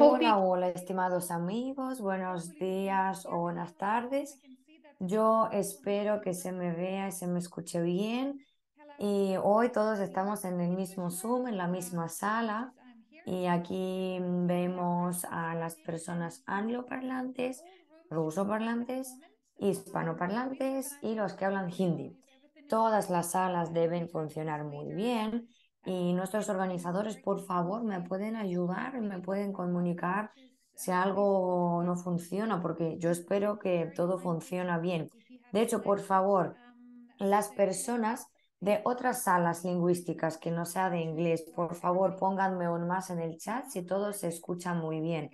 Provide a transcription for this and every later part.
Hola, hola, estimados amigos, buenos días o buenas tardes. Yo espero que se me vea y se me escuche bien. Y hoy todos estamos en el mismo Zoom, en la misma sala. Y aquí vemos a las personas angloparlantes, rusoparlantes, hispanoparlantes y los que hablan hindi. Todas las salas deben funcionar muy bien y nuestros organizadores, por favor, me pueden ayudar, me pueden comunicar si algo no funciona, porque yo espero que todo funcione bien. De hecho, por favor, las personas de otras salas lingüísticas que no sea de inglés, por favor, pónganme un más en el chat si todo se escucha muy bien.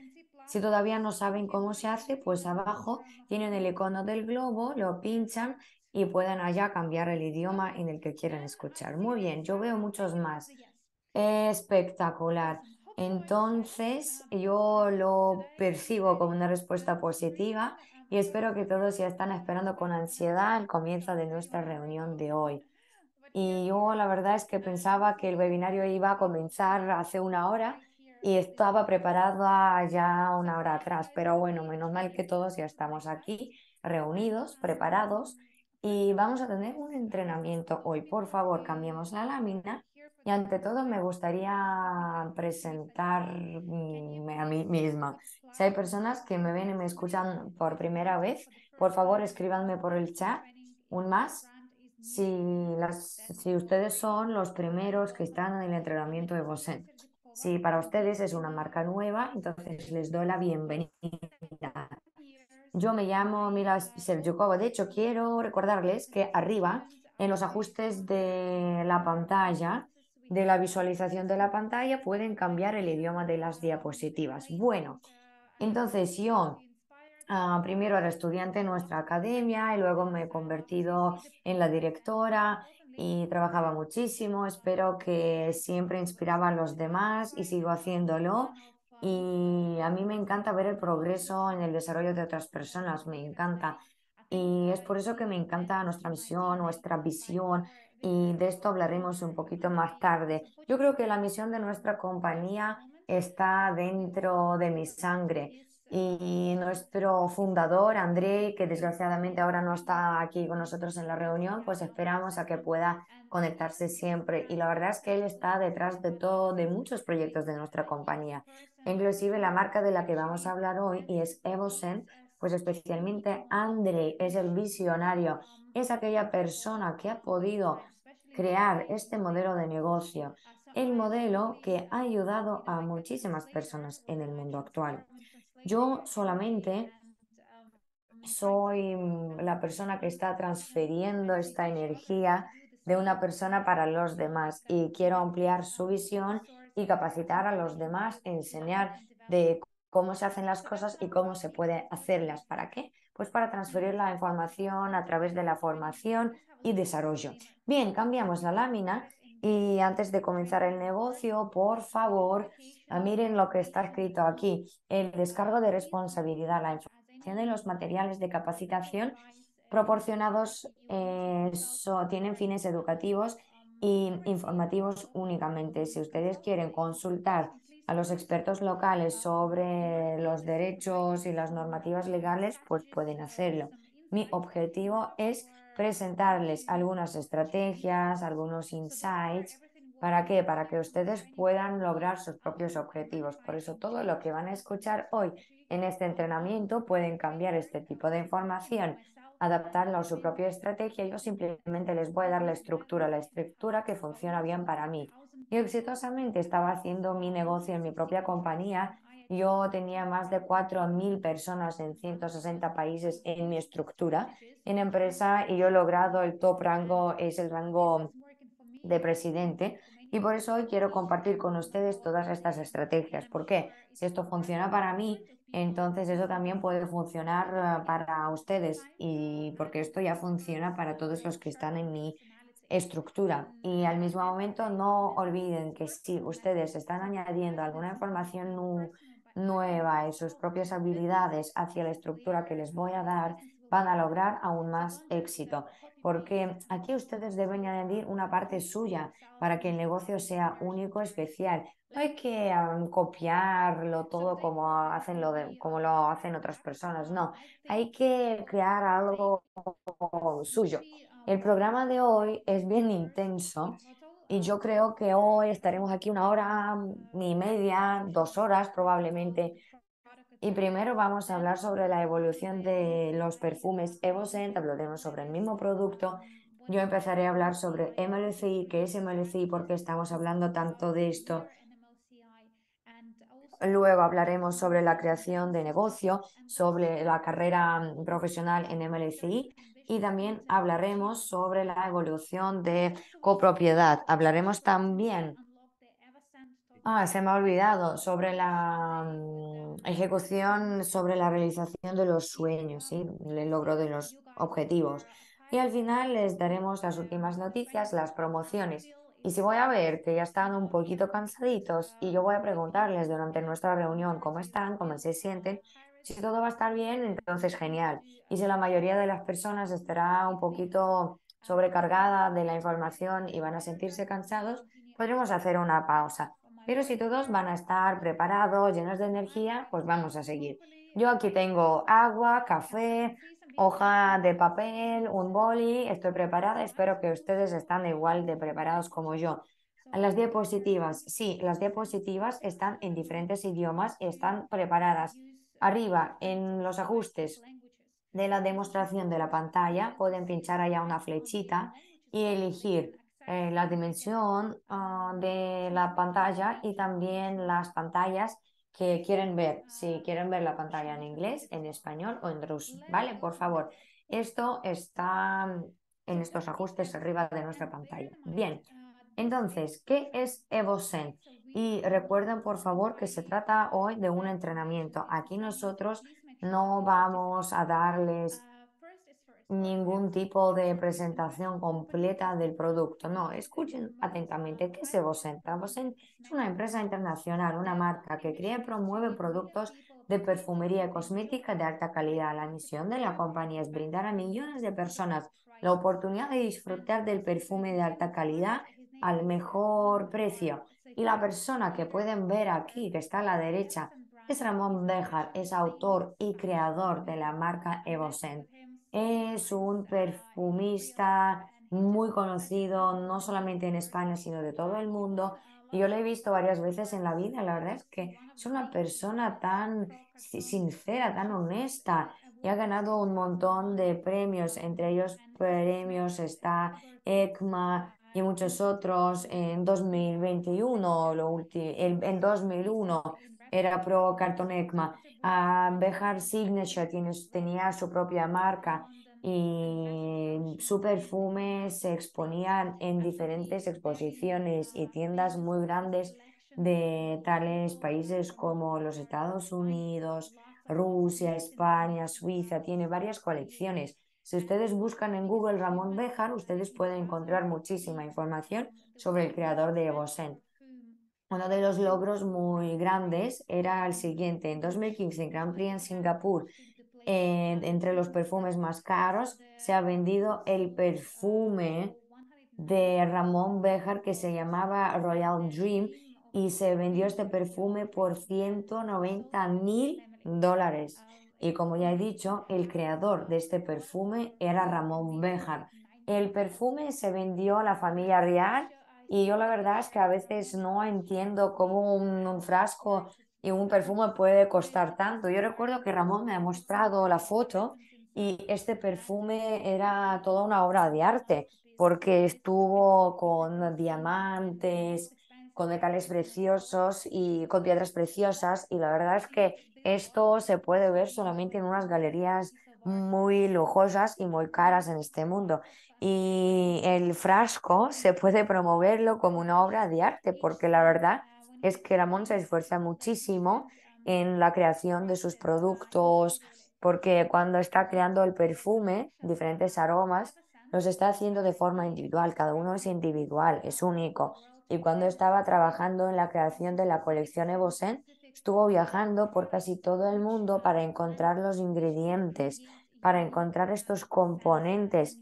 Si todavía no saben cómo se hace, pues abajo tienen el icono del globo, lo pinchan y pueden allá cambiar el idioma en el que quieren escuchar. Muy bien, yo veo muchos más. Espectacular. Entonces, yo lo percibo como una respuesta positiva y espero que todos ya están esperando con ansiedad el comienzo de nuestra reunión de hoy. Y yo la verdad es que pensaba que el webinario iba a comenzar hace una hora y estaba preparado ya una hora atrás, pero bueno, menos mal que todos ya estamos aquí reunidos, preparados y vamos a tener un entrenamiento hoy. Por favor, cambiemos la lámina y ante todo me gustaría presentarme a mí misma. Si hay personas que me ven y me escuchan por primera vez, por favor escríbanme por el chat un más. Si, las, si ustedes son los primeros que están en el entrenamiento de Bosen. Si para ustedes es una marca nueva, entonces les doy la bienvenida. Yo me llamo Mila Serjukova. De hecho, quiero recordarles que arriba, en los ajustes de la pantalla, de la visualización de la pantalla, pueden cambiar el idioma de las diapositivas. Bueno, entonces yo ah, primero era estudiante en nuestra academia y luego me he convertido en la directora y trabajaba muchísimo. Espero que siempre inspiraba a los demás y sigo haciéndolo y a mí me encanta ver el progreso en el desarrollo de otras personas, me encanta. Y es por eso que me encanta nuestra misión, nuestra visión, y de esto hablaremos un poquito más tarde. Yo creo que la misión de nuestra compañía está dentro de mi sangre. Y nuestro fundador, André, que desgraciadamente ahora no está aquí con nosotros en la reunión, pues esperamos a que pueda conectarse siempre. Y la verdad es que él está detrás de todo, de muchos proyectos de nuestra compañía. Inclusive la marca de la que vamos a hablar hoy y es Evosen, pues especialmente Andre es el visionario, es aquella persona que ha podido crear este modelo de negocio, el modelo que ha ayudado a muchísimas personas en el mundo actual. Yo solamente soy mm, la persona que está transfiriendo esta energía de una persona para los demás y quiero ampliar su visión y capacitar a los demás, enseñar de cómo se hacen las cosas y cómo se puede hacerlas. ¿Para qué? Pues para transferir la información a través de la formación y desarrollo. Bien, cambiamos la lámina y antes de comenzar el negocio, por favor, ah, miren lo que está escrito aquí. El descargo de responsabilidad, la información de los materiales de capacitación proporcionados eh, tienen fines educativos y informativos únicamente. Si ustedes quieren consultar a los expertos locales sobre los derechos y las normativas legales, pues pueden hacerlo. Mi objetivo es presentarles algunas estrategias, algunos insights. ¿Para qué? Para que ustedes puedan lograr sus propios objetivos. Por eso todo lo que van a escuchar hoy en este entrenamiento pueden cambiar este tipo de información adaptarla a su propia estrategia, yo simplemente les voy a dar la estructura, la estructura que funciona bien para mí. Y exitosamente estaba haciendo mi negocio en mi propia compañía. Yo tenía más de 4.000 personas en 160 países en mi estructura en empresa y yo he logrado el top rango, es el rango de presidente. Y por eso hoy quiero compartir con ustedes todas estas estrategias. porque Si esto funciona para mí, entonces eso también puede funcionar eh, para ustedes y porque esto ya funciona para todos los que están en mi estructura. Y al mismo momento no olviden que si ustedes están añadiendo alguna información nueva y sus propias habilidades hacia la estructura que les voy a dar, van a lograr aún más éxito. Porque aquí ustedes deben añadir una parte suya para que el negocio sea único, especial. No hay que um, copiarlo todo como hacen, lo como lo hacen otras personas, no. Hay que crear algo suyo. Um, el programa de hoy es bien intenso y yo creo que hoy estaremos aquí una hora y media, dos horas probablemente, y primero vamos a hablar sobre la evolución de los perfumes Evocent, hablaremos sobre el mismo producto. Yo empezaré a hablar sobre MLCI, qué es MLCI, porque estamos hablando tanto de esto. Luego hablaremos sobre la creación de negocio, sobre la carrera profesional en MLCI y también hablaremos sobre la evolución de copropiedad. Hablaremos también Ah, se me ha olvidado sobre la mm, ejecución, sobre la realización de los sueños, ¿sí? el logro de los objetivos. Y al final les daremos las últimas noticias, las promociones. Y si voy a ver que ya están un poquito cansaditos y yo voy a preguntarles durante nuestra reunión cómo están, cómo se sienten, si todo va a estar bien, entonces genial. Y si la mayoría de las personas estará un poquito sobrecargada de la información y van a sentirse cansados, podremos hacer una pausa. Pero si todos van a estar preparados, llenos de energía, pues vamos a seguir. Yo aquí tengo agua, café, hoja de papel, un boli, estoy preparada, espero que ustedes estén igual de preparados como yo. Las diapositivas, sí, las diapositivas están en diferentes idiomas y están preparadas. Arriba, en los ajustes de la demostración de la pantalla, pueden pinchar allá una flechita y elegir eh, la dimensión ah, de la pantalla y también las pantallas que quieren ver, si quieren ver la pantalla en inglés, en español o en ruso, ¿vale? Por favor, esto está mm, en estos ajustes arriba de nuestra pantalla. Bien, entonces, ¿qué es EvoSense? Y recuerden, por favor, que se trata hoy de un entrenamiento. Aquí nosotros no vamos a darles ningún tipo de presentación completa del producto. No, escuchen atentamente qué se Evocent? es una empresa internacional, una marca que crea y promueve productos de perfumería y cosmética de alta calidad. La misión de la compañía es brindar a millones de personas la oportunidad de disfrutar del perfume de alta calidad al mejor precio. Y la persona que pueden ver aquí, que está a la derecha, es Ramón Bejar, es autor y creador de la marca Evocent es un perfumista muy conocido, no solamente en España, sino de todo el mundo. Y yo lo he visto varias veces en la vida, la verdad es que es una persona tan sincera, tan honesta, y ha ganado un montón de premios, entre ellos premios está ECMA y muchos otros en 2021, lo en 2001 era pro Carton ECMA. Ah, Bejar Signature tiene, tenía su propia marca y su perfume se exponía en diferentes exposiciones y tiendas muy grandes de tales países como los Estados Unidos, Rusia, España, Suiza, tiene varias colecciones. Si ustedes buscan en Google Ramón Bejar, ustedes pueden encontrar muchísima información sobre el creador de evocent uno de los logros muy grandes era el siguiente. En 2015, en Grand Prix en Singapur, entre los perfumes más caros, se ha vendido el perfume de Ramón Bejar que se llamaba Royal Dream y se vendió este perfume por 190 mil dólares. Y como ya he dicho, el creador de este perfume era Ramón Bejar. El perfume se vendió a la familia real y yo la verdad es que a veces no entiendo cómo un, frasco y un perfume puede costar tanto. Yo recuerdo que Ramón me ha mostrado la foto y este perfume era toda una obra de arte porque estuvo con diamantes, con metales preciosos y con piedras preciosas y la verdad es que esto se puede ver solamente en unas galerías muy lujosas y muy caras en este mundo y el frasco se puede promoverlo como una obra de arte, porque la verdad es que Ramón se esfuerza muchísimo en la creación de sus productos, porque cuando está creando el perfume, diferentes aromas, los está haciendo de forma individual, cada uno es individual, es único. Y cuando estaba trabajando en la creación de la colección Evosen, estuvo viajando por casi todo el mundo para encontrar los ingredientes, para encontrar estos componentes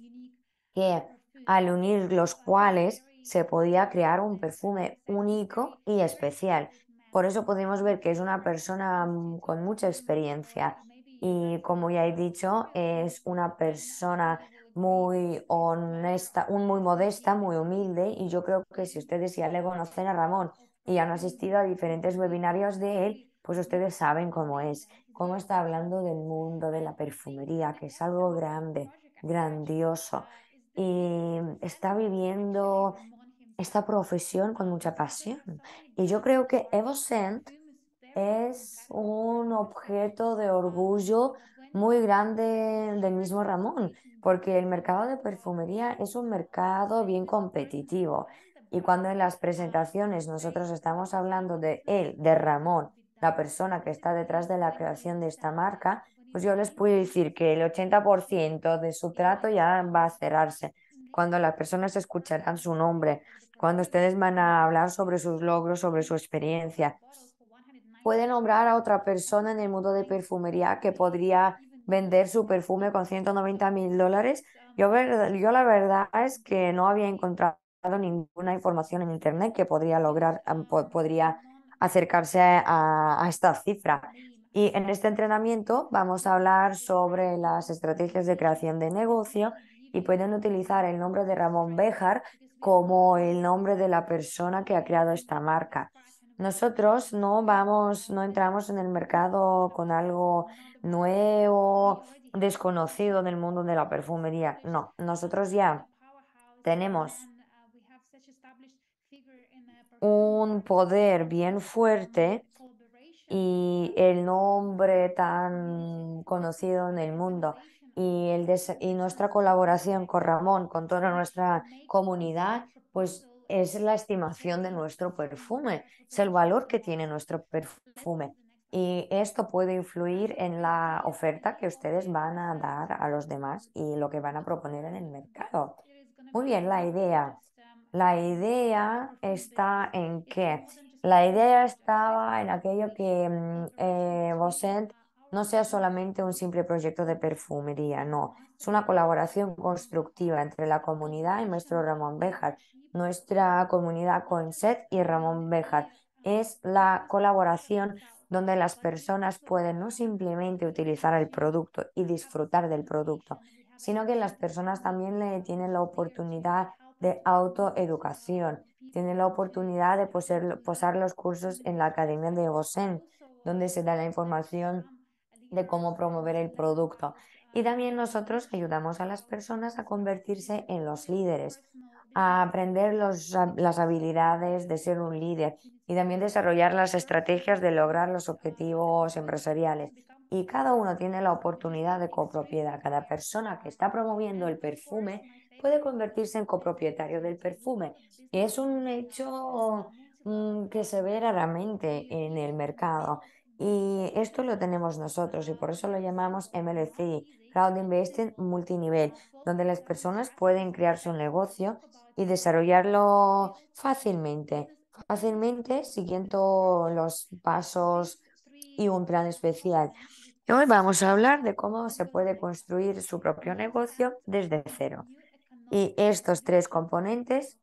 que al unir los cuales se podía crear un perfume único y especial. Por eso podemos ver que es una persona mm, con mucha experiencia y como ya he dicho, es una persona muy honesta, muy modesta, muy humilde y yo creo que si ustedes ya le conocen a Ramón y han asistido a diferentes webinarios de él, pues ustedes saben cómo es, cómo está hablando del mundo de la perfumería, que es algo grande, grandioso y está viviendo esta profesión con mucha pasión. Y yo creo que Evocent es un objeto de orgullo muy grande del mismo Ramón, porque el mercado de perfumería es un mercado bien competitivo. Y cuando en las presentaciones nosotros estamos hablando de él, de Ramón, la persona que está detrás de la creación de esta marca, pues yo les puedo decir que el 80% de su trato ya va a cerrarse. Cuando las personas escucharán su nombre, cuando ustedes van a hablar sobre sus logros, sobre su experiencia. Puede nombrar a otra persona en el mundo de perfumería que podría vender su perfume con 190 mil dólares. Yo, la verdad es que no había encontrado ninguna información en Internet que podría lograr, podría acercarse a esta cifra. Y en este entrenamiento vamos a hablar sobre las estrategias de creación de negocio y pueden utilizar el nombre de Ramón Bejar como el nombre de la persona que ha creado esta marca. Nosotros no vamos, no entramos en el mercado con algo nuevo, desconocido en el mundo de la perfumería. No, nosotros ya tenemos un poder bien fuerte y el nombre tan conocido en el mundo y, el y nuestra colaboración con Ramón, con toda nuestra comunidad, pues es la estimación de nuestro perfume, es el valor que tiene nuestro perfume. Y esto puede influir en la oferta que ustedes van a dar a los demás y lo que van a proponer en el mercado. Muy bien, la idea. La idea está en qué. La idea estaba en aquello que mm, eh, no sea solamente un simple proyecto de perfumería, no, es una colaboración constructiva entre la comunidad y nuestro Ramón Bejar. Nuestra comunidad con y Ramón Bejar es la colaboración donde las personas pueden no simplemente utilizar el producto y disfrutar del producto, sino que las personas también le tienen la oportunidad de autoeducación tienen la oportunidad de posar los cursos en la Academia de Gosen, donde se da la información de cómo promover el producto. Y también nosotros ayudamos a las personas a convertirse en los líderes, a aprender las habilidades de ser un líder y también desarrollar las estrategias de lograr los objetivos empresariales. Y cada uno tiene la oportunidad de copropiedad. Cada persona que está promoviendo el perfume puede convertirse en copropietario del perfume. Es un hecho mm, que se ve raramente en el mercado. Y esto lo tenemos nosotros y por eso lo llamamos MLC, Crowd Investing Multinivel, donde las personas pueden crear su negocio y desarrollarlo fácilmente, fácilmente siguiendo los pasos y un plan especial. hoy vamos a hablar de cómo se puede construir su propio negocio desde cero. Y estos tres componentes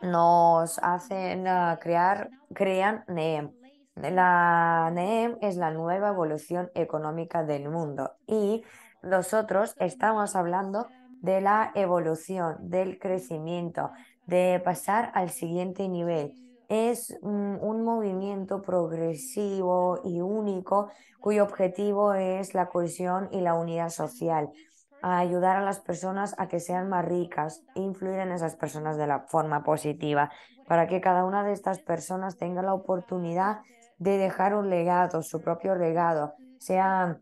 nos hacen eh, crear, crean NEM. La NEM es la nueva evolución económica del mundo y nosotros estamos hablando de la evolución, del crecimiento, de pasar al siguiente nivel. Es mm, un movimiento progresivo y único cuyo objetivo es la cohesión y la unidad social a ayudar a las personas a que sean más ricas e influir en esas personas de la forma positiva, para que cada una de estas personas tenga la oportunidad de dejar un legado, su propio legado, sea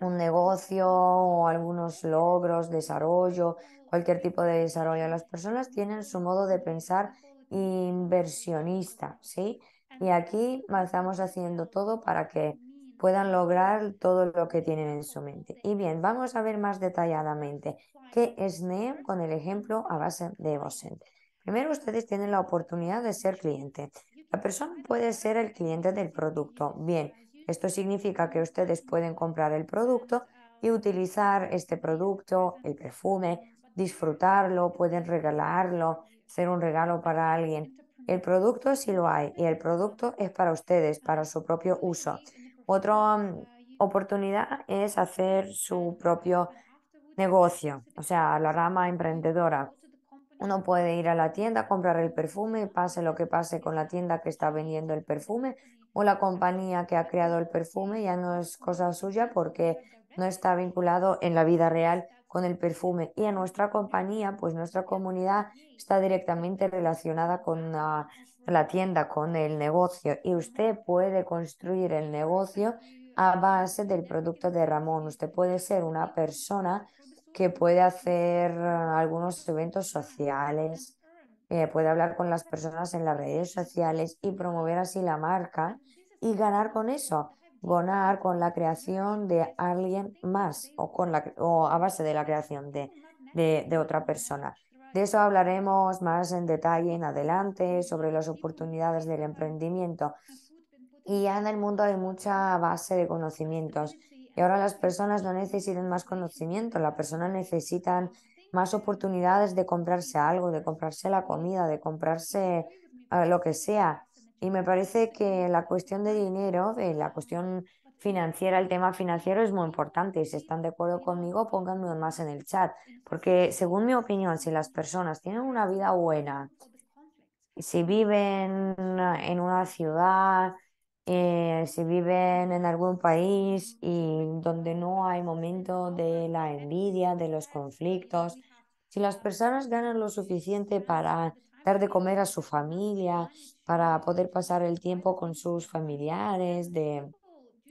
un negocio o algunos logros, desarrollo, cualquier tipo de desarrollo. Las personas tienen su modo de pensar inversionista, ¿sí? Y aquí estamos haciendo todo para que puedan lograr todo lo que tienen en su mente. Y bien, vamos a ver más detalladamente qué es NEM con el ejemplo a base de Vossen. Primero, ustedes tienen la oportunidad de ser cliente. La persona puede ser el cliente del producto. Bien, esto significa que ustedes pueden comprar el producto y utilizar este producto, el perfume, disfrutarlo, pueden regalarlo, hacer un regalo para alguien. El producto sí lo hay y el producto es para ustedes, para su propio uso. Otra mm, oportunidad es hacer su propio negocio, o sea, la rama emprendedora. Uno puede ir a la tienda, comprar el perfume, pase lo que pase con la tienda que está vendiendo el perfume o la compañía que ha creado el perfume, ya no es cosa suya porque no está vinculado en la vida real con el perfume. Y a nuestra compañía, pues nuestra comunidad está directamente relacionada con la la tienda con el negocio y usted puede construir el negocio a base del producto de Ramón. Usted puede ser una persona que puede hacer eh, algunos eventos sociales, eh, puede hablar con las personas en las redes sociales y promover así la marca y ganar con eso, ganar con la creación de alguien más o, con la, o a base de la creación de, de, de otra persona. De eso hablaremos más en detalle en adelante, sobre las oportunidades del emprendimiento. Y ya en el mundo hay mucha base de conocimientos. Y ahora las personas no necesitan más conocimiento, las personas necesitan más oportunidades de comprarse algo, de comprarse la comida, de comprarse eh, lo que sea. Y me parece que la cuestión de dinero, de eh, la cuestión financiera, el tema financiero es muy importante. y Si están de acuerdo conmigo, pónganme más en el chat. Porque según mi opinión, si las personas tienen una vida buena, si viven en una ciudad, eh, si viven en algún país y donde no hay momento de la envidia, de los conflictos, si las personas ganan lo suficiente para dar de comer a su familia, para poder pasar el tiempo con sus familiares, de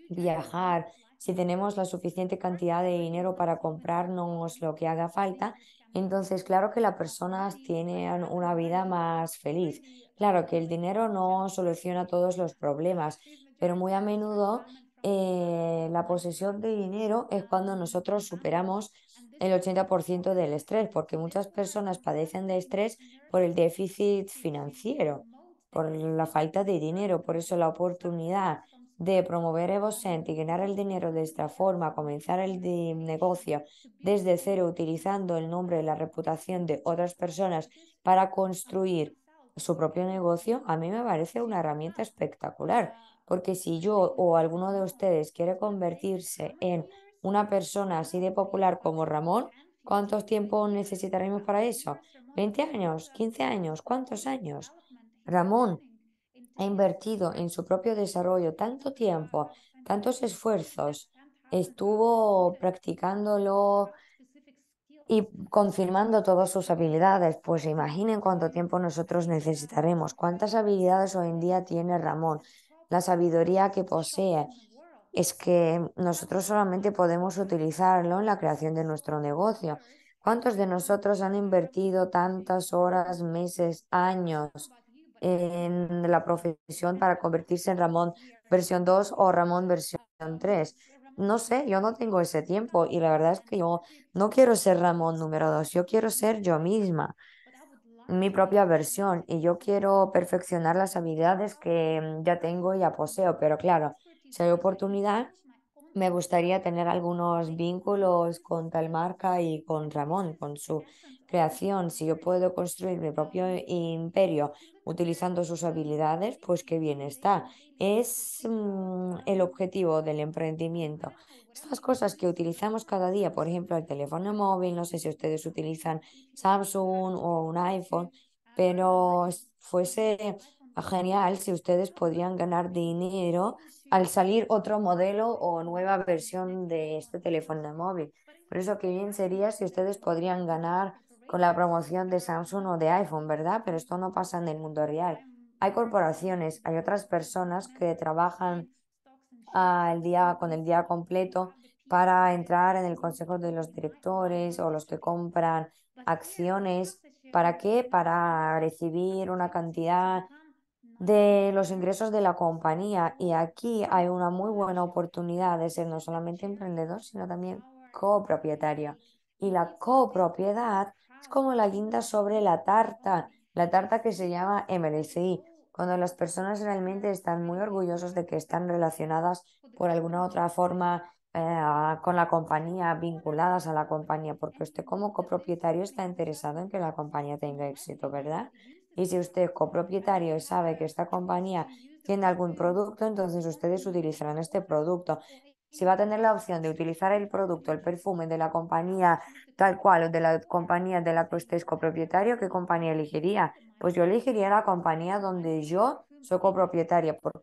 viajar, si tenemos la suficiente cantidad de dinero para comprarnos lo que haga falta, entonces claro que las personas tienen una vida más feliz. Claro que el dinero no soluciona todos los problemas, pero muy a menudo eh, la posesión de dinero es cuando nosotros superamos el 80% del estrés, porque muchas personas padecen de estrés por el déficit financiero, por la falta de dinero, por eso la oportunidad de promover EvoCent y ganar el dinero de esta forma, comenzar el negocio desde cero utilizando el nombre y la reputación de otras personas para construir su propio negocio, a mí me parece una herramienta espectacular, porque si yo o alguno de ustedes quiere convertirse en una persona así de popular como Ramón, ¿cuánto tiempo necesitaremos para eso? ¿20 años? ¿15 años? ¿Cuántos años? Ramón, ha invertido en su propio desarrollo tanto tiempo, tantos esfuerzos, estuvo practicándolo y confirmando todas sus habilidades. Pues imaginen cuánto tiempo nosotros necesitaremos, cuántas habilidades hoy en día tiene Ramón, la sabiduría que posee. Es que nosotros solamente podemos utilizarlo en la creación de nuestro negocio. ¿Cuántos de nosotros han invertido tantas horas, meses, años? en la profesión para convertirse en Ramón versión 2 o Ramón versión 3. No sé, yo no tengo ese tiempo y la verdad es que yo no quiero ser Ramón número 2, yo quiero ser yo misma, mi propia versión y yo quiero perfeccionar las habilidades que mm, ya tengo y ya poseo, pero claro, si hay oportunidad, me gustaría tener algunos vínculos con tal marca y con Ramón, con su creación, si yo puedo construir mi propio imperio utilizando sus habilidades, pues qué bien está. Es mm, el objetivo del emprendimiento. Estas cosas que utilizamos cada día, por ejemplo, el teléfono móvil, no sé si ustedes utilizan Samsung o un iPhone, pero fuese genial si ustedes podrían ganar dinero al salir otro modelo o nueva versión de este teléfono móvil. Por eso que bien sería si ustedes podrían ganar con la promoción de Samsung o de iPhone, ¿verdad? Pero esto no pasa en el mundo real. Hay corporaciones, hay otras personas que trabajan al ah, día, con el día completo para entrar en el consejo de los directores o los que compran acciones. ¿Para qué? Para recibir una cantidad de los ingresos de la compañía. Y aquí hay una muy buena oportunidad de ser no solamente emprendedor, sino también copropietario. Y la copropiedad es como la guinda sobre la tarta, la tarta que se llama MLCI, cuando las personas realmente están muy orgullosas de que están relacionadas por alguna otra forma eh, con la compañía, vinculadas a la compañía, porque usted como copropietario está interesado en que la compañía tenga éxito, ¿verdad? Y si usted copropietario sabe que esta compañía tiene algún producto, entonces ustedes utilizarán este producto si va a tener la opción de utilizar el producto, el perfume de la compañía tal cual o de la compañía de la que usted es copropietario, ¿qué compañía elegiría? Pues yo elegiría la compañía donde yo soy copropietaria, porque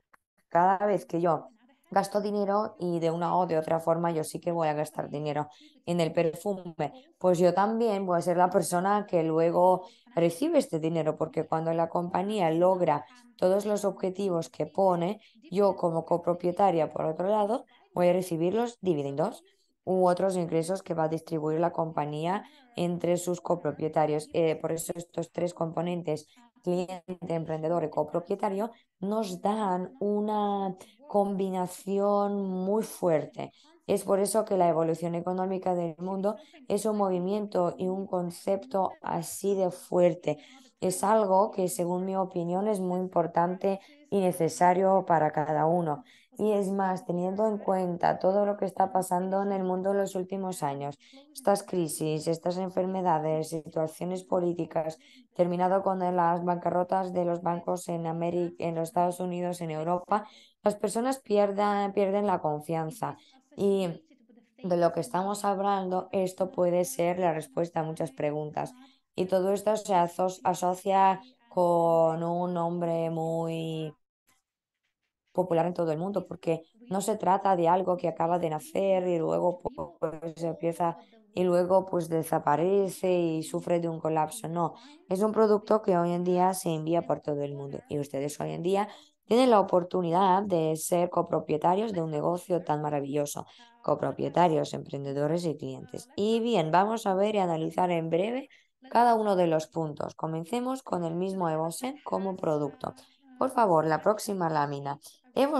cada vez que yo gasto dinero y de una o de otra forma yo sí que voy a gastar dinero en el perfume, pues yo también voy a ser la persona que luego recibe este dinero, porque cuando la compañía logra todos los objetivos que pone, yo como copropietaria, por otro lado, voy a recibir los dividendos u otros ingresos que va a distribuir la compañía entre sus copropietarios. Eh, por eso estos tres componentes, cliente, emprendedor y copropietario, nos dan una combinación muy fuerte. Es por eso que la evolución económica del mundo es un movimiento y un concepto así de fuerte. Es algo que, según mi opinión, es muy importante y necesario para cada uno. Y es más, teniendo en cuenta todo lo que está pasando en el mundo en los últimos años, estas crisis, estas enfermedades, situaciones políticas, terminado con las bancarrotas de los bancos en América, en los Estados Unidos, en Europa, las personas pierden la confianza. Y de lo que estamos hablando, esto puede ser la respuesta a muchas preguntas. Y todo esto se asocia con un hombre muy popular en todo el mundo, porque no se trata de algo que acaba de nacer y luego pues, se empieza y luego pues desaparece y sufre de un colapso. No, es un producto que hoy en día se envía por todo el mundo y ustedes hoy en día tienen la oportunidad de ser copropietarios de un negocio tan maravilloso, copropietarios, emprendedores y clientes. Y bien, vamos a ver y analizar en breve cada uno de los puntos. Comencemos con el mismo Evosen como producto. Por favor, la próxima lámina. Evo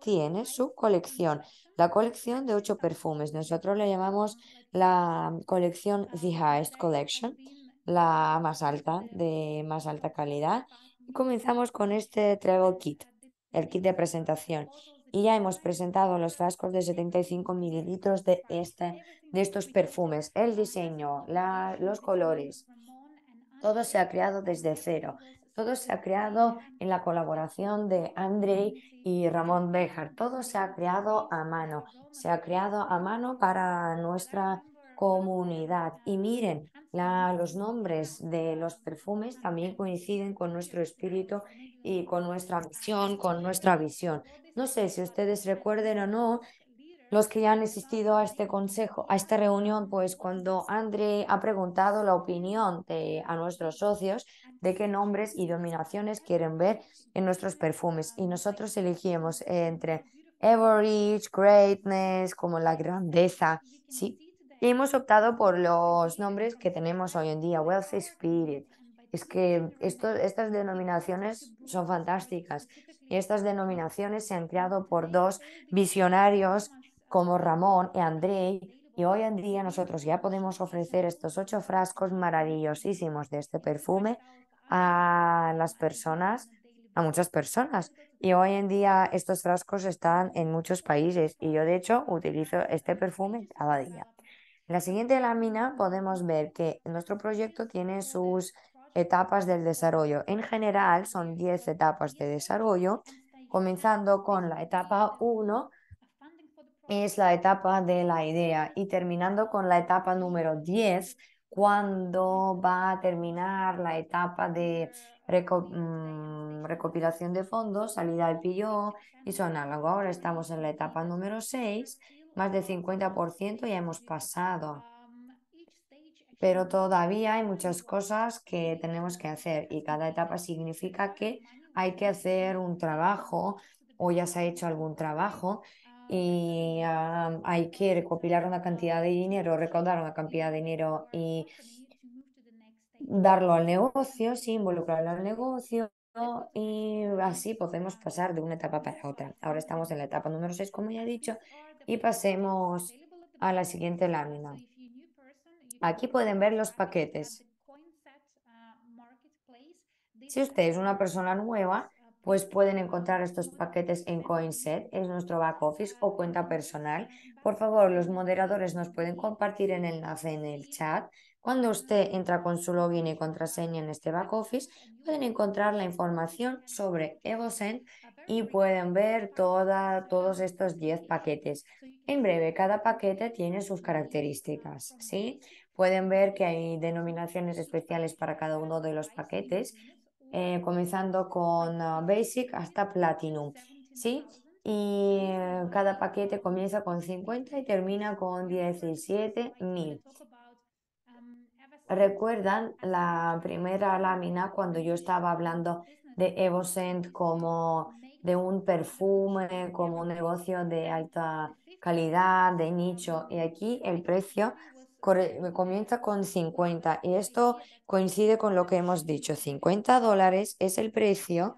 tiene su colección, la colección de ocho perfumes. Nosotros le llamamos la colección The Highest Collection, la más alta, de más alta calidad. comenzamos con este Travel Kit, el kit de presentación. Y ya hemos presentado los frascos de 75 mililitros de, este, de estos perfumes, el diseño, los colores. Todo se ha creado desde cero todo se ha creado en la colaboración de Andrei y Ramón Bejar, todo se ha creado a mano, se ha creado a mano para nuestra comunidad. Y miren, los nombres de los perfumes también coinciden con nuestro espíritu y con nuestra misión, con nuestra visión. No sé si ustedes recuerden o no, los que ya han asistido a este consejo, a esta reunión, pues cuando André ha preguntado la opinión de, a nuestros socios, de qué nombres y dominaciones quieren ver en nuestros perfumes. Y nosotros elegimos entre average, greatness, como la grandeza, ¿sí? Y hemos optado por los nombres que tenemos hoy en día, Wealthy Spirit. Es que estas denominaciones son fantásticas estas denominaciones se han creado por dos visionarios como Ramón y André y hoy en día nosotros ya podemos ofrecer estos ocho frascos maravillosísimos de este perfume a las personas, a muchas personas. Y hoy en día estos frascos están en muchos países y yo de hecho utilizo este perfume cada día. En la siguiente lámina podemos ver que nuestro proyecto tiene sus etapas del desarrollo. En general son 10 etapas de desarrollo, comenzando con la etapa 1, es la etapa de la idea, y terminando con la etapa número 10, cuando va a terminar la etapa de mm, recopilación de fondos, salida al pillo y su análogo. Ahora estamos en la etapa número 6, más del 50% ya hemos pasado. Pero todavía hay muchas cosas que tenemos que hacer y cada etapa significa que hay que hacer un trabajo o ya se ha hecho algún trabajo y ah, hay que recopilar una cantidad de dinero, recaudar una cantidad de dinero y darlo al negocio, sí, involucrarlo al negocio y así podemos pasar de una etapa para otra. Ahora estamos en la etapa número 6, como ya he dicho, y pasemos a la siguiente lámina. Aquí pueden ver los paquetes. Si usted es una persona nueva, pues pueden encontrar estos paquetes en CoinSet, es nuestro back office o cuenta personal. Por favor, los moderadores nos pueden compartir el en el chat. Cuando usted entra con su login y contraseña en este back office, pueden encontrar la información sobre EvoSend y pueden ver todos estos 10 paquetes. En breve, cada paquete tiene sus características, ¿sí? Pueden ver que hay denominaciones especiales para cada uno de los paquetes eh, comenzando con ah, Basic hasta Platinum, ¿sí? Y eh, cada paquete comienza con 50 y termina con 17.000. ¿Recuerdan la primera lámina cuando yo estaba hablando de Evocent como de un perfume, como un negocio de alta calidad, de nicho? Y aquí el precio comienza con 50 y esto coincide con lo que hemos dicho. 50 dólares es el precio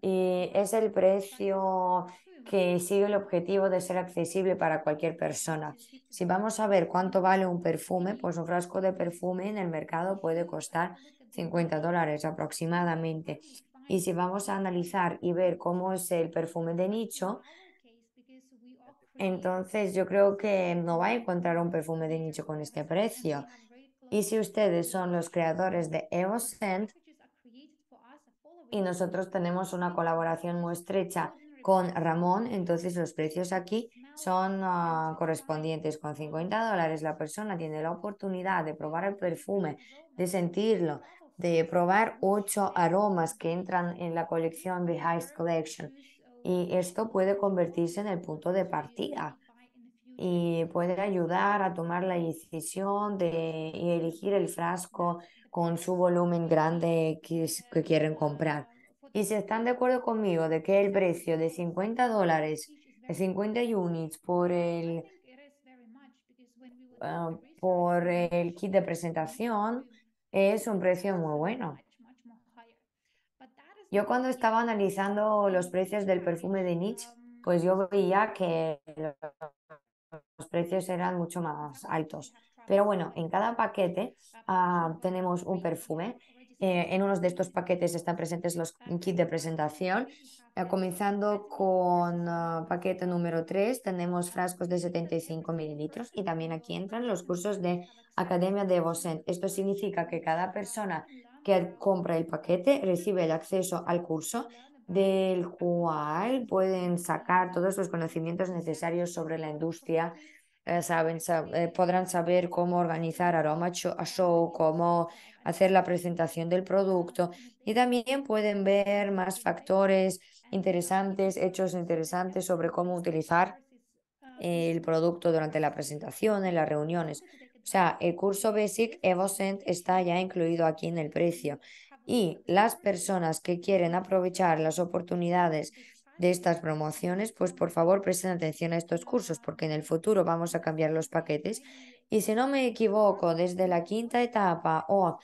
y es el precio que sigue el objetivo de ser accesible para cualquier persona. Si vamos a ver cuánto vale un perfume, pues un frasco de perfume en el mercado puede costar 50 dólares aproximadamente. Y si vamos a analizar y ver cómo es el perfume de nicho, entonces yo creo que no va a encontrar un perfume de nicho con este precio. Y si ustedes son los creadores de EOScent y nosotros tenemos una colaboración muy estrecha con Ramón, entonces los precios aquí son ah, correspondientes con 50 dólares. La persona tiene la oportunidad de probar el perfume, de sentirlo, de probar ocho aromas que entran en la colección de Heist Collection y esto puede convertirse en el punto de partida y puede ayudar a tomar la decisión de elegir el frasco con su volumen grande que, quieren comprar. Y si están de acuerdo conmigo de que el precio de 50 dólares, 50 units por el, ah, por el kit de presentación es un precio muy bueno. Yo cuando estaba analizando los precios del perfume de Niche, pues yo veía que los precios eran mucho más altos. Pero bueno, en cada paquete ah, tenemos un perfume. Eh, en uno de estos paquetes están presentes los kits de presentación. Eh, comenzando con ah, paquete número 3, tenemos frascos de 75 mililitros y también aquí entran los cursos de Academia de bosen Esto significa que cada persona que compra el paquete recibe el acceso al curso del cual pueden sacar todos los conocimientos necesarios sobre la industria. Eh, eh, podrán saber cómo organizar aroma show, show, cómo hacer la presentación del producto y también pueden ver más factores interesantes, hechos interesantes sobre cómo utilizar el producto durante la presentación, en las reuniones. O sea, el curso Basic Evocent está ya incluido aquí en el precio. Y las personas que quieren aprovechar las oportunidades de estas promociones, pues por favor presten atención a estos cursos, porque en el futuro vamos a cambiar los paquetes. Y si no me equivoco, desde la quinta etapa o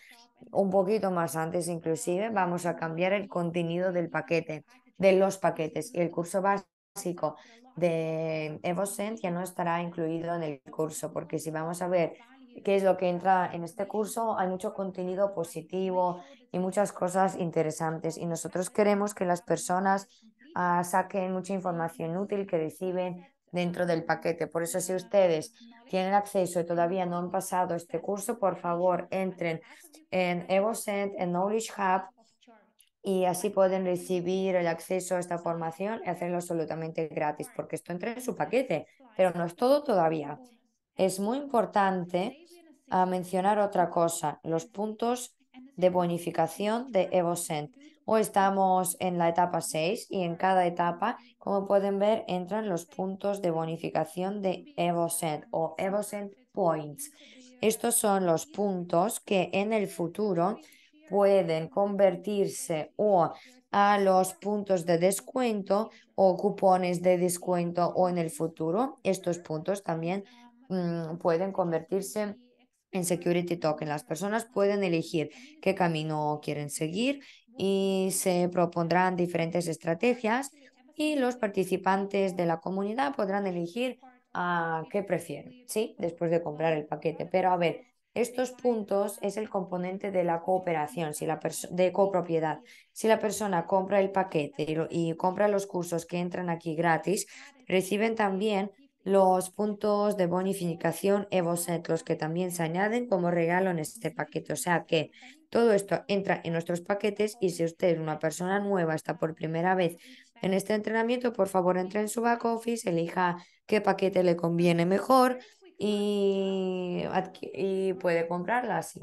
un poquito más antes inclusive, vamos a cambiar el contenido del paquete, de los paquetes. Y el curso básico de Evocent ya no estará incluido en el curso, porque si vamos a ver que es lo que entra en este curso, hay mucho contenido positivo y muchas cosas interesantes. Y nosotros queremos que las personas ah, saquen mucha información útil que reciben dentro del paquete. Por eso si ustedes tienen acceso y todavía no han pasado este curso, por favor entren en EvoSend, en Knowledge Hub, y así pueden recibir el acceso a esta formación y hacerlo absolutamente gratis, porque esto entra en su paquete, pero no es todo todavía. Es muy importante ah, mencionar otra cosa, los puntos de bonificación de EvoCent. Hoy estamos en la etapa 6 y en cada etapa, como pueden ver, entran los puntos de bonificación de EvoCent o EvoCent Points. Estos son los puntos que en el futuro pueden convertirse o a los puntos de descuento o cupones de descuento o en el futuro estos puntos también Mm, pueden convertirse en security token. Las personas pueden elegir qué camino quieren seguir y se propondrán diferentes estrategias y los participantes de la comunidad podrán elegir a ah, qué prefieren, ¿sí? Después de comprar el paquete. Pero a ver, estos puntos es el componente de la cooperación, si la de copropiedad. Si la persona compra el paquete y compra los cursos que entran aquí gratis, reciben también los puntos de bonificación EvoSet, los que también se añaden como regalo en este paquete. O sea que todo esto entra en nuestros paquetes y si usted es una persona nueva, está por primera vez en este entrenamiento, por favor entre en su back office, elija qué paquete le conviene mejor y, y puede comprarla así.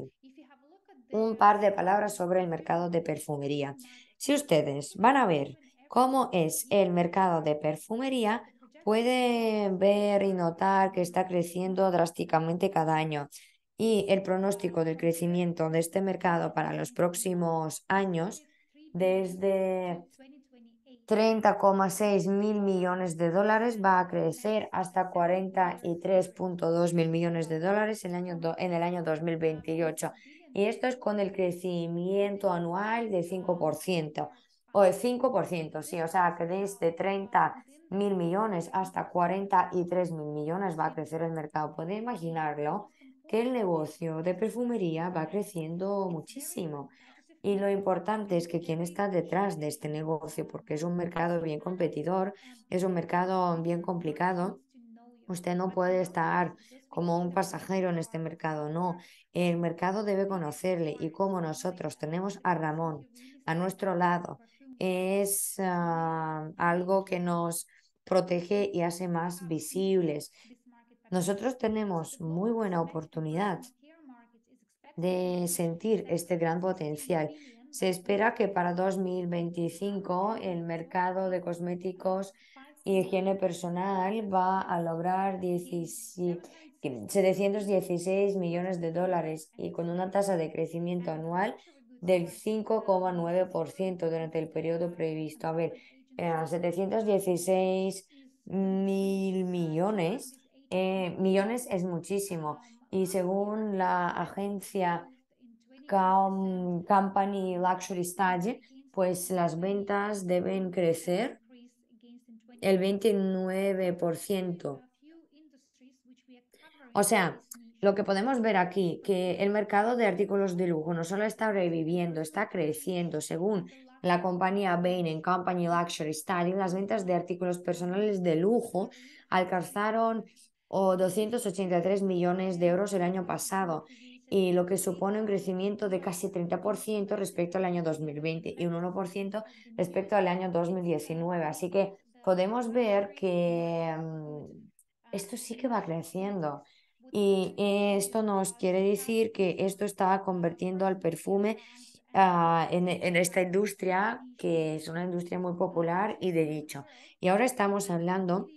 Un par de palabras sobre el mercado de perfumería. Si ustedes van a ver cómo es el mercado de perfumería, pueden ver y notar que está creciendo drásticamente cada año y el pronóstico del crecimiento de este mercado para los próximos años desde 30,6 mil millones de dólares va a crecer hasta 43,2 mil millones de dólares en el, año en el año 2028. Y esto es con el crecimiento anual de 5%, o el 5%, sí, o sea que desde 30 este mil millones hasta 43 mil millones va a crecer el mercado. Puede imaginarlo que el negocio de perfumería va creciendo muchísimo. Y lo importante es que quien está detrás de este negocio, porque es un mercado bien competidor, es un mercado bien complicado. Usted no puede estar como un pasajero en este mercado, no. El mercado debe conocerle y como nosotros tenemos a Ramón a nuestro lado, es ah, algo que nos protege y hace más ah, visibles. Nosotros tenemos muy buena oportunidad de sentir este gran potencial. Se espera que para 2025 el mercado de cosméticos y higiene personal va a lograr 716 millones de dólares y con una tasa de crecimiento anual del 5,9% durante el periodo previsto. A ver, a 716 mil millones, eh, millones es muchísimo. Y según la agencia Company Luxury stage pues las ventas deben crecer el 29%. O sea, lo que podemos ver aquí, que el mercado de artículos de lujo no solo está reviviendo, está creciendo. Según la compañía Bain Company Luxury Styling, las ventas de artículos personales de lujo alcanzaron 283 millones de euros el año pasado, y lo que supone un crecimiento de casi 30% respecto al año 2020 y un 1% respecto al año 2019. Así que podemos ver que mm, esto sí que va creciendo. Y esto nos quiere decir que esto está convirtiendo al perfume Ah, en, en, esta industria, que es una industria muy popular y de nicho. Y ahora estamos hablando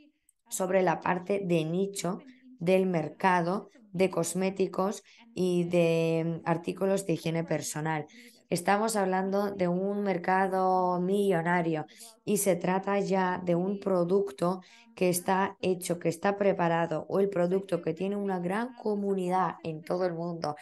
sobre la parte de nicho del mercado de cosméticos y de artículos de higiene personal. Estamos hablando de un mercado millonario y se trata ya de un producto que está hecho, que está preparado o el producto que tiene una gran comunidad en todo el mundo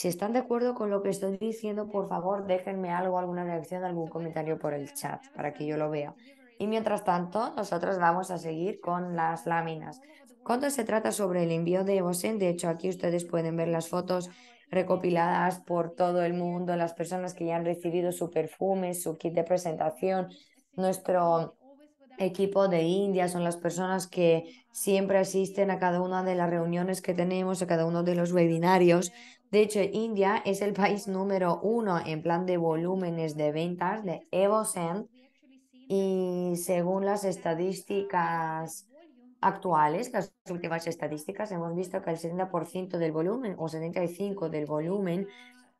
si están de acuerdo con lo que estoy diciendo, por favor déjenme algo, alguna reacción, algún comentario por el chat para que yo lo vea. Y mientras tanto, nosotros vamos a seguir con las láminas. Cuando se trata sobre el envío de Evosen, de hecho aquí ustedes pueden ver las fotos recopiladas por todo el mundo, las personas que ya han recibido su perfume, su kit de presentación, nuestro equipo de India, son las personas que siempre asisten a cada una de las reuniones que tenemos, a cada uno de los webinarios, de hecho, India es el país número uno en plan de volúmenes de ventas de EvoSend y según las estadísticas actuales, las últimas estadísticas, hemos visto que el 70% del volumen o 75% del volumen,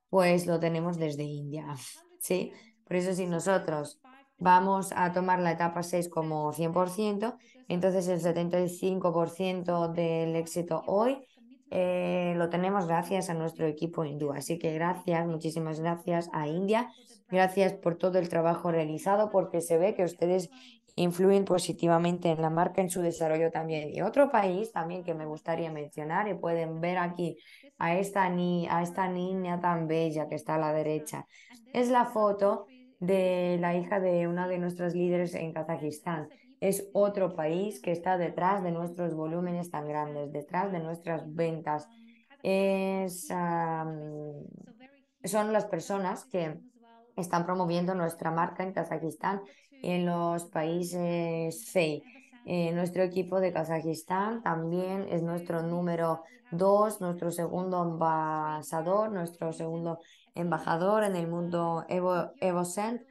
pues lo tenemos desde India. ¿sí? Por eso si nosotros vamos a tomar la etapa 6 como 100%, entonces el 75% del éxito hoy eh, lo tenemos gracias a nuestro equipo hindú. Así que gracias, muchísimas gracias a India. Gracias por todo el trabajo realizado porque se ve que ustedes influyen positivamente en la marca, en su desarrollo también. Y otro país también que me gustaría mencionar, y pueden ver aquí a esta, ni a esta niña tan bella que está a la derecha, es la foto de la hija de una de nuestras líderes en Kazajistán es otro país que está detrás de nuestros volúmenes tan grandes, detrás de nuestras ventas. son las personas que están promoviendo nuestra marca en Kazajistán y en los países FEI. Eh, nuestro equipo de Kazajistán también es nuestro número dos, nuestro segundo embajador, nuestro segundo embajador en el mundo EvoCent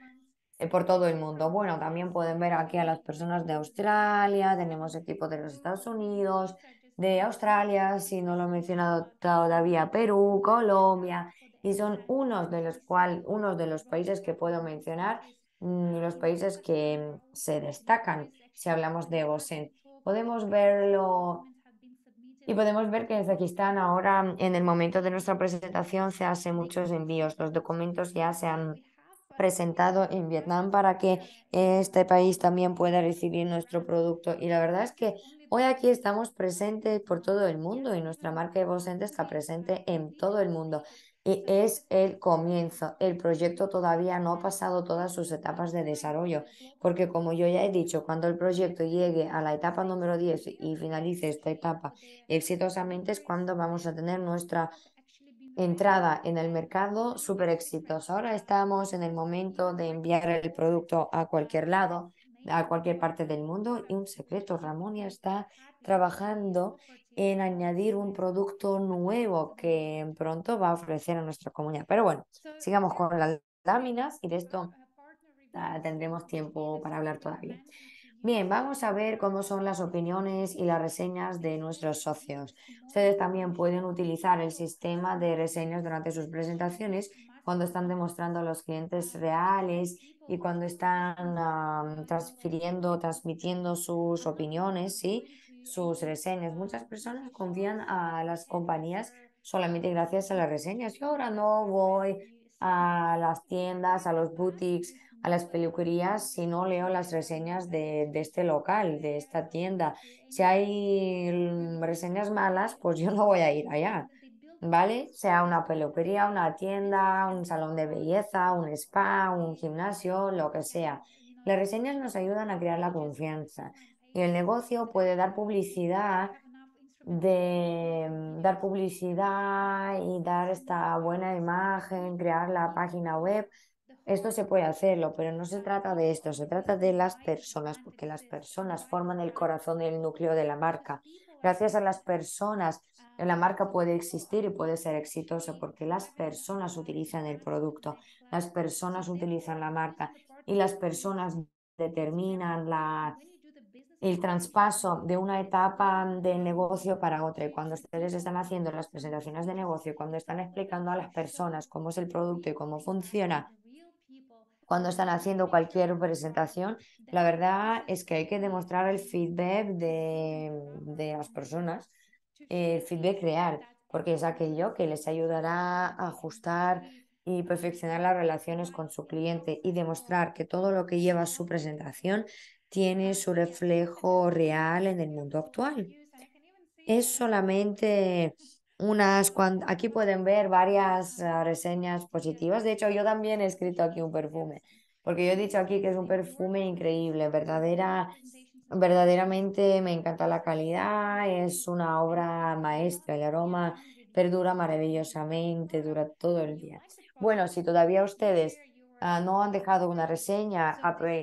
eh, por todo el mundo. Bueno, también pueden ver aquí a las personas de Australia, tenemos equipo de los Estados Unidos, de Australia, si no lo he mencionado todavía, Perú, Colombia, y son unos de los, cual, unos de los países que puedo mencionar, mm, los países que se destacan si hablamos de OSEN, Podemos verlo y podemos ver que en Uzbekistán ahora, en el momento de nuestra presentación, se hacen muchos envíos. Los documentos ya se han presentado en Vietnam para que este país también pueda recibir nuestro producto. Y la verdad es que hoy aquí estamos presentes por todo el mundo y nuestra marca Evocente está presente en todo el mundo. Y es el comienzo. El proyecto todavía no ha pasado todas sus etapas de desarrollo, porque como yo ya he dicho, cuando el proyecto llegue a la etapa número 10 y finalice esta etapa exitosamente es cuando vamos a tener nuestra entrada en el mercado súper exitosa. Ahora estamos en el momento de enviar el producto a cualquier lado, a cualquier parte del mundo. Y un secreto, Ramón ya está trabajando en añadir un producto nuevo que pronto va a ofrecer a nuestra comunidad. Pero bueno, sigamos con las láminas y de esto ah, tendremos tiempo para hablar todavía. Bien, vamos a ver cómo son las opiniones y las reseñas de nuestros socios. Ustedes también pueden utilizar el sistema de reseñas durante sus presentaciones cuando están demostrando a los clientes reales y cuando están transfiriendo, transmitiendo sus opiniones, ¿sí? sus reseñas. Muchas personas confían a las compañías solamente gracias a las reseñas. Yo ahora no voy a las tiendas, a los boutiques, a las peluquerías si no leo las reseñas de, este local, de esta tienda. Si hay mm, reseñas malas, pues yo no voy a ir allá, ¿vale? Sea una peluquería, una tienda, un salón de belleza, un spa, un gimnasio, lo que sea. Las reseñas nos ayudan a crear la confianza y el negocio puede dar publicidad de mm, dar publicidad y dar esta buena imagen, crear la página web esto se puede hacerlo, pero no se trata de esto, se trata de las personas, porque las personas forman el corazón y el núcleo de la marca. Gracias a las personas, la marca puede existir y puede ser exitosa, porque las personas utilizan el producto, las personas utilizan la marca y las personas determinan la, el traspaso de una etapa del negocio para otra. Y cuando ustedes están haciendo las presentaciones de negocio, cuando están explicando a las personas cómo es el producto y cómo funciona, cuando están haciendo cualquier presentación. La verdad es que hay que demostrar el feedback de, las personas, el eh, feedback real, porque es aquello que les ayudará a ajustar y perfeccionar las relaciones con su cliente y demostrar que todo lo que lleva su presentación tiene su reflejo real en el mundo actual. Es solamente unas aquí pueden ver varias eh, reseñas positivas. De hecho, yo también he escrito aquí un perfume, porque yo he dicho aquí que es un perfume increíble, verdadera, verdaderamente me encanta la calidad, es una obra maestra, el aroma perdura maravillosamente, dura todo el día. Bueno, si todavía ustedes eh, no han dejado una reseña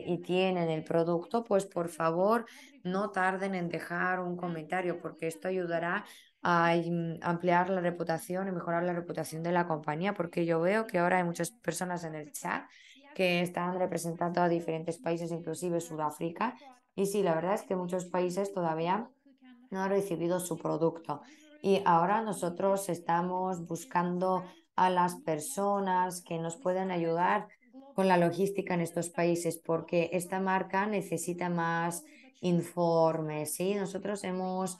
y tienen el producto, pues por favor no tarden en dejar un comentario porque esto ayudará a ampliar la reputación y mejorar la reputación de la compañía, porque yo veo que ahora hay muchas personas en el chat que están representando a diferentes países, inclusive Sudáfrica, y sí, la verdad es que muchos países todavía no han recibido su producto. Y ahora nosotros estamos buscando a las personas que nos puedan ayudar con la logística en estos países, porque esta marca necesita más informes, ¿sí? Nosotros hemos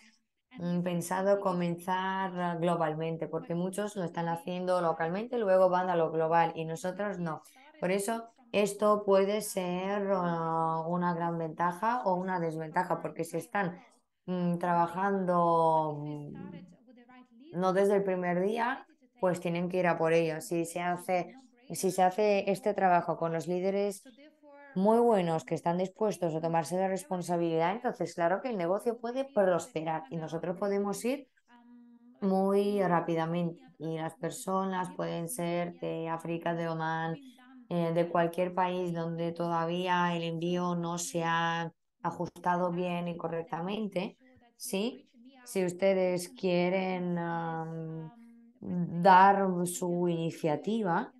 Mm, pensado comenzar globalmente, porque muchos lo están haciendo localmente, luego van a lo global y nosotros no. Por eso esto puede ser ah, una gran ventaja o una desventaja, porque si están mm, trabajando mm, no desde el primer día, pues tienen que ir a por ello. Si se hace, si se hace este trabajo con los líderes muy buenos que están dispuestos a tomarse la responsabilidad, entonces claro que el negocio puede prosperar y nosotros podemos ir muy rápidamente y las personas pueden ser de África, de Oman, eh, de cualquier país donde todavía el envío no se ha ajustado bien y correctamente, ¿sí? Si ustedes quieren dar su iniciativa,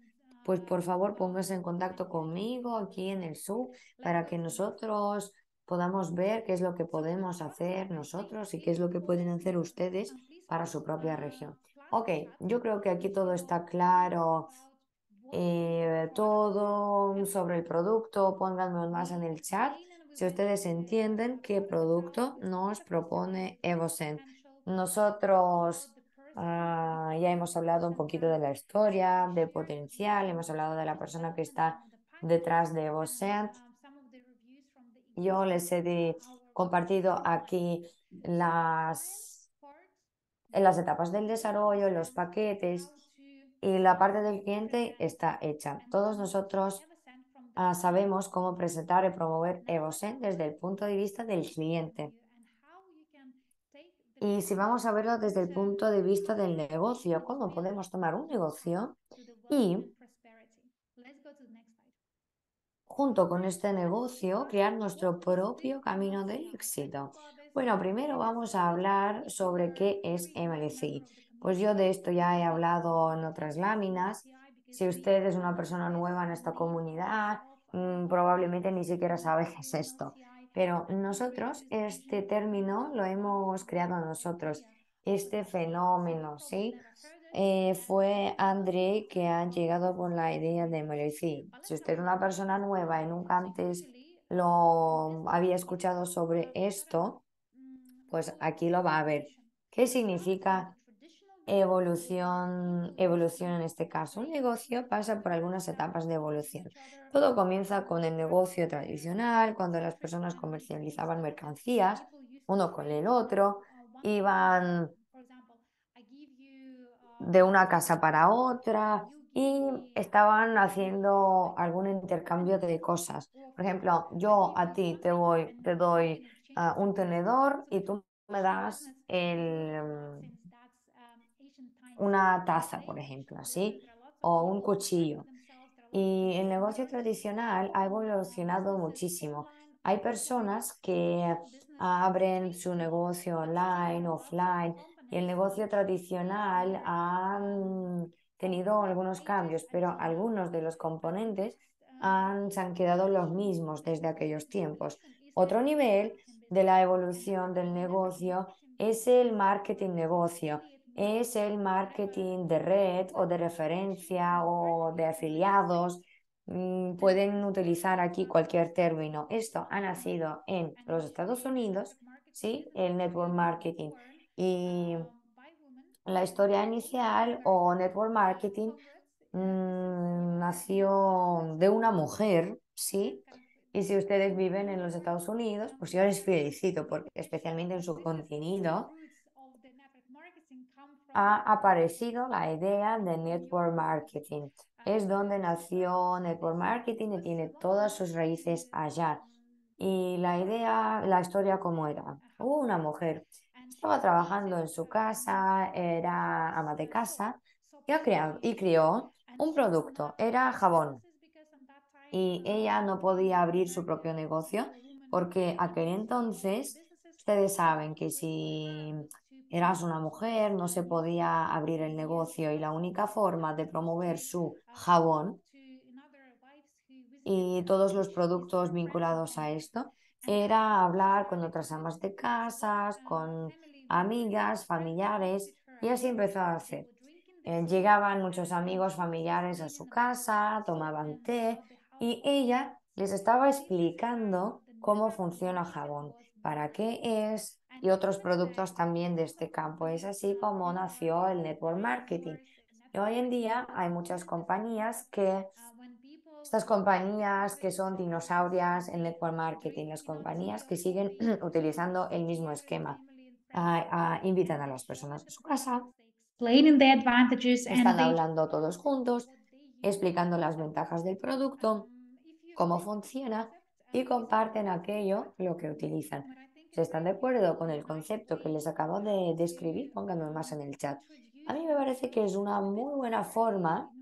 pues por favor póngase en contacto conmigo aquí en el sub para que nosotros podamos ver qué es lo que podemos hacer nosotros y qué es lo que pueden hacer ustedes para su propia región. Ok, yo creo que aquí todo está claro. Eh, todo sobre el producto, pónganme más en el chat si ustedes entienden qué producto nos propone Evocent. Nosotros Ah, ya hemos hablado un poquito de la historia, de potencial, hemos hablado de la persona que está detrás de Evocent. Yo les he compartido aquí las, las etapas del desarrollo, los paquetes y la parte del cliente está hecha. Todos nosotros ah, sabemos cómo presentar y promover Evocent desde el punto de vista del cliente. Y si vamos a verlo desde el punto de vista del negocio, ¿cómo podemos tomar un negocio y junto con este negocio crear nuestro propio camino de éxito? Bueno, primero vamos a hablar sobre qué es MLC. Pues yo de esto ya he hablado en otras láminas. Si usted es una persona nueva en esta comunidad, mm, probablemente ni siquiera sabe qué es esto. Pero nosotros, este término lo hemos creado nosotros, este fenómeno, ¿sí? Eh, fue André que ha llegado con la idea de Melissi. Si usted es una persona nueva y nunca antes lo había escuchado sobre esto, pues aquí lo va a ver. ¿Qué significa evolución, evolución en este caso. Un negocio pasa por algunas etapas de evolución. Todo comienza con el negocio tradicional, cuando las personas comercializaban mercancías uno con el otro, iban de una casa para otra y estaban haciendo algún intercambio de cosas. Por ejemplo, yo a ti te, voy, te doy ah, un tenedor y tú me das el una taza, por ejemplo, así o un cuchillo. Y el negocio tradicional ha evolucionado muchísimo. Hay personas que abren su negocio online, offline, y el negocio tradicional ha mm, tenido algunos cambios, pero algunos de los componentes se han quedado los mismos desde aquellos tiempos. Otro nivel de la evolución del negocio es el marketing negocio es el marketing de red o de referencia o de afiliados. Mm, pueden utilizar aquí cualquier término. Esto ha nacido en los Estados Unidos, ¿sí? El network marketing. Y la historia inicial o network marketing mm, nació de una mujer, ¿sí? Y si ustedes viven en los Estados Unidos, pues yo les felicito, porque especialmente en su contenido, ha aparecido la idea de network marketing. Es donde nació network marketing y tiene todas sus raíces allá. Y la idea, la historia ¿cómo era. Hubo una mujer, estaba trabajando en su casa, era ama de casa y, ha y creó un producto, era jabón. Y ella no podía abrir su propio negocio porque aquel entonces, ustedes saben que si Eras una mujer, no se podía abrir el negocio y la única forma de promover su jabón y todos los productos vinculados a esto era hablar con otras amas de casas, con amigas, familiares y así empezó a hacer. Eh, llegaban muchos amigos, familiares a su casa, tomaban té y ella les estaba explicando cómo funciona jabón, para qué es, y otros productos también de este campo. Es así como nació el network marketing. hoy en día hay muchas compañías que, estas compañías que son dinosaurias en network marketing, las compañías que siguen utilizando el mismo esquema, ah, ah, invitan a las personas a su casa, están hablando todos juntos, explicando las ventajas del producto, cómo funciona y comparten aquello, lo que utilizan. Si están de acuerdo con el concepto que les acabo de describir, pónganme más en el chat. A mí me parece que es una muy buena forma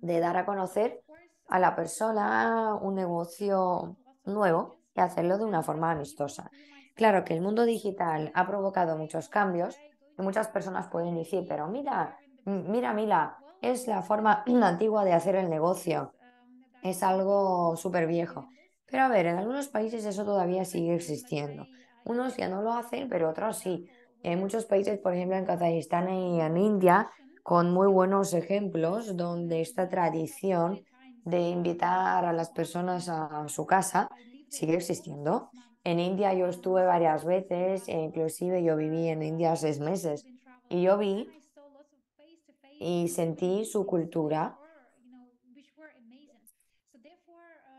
de dar a conocer a la persona un negocio nuevo y hacerlo de una forma amistosa. Claro que el mundo digital ha provocado muchos cambios y muchas personas pueden decir, pero mira, mira, mira, es la forma antigua de hacer el negocio. Es algo súper viejo. Pero a ver, en algunos países eso todavía sigue existiendo. Unos ya no lo hacen, pero otros sí. En muchos países, por ejemplo, en Kazajistán y en India, con muy buenos ejemplos donde esta tradición de invitar a las personas a su casa sigue existiendo. En India yo estuve varias veces e inclusive yo viví en India seis meses y yo vi y sentí su cultura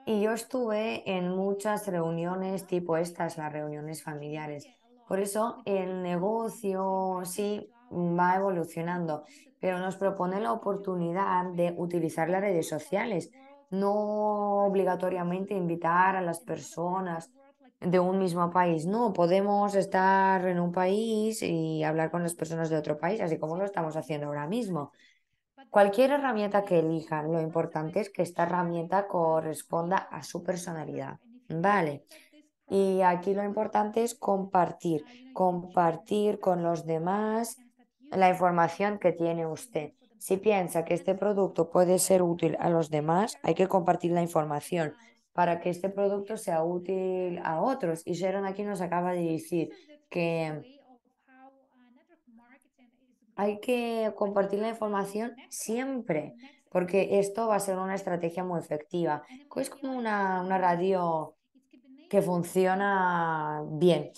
Y yo estuve en muchas reuniones tipo estas, las reuniones familiares. Por eso el negocio sí va evolucionando, pero nos propone la oportunidad de utilizar las redes sociales, no obligatoriamente invitar a las personas de un mismo país, no, podemos estar en un país y hablar con las personas de otro país, así como lo estamos haciendo ahora mismo. Cualquier herramienta que elijan, lo importante es que esta herramienta corresponda a su personalidad. Vale. Y aquí lo importante es compartir, compartir con los demás la información que tiene usted. Si piensa que este producto puede ser útil a los demás, hay que compartir la información para que este producto sea útil a otros. Y Sharon aquí nos acaba de decir que hay que compartir la información siempre, porque esto va a ser una estrategia muy efectiva. Es como una, radio que funciona bien.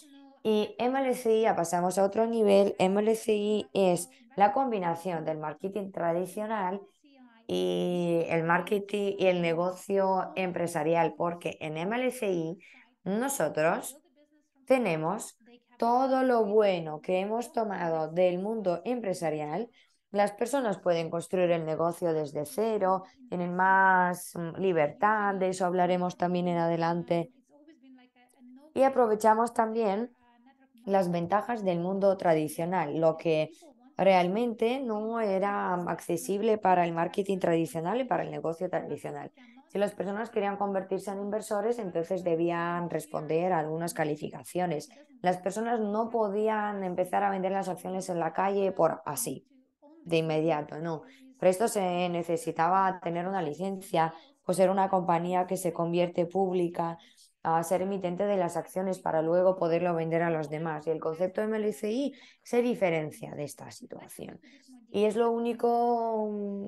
Y MLCI, ya pasamos a otro nivel, MLCI es la combinación del marketing tradicional y el marketing y el negocio empresarial, porque en MLCI nosotros tenemos todo lo bueno que hemos tomado del mundo empresarial, las personas pueden construir el negocio desde cero, tienen más mm, libertad, de eso hablaremos también en adelante. Y aprovechamos también las ventajas del mundo tradicional, lo que realmente no era accesible para el marketing tradicional y para el negocio tradicional. Si las personas querían convertirse en inversores, entonces debían responder a algunas calificaciones. Las personas no podían empezar a vender las acciones en la calle por así, de inmediato, no. Para esto se necesitaba tener una licencia, pues ser una compañía que se convierte pública, a ser emitente de las acciones para luego poderlo vender a los demás. Y el concepto de MLCI se diferencia de esta situación. Y es lo único mm,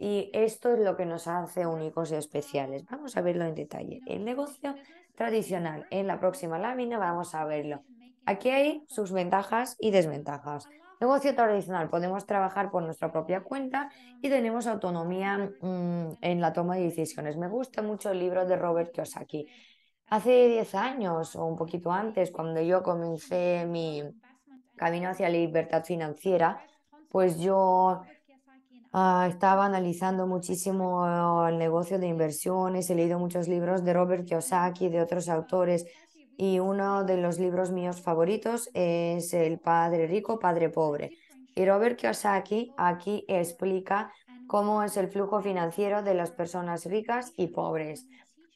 y esto es lo que nos hace únicos y especiales. Vamos a verlo en detalle. El negocio tradicional, en la próxima lámina vamos a verlo. Aquí hay sus ventajas y desventajas. Negocio tradicional, podemos trabajar por nuestra propia cuenta y tenemos autonomía mm, en la toma de decisiones. Me gusta mucho el libro de Robert Kiyosaki. Hace 10 años o un poquito antes, cuando yo comencé mi camino hacia la libertad financiera, pues yo Ah, estaba analizando muchísimo ah, el negocio de inversiones, he leído muchos libros de Robert Kiyosaki, y de otros autores, y uno de los libros míos favoritos es El Padre Rico, Padre Pobre. Y Robert Kiyosaki aquí explica cómo es el flujo financiero de las personas ricas y pobres.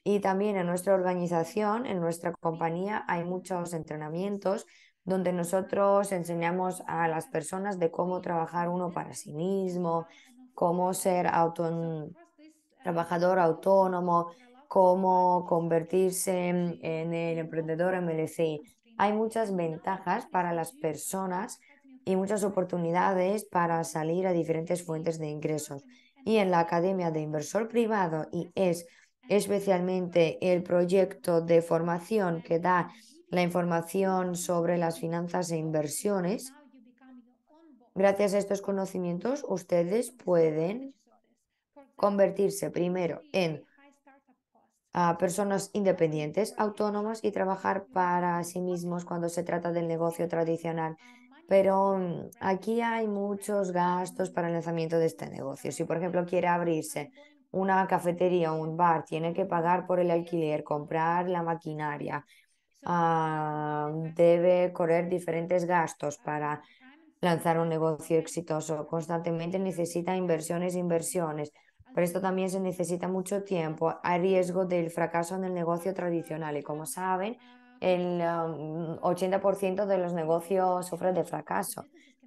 Y también en nuestra organización, en nuestra compañía, hay muchos entrenamientos donde nosotros enseñamos a las personas de cómo trabajar uno para sí mismo, cómo ser mm, trabajador autónomo, cómo convertirse en el emprendedor MLC. Hay muchas ventajas para las personas y muchas oportunidades para salir a diferentes fuentes de ingresos. Y en la Academia de Inversor Privado y es especialmente el proyecto de formación que da la información sobre las finanzas e inversiones. Gracias a estos conocimientos, ustedes pueden convertirse primero en ah, personas independientes, autónomas y trabajar para sí mismos cuando se trata del negocio tradicional. Pero mm, aquí hay muchos gastos para el lanzamiento de este negocio. Si, por ejemplo, quiere abrirse una cafetería o un bar, tiene que pagar por el alquiler, comprar la maquinaria, Ah, debe correr diferentes gastos para lanzar un negocio exitoso. Constantemente necesita inversiones, inversiones. Pero esto también se necesita mucho tiempo. Hay riesgo del fracaso en el negocio tradicional. Y como saben, el 80% um, de los negocios sufren de fracaso.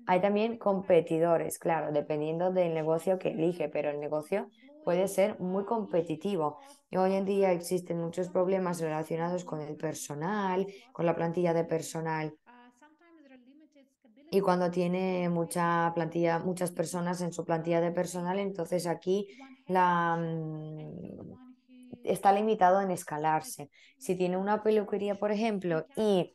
Hay también competidores, claro, dependiendo del negocio que elige, pero el negocio puede ser muy competitivo. Y hoy en día existen muchos problemas relacionados con el personal, con la plantilla de personal. Y cuando tiene mucha plantilla, muchas personas en su plantilla de personal, entonces aquí la, mm, está limitado en escalarse. Si tiene una peluquería, por ejemplo, y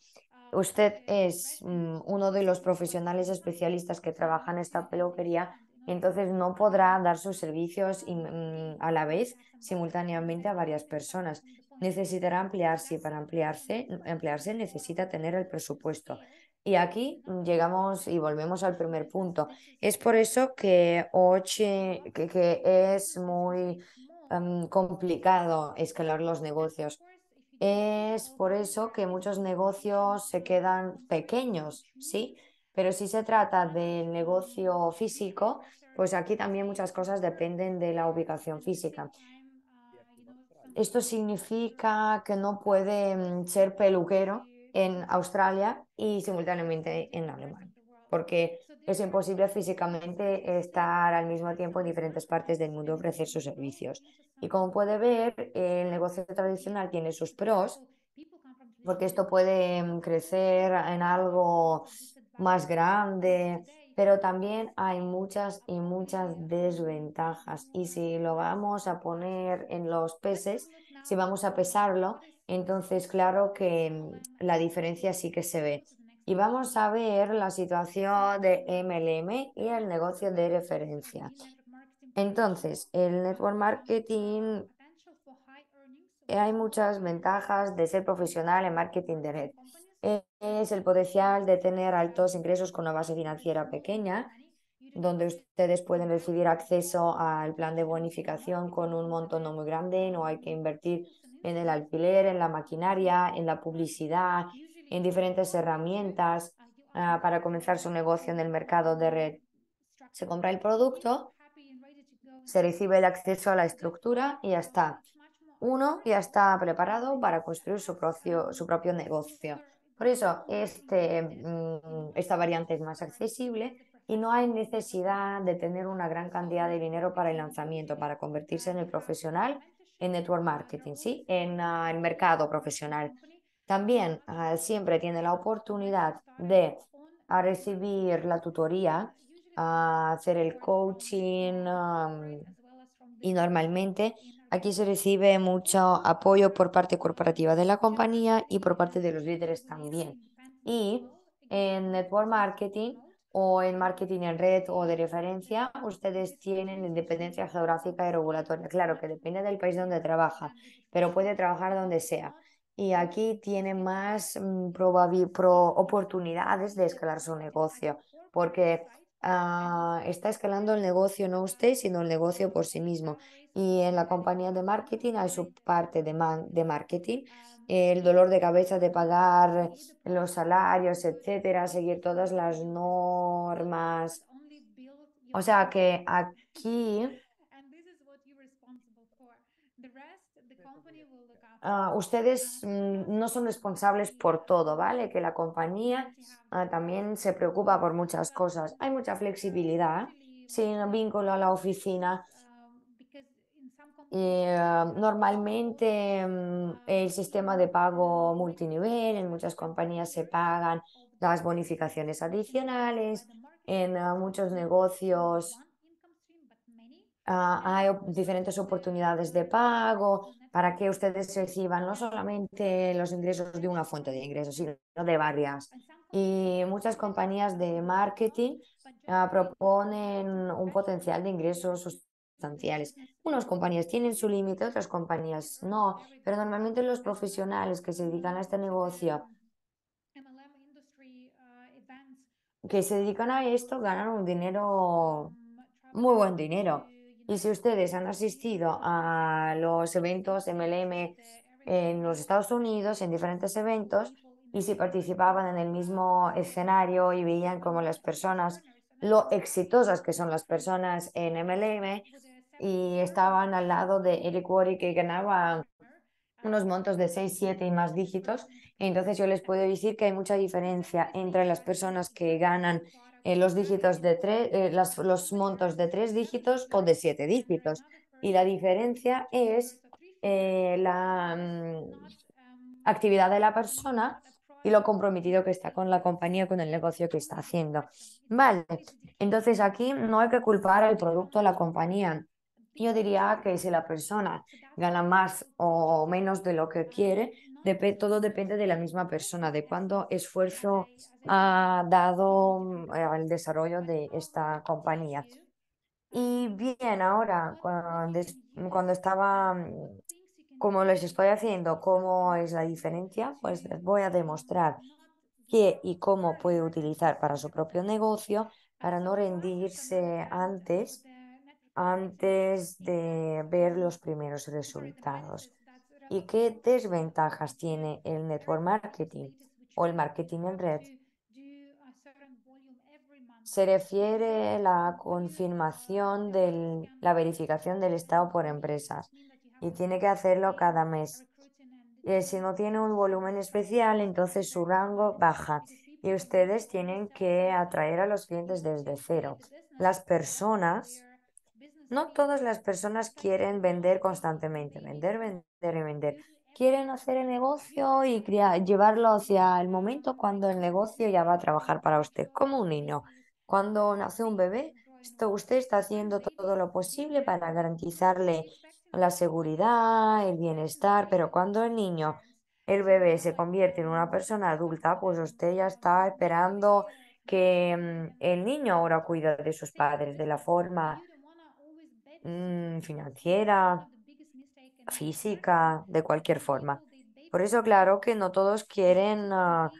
usted es mm, uno de los profesionales especialistas que trabajan en esta peluquería, entonces no podrá dar sus servicios mm, a la vez simultáneamente a varias personas. Necesitará ampliarse y para ampliarse, ampliarse necesita tener el presupuesto. Y aquí llegamos y volvemos al primer punto. Es por eso que, que, es muy em, complicado escalar los negocios. Es por eso que muchos negocios se quedan pequeños, ¿sí? Pero si se trata de negocio físico, pues aquí también muchas cosas dependen de la ubicación física. Esto significa que no puede mm, ser peluquero en Australia y simultáneamente en Alemania, porque es imposible físicamente estar al mismo tiempo en diferentes partes del mundo ofrecer sus servicios. Y como puede ver, el negocio tradicional tiene sus pros, porque esto puede mm, crecer en algo más grande, pero también hay muchas y muchas desventajas. Y si lo vamos a poner en los peces, si vamos a pesarlo, entonces claro que mm, la diferencia sí que se ve. Y vamos a ver la situación de MLM y el negocio de referencia. Entonces, el network marketing, eh, hay muchas ventajas de ser profesional en marketing de red es el potencial de tener altos ingresos con una base financiera pequeña, donde ustedes pueden recibir acceso al plan de bonificación con un montón no muy grande, no hay que invertir en el alquiler, en la maquinaria, en la publicidad, en diferentes herramientas ah, para comenzar su negocio en el mercado de red. Se compra el producto, se recibe el acceso a la estructura y ya está. Uno ya está preparado para construir propio, su propio negocio. Por eso, este, mm, esta variante es más accesible y no hay necesidad de tener una gran cantidad de dinero para el lanzamiento, para convertirse en el profesional en network marketing, ¿sí? en ah, el mercado profesional. También ah, siempre tiene la oportunidad de ah, recibir la tutoría, hacer el coaching y normalmente Aquí se recibe mucho apoyo por parte corporativa de la compañía y por parte de los líderes también. Y en network marketing o en marketing en red o de referencia, ustedes tienen independencia geográfica y regulatoria. Claro que depende del país donde trabaja, pero puede trabajar donde sea. Y aquí tiene más mm, pro oportunidades de escalar su negocio, porque está escalando el negocio, no usted, sino el negocio por sí mismo. Y en la compañía de marketing hay su parte de, de marketing, el dolor de cabeza de pagar los salarios, etcétera, seguir todas las normas. O sea que aquí Ah, ustedes mm, no son responsables por todo, ¿vale? Que la compañía ah, también se preocupa por muchas cosas. Hay mucha flexibilidad sin vínculo a la oficina. Ah, normalmente mm, el sistema de pago multinivel, en muchas compañías se pagan las bonificaciones adicionales, en muchos negocios hay diferentes oportunidades de pago, para que ustedes reciban no solamente los ingresos de una fuente de ingresos, sino de varias. Y muchas compañías de marketing ah, proponen un potencial de ingresos sustanciales. Unas compañías tienen su límite, otras compañías no, pero normalmente los profesionales que se dedican a este negocio que se dedican a esto ganan un dinero, muy buen dinero. Y si ustedes han asistido a los eventos MLM en los Estados Unidos, en diferentes eventos, y si participaban en el mismo escenario y veían como las personas, lo exitosas que son las personas en MLM, y estaban al lado de Eric Worre que ganaba unos montos de 6, 7 y más dígitos. Entonces yo les puedo decir que hay mucha diferencia entre las personas que ganan eh, los dígitos de tres, eh, los montos de tres dígitos o de siete dígitos. Y la diferencia es eh, la mm, actividad de la persona y lo comprometido que está con la compañía, con el negocio que está haciendo. Vale, entonces aquí no hay que culpar al producto a la compañía. Yo diría que si la persona gana más o menos de lo que quiere, todo depende de la misma persona, de cuánto esfuerzo ha dado el eh, desarrollo de esta compañía. Y bien, ahora, cuando estaba, como les estoy haciendo, cómo es la diferencia, pues les voy a demostrar qué y cómo puede utilizar para su propio negocio para no rendirse antes, antes de ver los primeros resultados. ¿Y qué desventajas tiene el network marketing o el marketing en red? Se refiere a la confirmación de la verificación del estado por empresas y tiene que hacerlo cada mes. Eh, si no tiene un volumen especial, entonces su rango baja y ustedes tienen que atraer a los clientes desde cero. Las personas, no todas las personas quieren vender constantemente, vender, vender de vender, Quieren hacer el negocio y llevarlo hacia el momento cuando el negocio ya va a trabajar para usted, como un niño. Cuando nace un bebé, usted está haciendo todo lo posible para garantizarle la seguridad, el bienestar, pero cuando el niño, el bebé, se convierte en una persona adulta, pues usted ya está esperando que mm, el niño ahora cuida de sus padres de la forma mm, financiera, física, de cualquier forma. Por eso, claro que no todos quieren ah,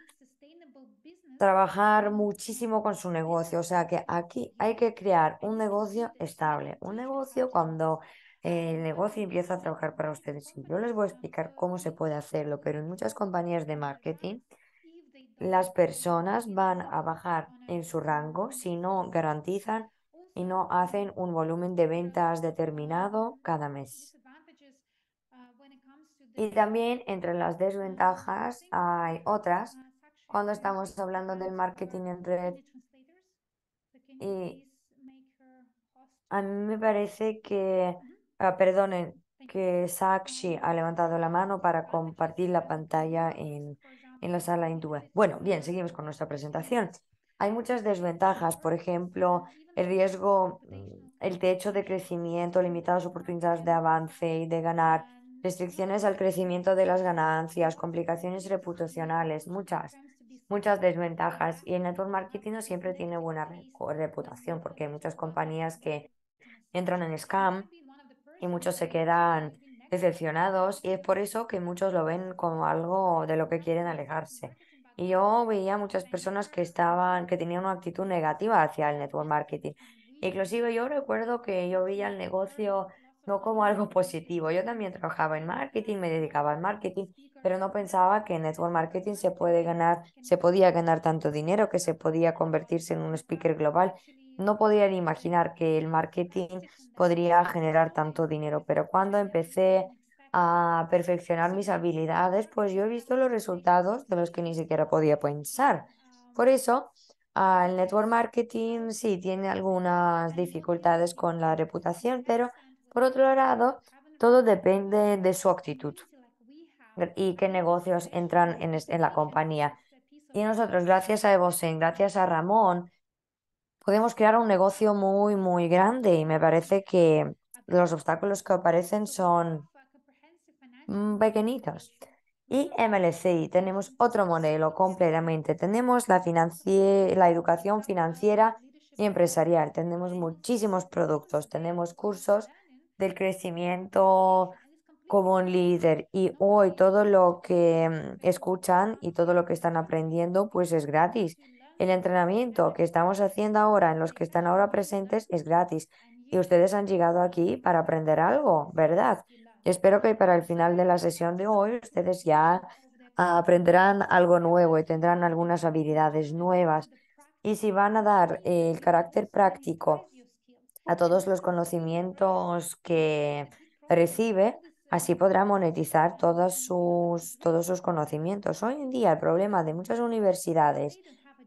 trabajar muchísimo con su negocio. O sea que aquí hay que crear un negocio estable. Un negocio cuando el negocio empieza a trabajar para ustedes. Yo les voy a explicar cómo se puede hacerlo, pero en muchas compañías de marketing las personas van a bajar en su rango si no garantizan y no hacen un volumen de ventas determinado cada mes. Y también entre las desventajas hay otras. Cuando estamos hablando del marketing en red, y a mí me parece que, ah, perdonen, que Sakshi ha levantado la mano para compartir la pantalla en, en la sala Intube. Bueno, bien, seguimos con nuestra presentación. Hay muchas desventajas, por ejemplo, el riesgo, el techo de crecimiento, limitadas oportunidades de avance y de ganar restricciones al crecimiento de las ganancias, complicaciones reputacionales, muchas, muchas desventajas. Y el network marketing no siempre tiene buena reputación porque hay muchas compañías que entran en scam y muchos se quedan decepcionados y es por eso que muchos lo ven como algo de lo que quieren alejarse. Y yo veía muchas personas que estaban, que tenían una actitud negativa hacia el network marketing. Inclusive yo recuerdo que yo veía el negocio no como algo positivo. Yo también trabajaba en marketing, me dedicaba al marketing, pero no pensaba que en network marketing se puede ganar, se podía ganar tanto dinero que se podía convertirse en un speaker global. No podía ni imaginar que el marketing podría generar tanto dinero, pero cuando empecé a perfeccionar mis habilidades, pues yo he visto los resultados de los que ni siquiera podía pensar. Por eso, ah, el network marketing sí tiene algunas dificultades con la reputación, pero por otro lado, todo depende de su actitud y qué negocios entran en, la compañía. Y nosotros, gracias a Evosen, gracias a Ramón, podemos crear un negocio muy, muy grande y me parece que los obstáculos que aparecen son mm, pequeñitos. Y MLCI, tenemos otro modelo completamente. Tenemos la, la educación financiera y empresarial. Tenemos muchísimos productos, tenemos cursos del crecimiento como un líder. Y hoy todo lo que mm, escuchan y todo lo que están aprendiendo, pues es gratis. El entrenamiento que estamos haciendo ahora en los que están ahora presentes es gratis. Y ustedes han llegado aquí para aprender algo, ¿verdad? Espero que para el final de la sesión de hoy ustedes ya aprenderán algo nuevo y tendrán algunas habilidades nuevas. Y si van a dar eh, el carácter práctico a todos los conocimientos que recibe, así podrá monetizar todos sus, todos sus conocimientos. Hoy en día el problema de muchas universidades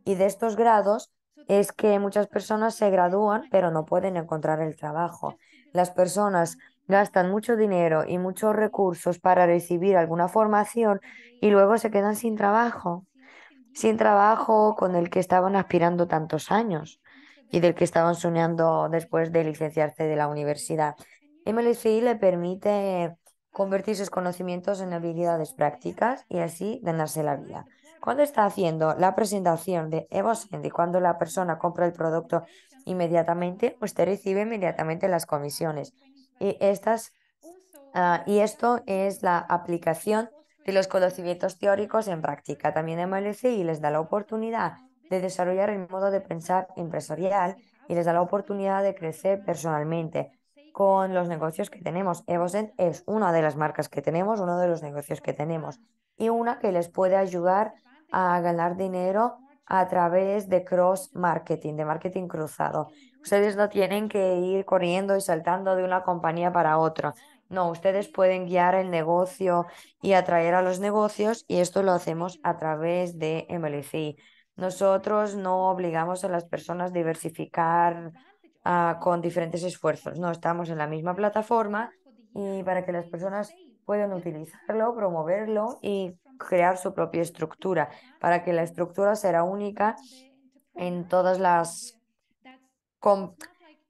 y de estos grados es que muchas personas se gradúan pero no pueden encontrar el trabajo. Las personas gastan mucho dinero y muchos recursos para recibir alguna formación y luego se quedan sin trabajo, sin trabajo con el que estaban aspirando tantos años y del que estaban soñando después de licenciarse de la universidad. MLCI le permite convertir sus conocimientos en habilidades prácticas y así ganarse la vida. Cuando está haciendo la presentación de EvoSend y cuando la persona compra el producto inmediatamente, usted pues recibe inmediatamente las comisiones. Y, estas, ah, y esto es la aplicación de los conocimientos teóricos en práctica. También MLCI les da la oportunidad de desarrollar el modo de pensar empresarial y les da la oportunidad de crecer personalmente con los negocios que tenemos. EvoSend es una de las marcas que tenemos, uno de los negocios que tenemos y una que les puede ayudar a ganar dinero a través de cross marketing, de marketing cruzado. Ustedes no tienen que ir corriendo y saltando de una compañía para otra. No, ustedes pueden guiar el negocio y atraer a los negocios y esto lo hacemos a través de MLC. Nosotros no obligamos a las personas a diversificar ah, con diferentes esfuerzos. No estamos en la misma plataforma y para que las personas puedan utilizarlo, promoverlo y crear su propia estructura, para que la estructura sea única en todas las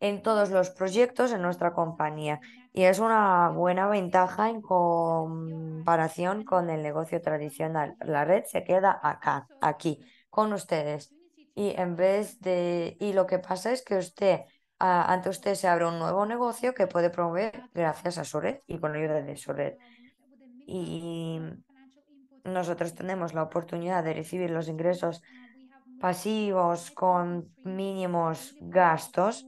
en todos los proyectos en nuestra compañía y es una buena ventaja en comparación con el negocio tradicional. La red se queda acá, aquí con ustedes. Y en vez de, y lo que pasa es que usted, ante usted se abre un nuevo negocio que puede promover gracias a su red y con ayuda de su red. Y nosotros tenemos la oportunidad de recibir los ingresos pasivos con mínimos gastos.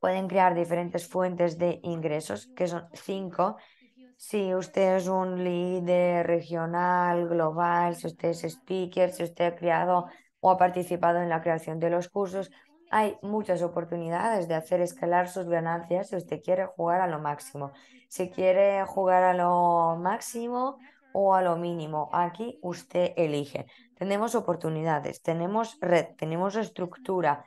Pueden crear diferentes fuentes de ingresos, que son cinco, si usted es un líder regional, global, si usted es speaker, si usted ha creado o ha participado en la creación de los cursos, hay muchas oportunidades de hacer escalar sus ganancias si usted quiere jugar a lo máximo. Si quiere jugar a lo máximo o a lo mínimo, aquí usted elige. Tenemos oportunidades, tenemos red, tenemos estructura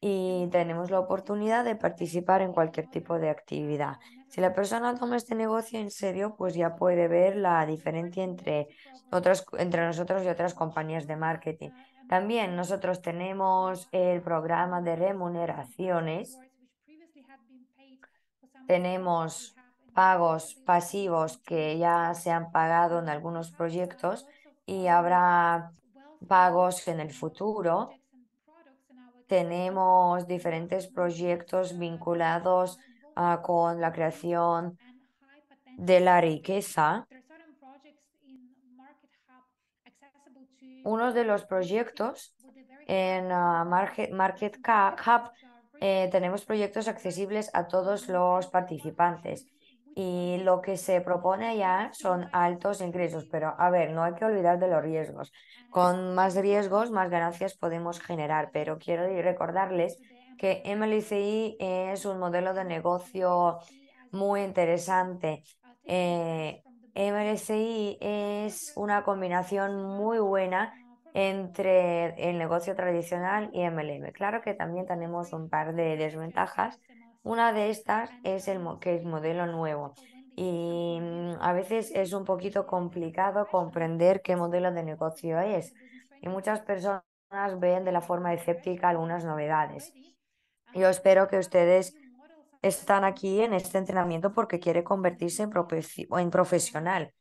y tenemos la oportunidad de participar en cualquier tipo de actividad. Si la persona toma este negocio en serio, pues ya puede ver la diferencia entre, entre nosotros y otras compañías de marketing. También nosotros tenemos el programa de remuneraciones. Tenemos pagos pasivos que ya se han pagado en algunos proyectos y habrá pagos en el futuro. Tenemos diferentes proyectos vinculados Ah, con la creación de la riqueza. Uno de los proyectos en ah, Market, Hub eh, tenemos proyectos accesibles a todos los participantes y lo que se propone allá son altos ingresos, pero a ver, no hay que olvidar de los riesgos. Con más riesgos, más ganancias podemos generar, pero quiero recordarles que MLCI es un modelo de negocio muy interesante. Eh, MLCI es una combinación muy buena entre el negocio tradicional y MLM. Claro que también tenemos un par de desventajas. Una de estas es el, que es modelo nuevo y mm, a veces es un poquito complicado comprender qué modelo de negocio es y muchas personas ven de la forma escéptica algunas novedades. Yo espero que ustedes están aquí en este entrenamiento porque quiere convertirse en, en profesional.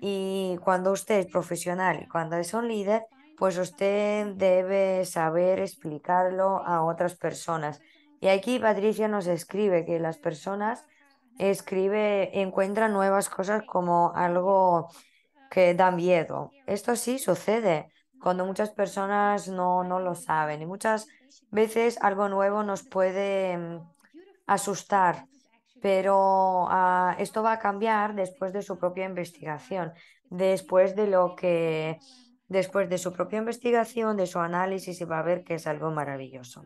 Y cuando usted es profesional, cuando es un líder, pues usted debe saber explicarlo a otras personas. Y aquí Patricia nos escribe que las personas escribe, encuentran nuevas cosas como algo que da miedo. Esto sí sucede cuando muchas personas no, no lo saben y muchas veces algo nuevo nos puede mm, asustar, pero ah, esto va a cambiar después de su propia investigación, después de lo que, después de su propia investigación, de su análisis y va a ver que es algo maravilloso.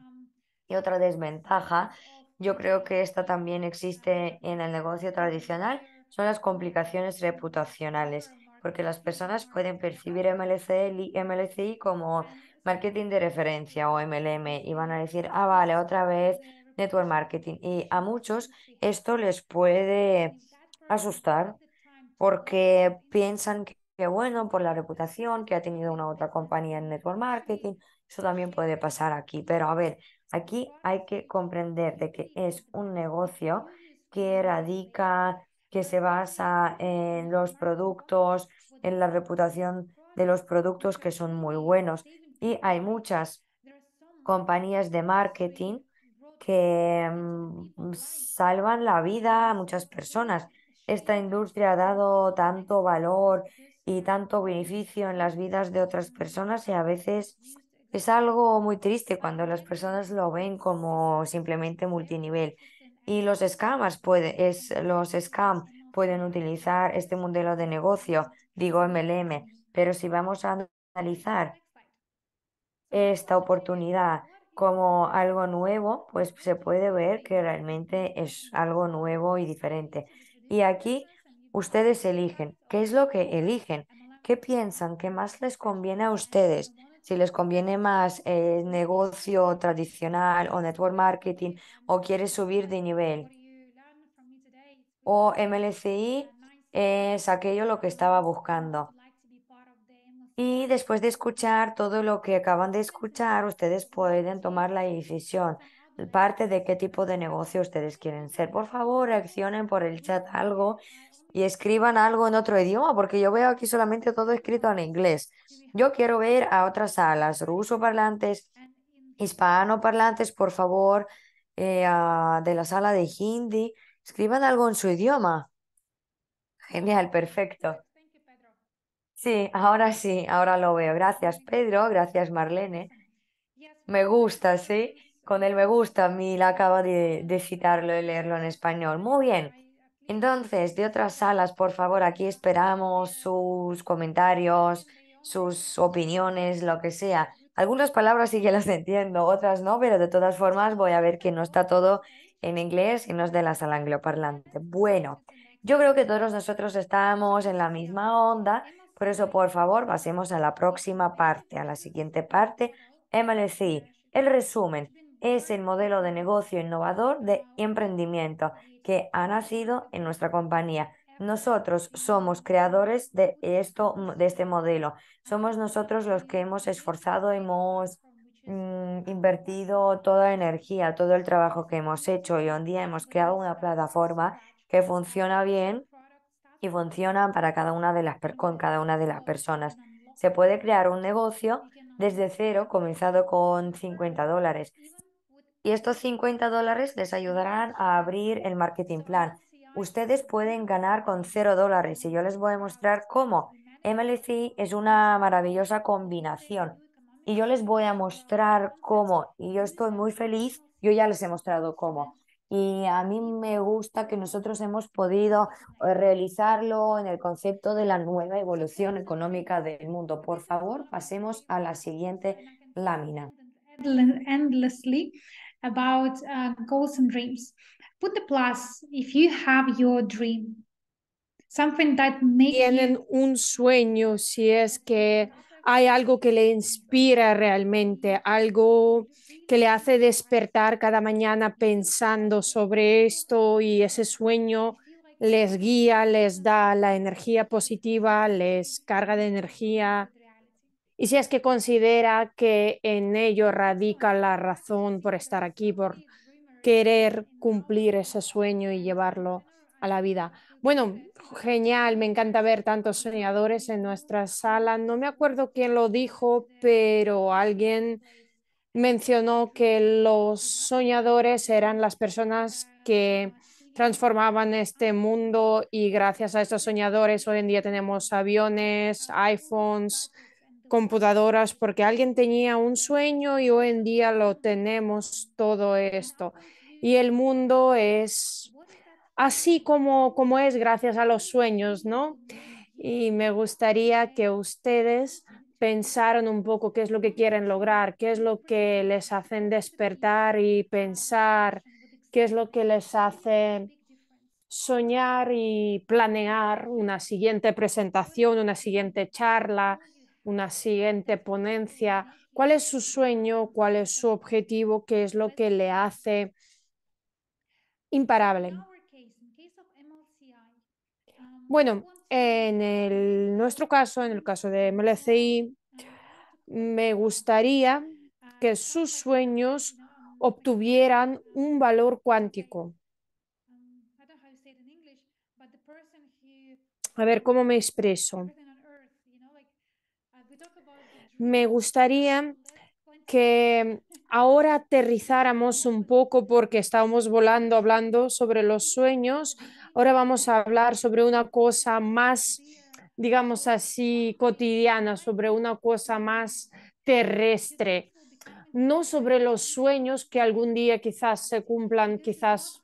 Y otra desventaja, yo creo que esta también existe en el negocio tradicional, son las complicaciones reputacionales, porque las personas pueden percibir MLCI como marketing de referencia o MLM y van a decir, ah, vale, otra vez network marketing. Y a muchos esto les puede asustar porque piensan que, bueno, por la reputación que ha tenido una otra compañía en network marketing, eso también puede pasar aquí. Pero a ver, aquí hay que comprender de que es un negocio que radica, que se basa en los productos, en la reputación de los productos que son muy buenos. Y hay muchas compañías de marketing que mm, salvan la vida a muchas personas. Esta industria ha dado tanto valor y tanto beneficio en las vidas de otras personas y a veces es algo muy triste cuando las personas lo ven como simplemente multinivel. Y los scams puede, es, los scam pueden utilizar este modelo de negocio, digo MLM, pero si vamos a analizar esta oportunidad como algo nuevo, pues se puede ver que realmente es algo nuevo y diferente. Y aquí ustedes eligen. ¿Qué es lo que eligen? ¿Qué piensan que más les conviene a ustedes? Si les conviene más el negocio tradicional o network marketing o quiere subir de nivel. O MLCI es aquello lo que estaba buscando. Y después de escuchar todo lo que acaban de escuchar, ustedes pueden tomar la decisión, parte de qué tipo de negocio ustedes quieren ser. Por favor, accionen por el chat algo y escriban algo en otro idioma, porque yo veo aquí solamente todo escrito en inglés. Yo quiero ver a otras salas, ruso parlantes, hispano parlantes, por favor, eh, de la sala de hindi, escriban algo en su idioma. Genial, perfecto. Sí, ahora sí, ahora lo veo. Gracias, Pedro. Gracias, Marlene. Me gusta, sí. Con el me gusta, Mil acaba de, de citarlo y leerlo en español. Muy bien. Entonces, de otras salas, por favor, aquí esperamos sus comentarios, sus opiniones, lo que sea. Algunas palabras sí que las entiendo, otras no, pero de todas formas voy a ver que no está todo en inglés y no es de la sala angloparlante. Bueno, yo creo que todos nosotros estamos en la misma onda por eso, por favor, pasemos a la próxima parte, a la siguiente parte. MLC, el resumen, es el modelo de negocio innovador de emprendimiento que ha nacido en nuestra compañía. Nosotros somos creadores de, esto, de este modelo. Somos nosotros los que hemos esforzado, hemos mm, invertido toda la energía, todo el trabajo que hemos hecho y hoy en día hemos creado una plataforma que funciona bien y funcionan para cada una de las con cada una de las personas. Se puede crear un negocio desde cero, comenzado con 50 dólares. Y estos 50 dólares les ayudarán a abrir el marketing plan. Ustedes pueden ganar con cero dólares y yo les voy a mostrar cómo. MLC es una maravillosa combinación y yo les voy a mostrar cómo. Y yo estoy muy feliz, yo ya les he mostrado cómo y a mí me gusta que nosotros hemos podido eh, realizarlo en el concepto de la nueva evolución económica del mundo. Por favor, pasemos a la siguiente lámina. Uh, Put the plus if you have your dream. Something that makes Tienen un sueño si es que hay algo que le inspira realmente, algo que le hace despertar cada mañana pensando sobre esto y ese sueño les guía, les da la energía positiva, les carga de energía. Y si es que considera que en ello radica la razón por estar aquí, por querer cumplir ese sueño y llevarlo a la vida. Bueno, genial, me encanta ver tantos soñadores en nuestra sala. No me acuerdo quién lo dijo, pero alguien mencionó que los soñadores eran las personas que transformaban este mundo y gracias a estos soñadores hoy en día tenemos aviones, iPhones, computadoras, porque alguien tenía un sueño y hoy en día lo tenemos todo esto. Y el mundo es así como, como es gracias a los sueños, ¿no? Y me gustaría que ustedes pensaron un poco qué es lo que quieren lograr, qué es lo que les hacen despertar y pensar, qué es lo que les hace soñar y planear una siguiente presentación, una siguiente charla, una siguiente ponencia, cuál es su sueño, cuál es su objetivo, qué es lo que le hace imparable. Bueno, en el, nuestro caso, en el caso de MLCI, me gustaría que sus sueños obtuvieran un valor cuántico. A ver cómo me expreso. Me gustaría que ahora aterrizáramos un poco porque estábamos volando, hablando sobre los sueños. Ahora vamos a hablar sobre una cosa más, digamos así, cotidiana, sobre una cosa más terrestre, no sobre los sueños que algún día quizás se cumplan, quizás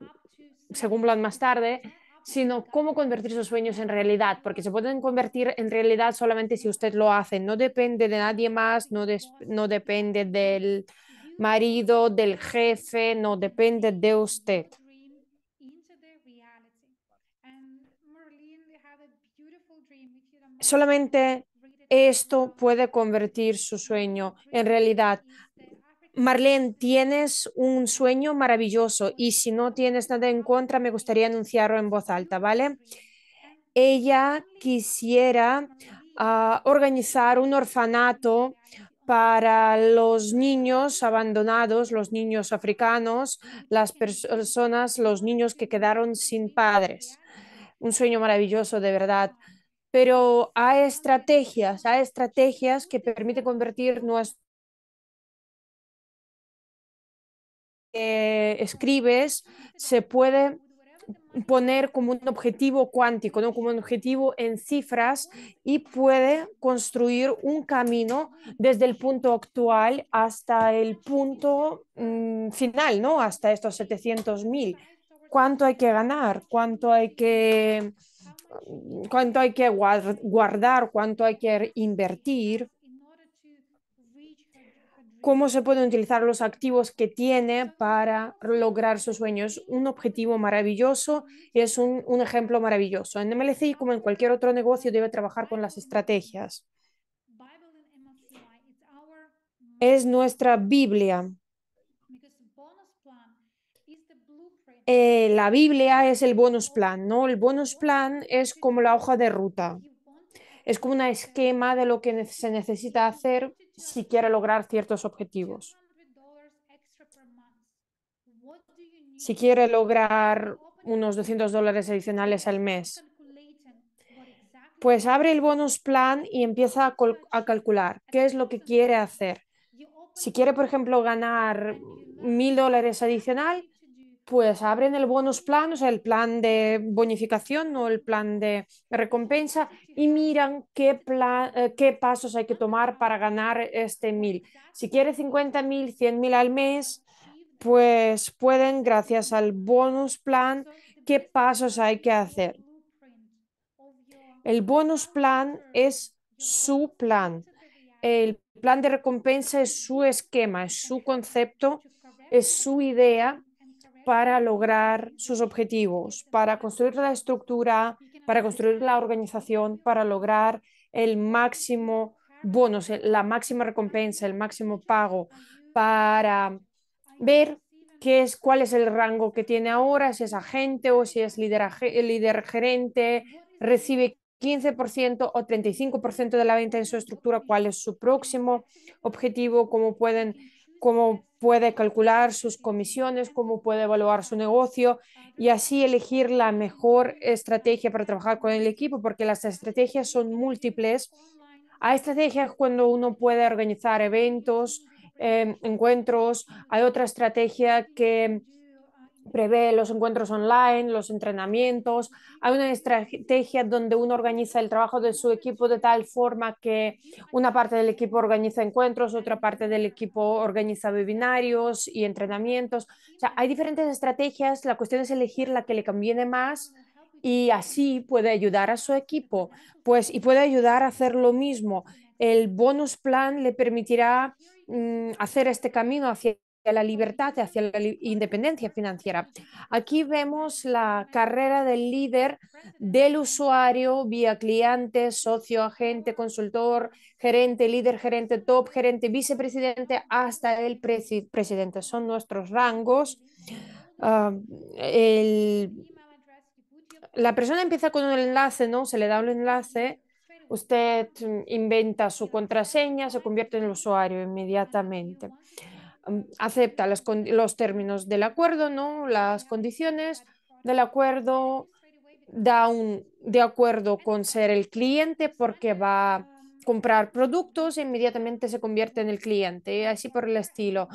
se cumplan más tarde, sino cómo convertir esos sueños en realidad, porque se pueden convertir en realidad solamente si usted lo hace. No depende de nadie más, no, no depende del marido, del jefe, no depende de usted. Solamente esto puede convertir su sueño en realidad. Marlene, tienes un sueño maravilloso y si no tienes nada en contra, me gustaría anunciarlo en voz alta, ¿vale? Ella quisiera ah, organizar un orfanato para los niños abandonados, los niños africanos, las personas, los niños que quedaron sin padres. Un sueño maravilloso, de verdad pero hay estrategias, hay estrategias que permiten convertir nuestro eh, escribes se puede poner como un objetivo cuántico, ¿no? como un objetivo en cifras y puede construir un camino desde el punto actual hasta el punto mm, final, ¿no? hasta estos 700.000. ¿Cuánto hay que ganar? ¿Cuánto hay que cuánto hay que guardar, cuánto hay que invertir, cómo se pueden utilizar los activos que tiene para lograr sus sueños. Un objetivo maravilloso es un, un ejemplo maravilloso. En MLCI, como en cualquier otro negocio, debe trabajar con las estrategias. Es nuestra Biblia Eh, la Biblia es el bonus plan, ¿no? El bonus plan es como la hoja de ruta, es como un esquema de lo que se necesita hacer si quiere lograr ciertos objetivos. Si quiere lograr unos 200 dólares adicionales al mes, pues abre el bonus plan y empieza a, calcular qué es lo que quiere hacer. Si quiere, por ejemplo, ganar 1.000 dólares adicional, pues abren el bonus plan, o sea, el plan de bonificación o el plan de recompensa y miran qué, plan, eh, qué pasos hay que tomar para ganar este mil. Si quiere 50 mil, mil al mes, pues pueden, gracias al bonus plan, qué pasos hay que hacer. El bonus plan es su plan. El plan de recompensa es su esquema, es su concepto, es su idea para lograr sus objetivos, para construir la estructura, para construir la organización, para lograr el máximo bono, la máxima recompensa, el máximo pago, para ver qué es, cuál es el rango que tiene ahora, si es agente o si es líder, líder gerente, recibe 15% o 35% de la venta en su estructura, cuál es su próximo objetivo, cómo pueden cómo puede calcular sus comisiones, cómo puede evaluar su negocio y así elegir la mejor estrategia para trabajar con el equipo, porque las estrategias son múltiples. Hay estrategias cuando uno puede organizar eventos, eh, encuentros, hay otra estrategia que prevé los encuentros online, los entrenamientos. Hay una estrategia donde uno organiza el trabajo de su equipo de tal forma que una parte del equipo organiza encuentros, otra parte del equipo organiza webinarios y entrenamientos. O sea, hay diferentes estrategias. La cuestión es elegir la que le conviene más y así puede ayudar a su equipo. Pues y puede ayudar a hacer lo mismo. El bonus plan le permitirá mm, hacer este camino hacia la libertad, hacia la independencia financiera. Aquí vemos la carrera del líder, del usuario, vía cliente, socio, agente, consultor, gerente, líder, gerente, top, gerente, vicepresidente, hasta el presidente. Son nuestros rangos. Ah, la persona empieza con un enlace, ¿no? Se le da un enlace. Usted inventa su contraseña, se convierte en el usuario inmediatamente. Mm, acepta los términos del acuerdo, ¿no? las condiciones del acuerdo, da un de acuerdo con ser el cliente porque va a comprar productos e inmediatamente se convierte en el cliente, así por el estilo.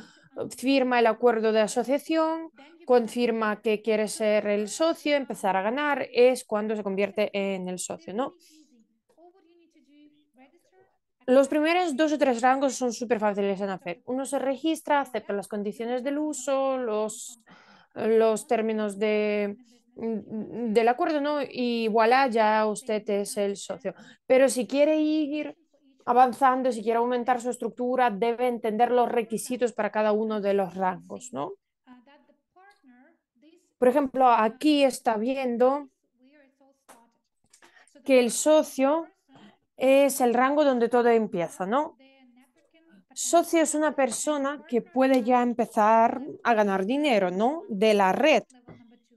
Firma el acuerdo de asociación, confirma que quiere ser el socio, empezar a ganar, es cuando se convierte en el socio, ¿no? Los primeros dos o tres rangos son súper fáciles de hacer. Uno se registra, acepta las condiciones del uso, los, los términos de, mm, del acuerdo, ¿no? Y voilà, ya usted es el socio. Pero si quiere ir avanzando, si quiere aumentar su estructura, debe entender los requisitos para cada uno de los rangos, ¿no? Por ejemplo, aquí está viendo que el socio es el rango donde todo empieza, ¿no? Socio es una persona que puede ya empezar a ganar dinero, ¿no? De la red.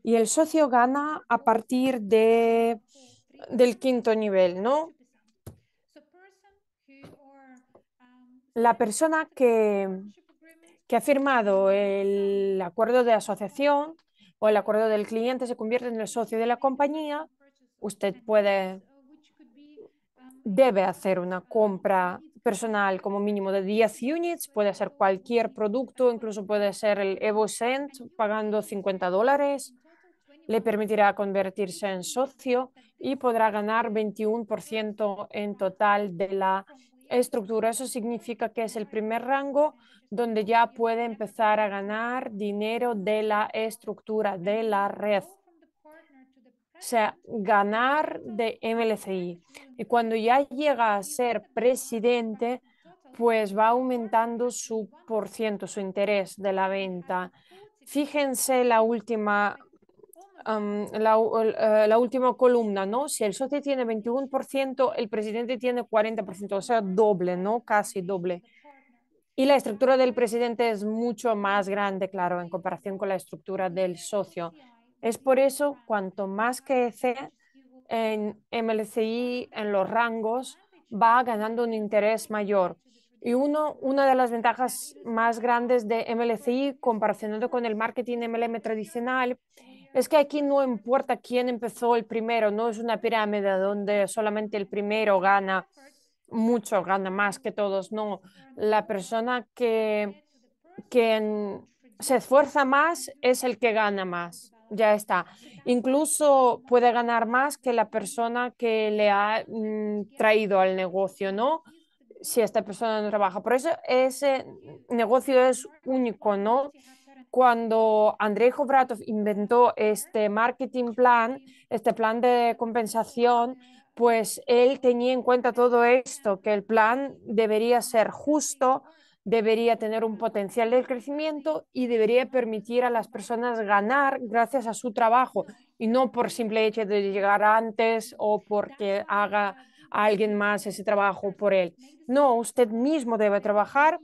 Y el socio gana a partir de, del quinto nivel, ¿no? La persona que, que ha firmado el acuerdo de asociación o el acuerdo del cliente se convierte en el socio de la compañía. Usted puede debe hacer una compra personal como mínimo de 10 units, puede ser cualquier producto, incluso puede ser el EvoCent pagando 50 dólares, le permitirá convertirse en socio y podrá ganar 21% en total de la estructura. Eso significa que es el primer rango donde ya puede empezar a ganar dinero de la estructura, de la red. O sea, ganar de MLCI. Y cuando ya llega a ser presidente, pues va aumentando su por ciento, su interés de la venta. Fíjense la última, eh, la, última columna, ¿no? Si el socio tiene 21%, el presidente tiene 40%, o sea, doble, ¿no? Casi doble. Y la estructura del presidente es mucho más grande, claro, en comparación con la estructura del socio. Es por eso, cuanto más crece en MLCI, en los rangos, va ganando un interés mayor. Y uno, una de las ventajas más grandes de MLCI, comparacionando con el marketing MLM tradicional, es que aquí no importa quién empezó el primero, no es una pirámide donde solamente el primero gana mucho, gana más que todos, no. La persona que, que se esfuerza más es el que gana más ya está. Incluso puede ganar más que la persona que le ha mm, traído al negocio, ¿no? Si esta persona no trabaja. Por eso ese negocio es único, ¿no? Cuando Andrei Jovratov inventó este marketing plan, este plan de compensación, pues él tenía en cuenta todo esto, que el plan debería ser justo, debería tener un potencial de crecimiento y debería permitir a las personas ganar gracias a su trabajo y no por simple hecho de llegar antes o porque haga alguien más ese trabajo por él. No, usted mismo debe trabajar.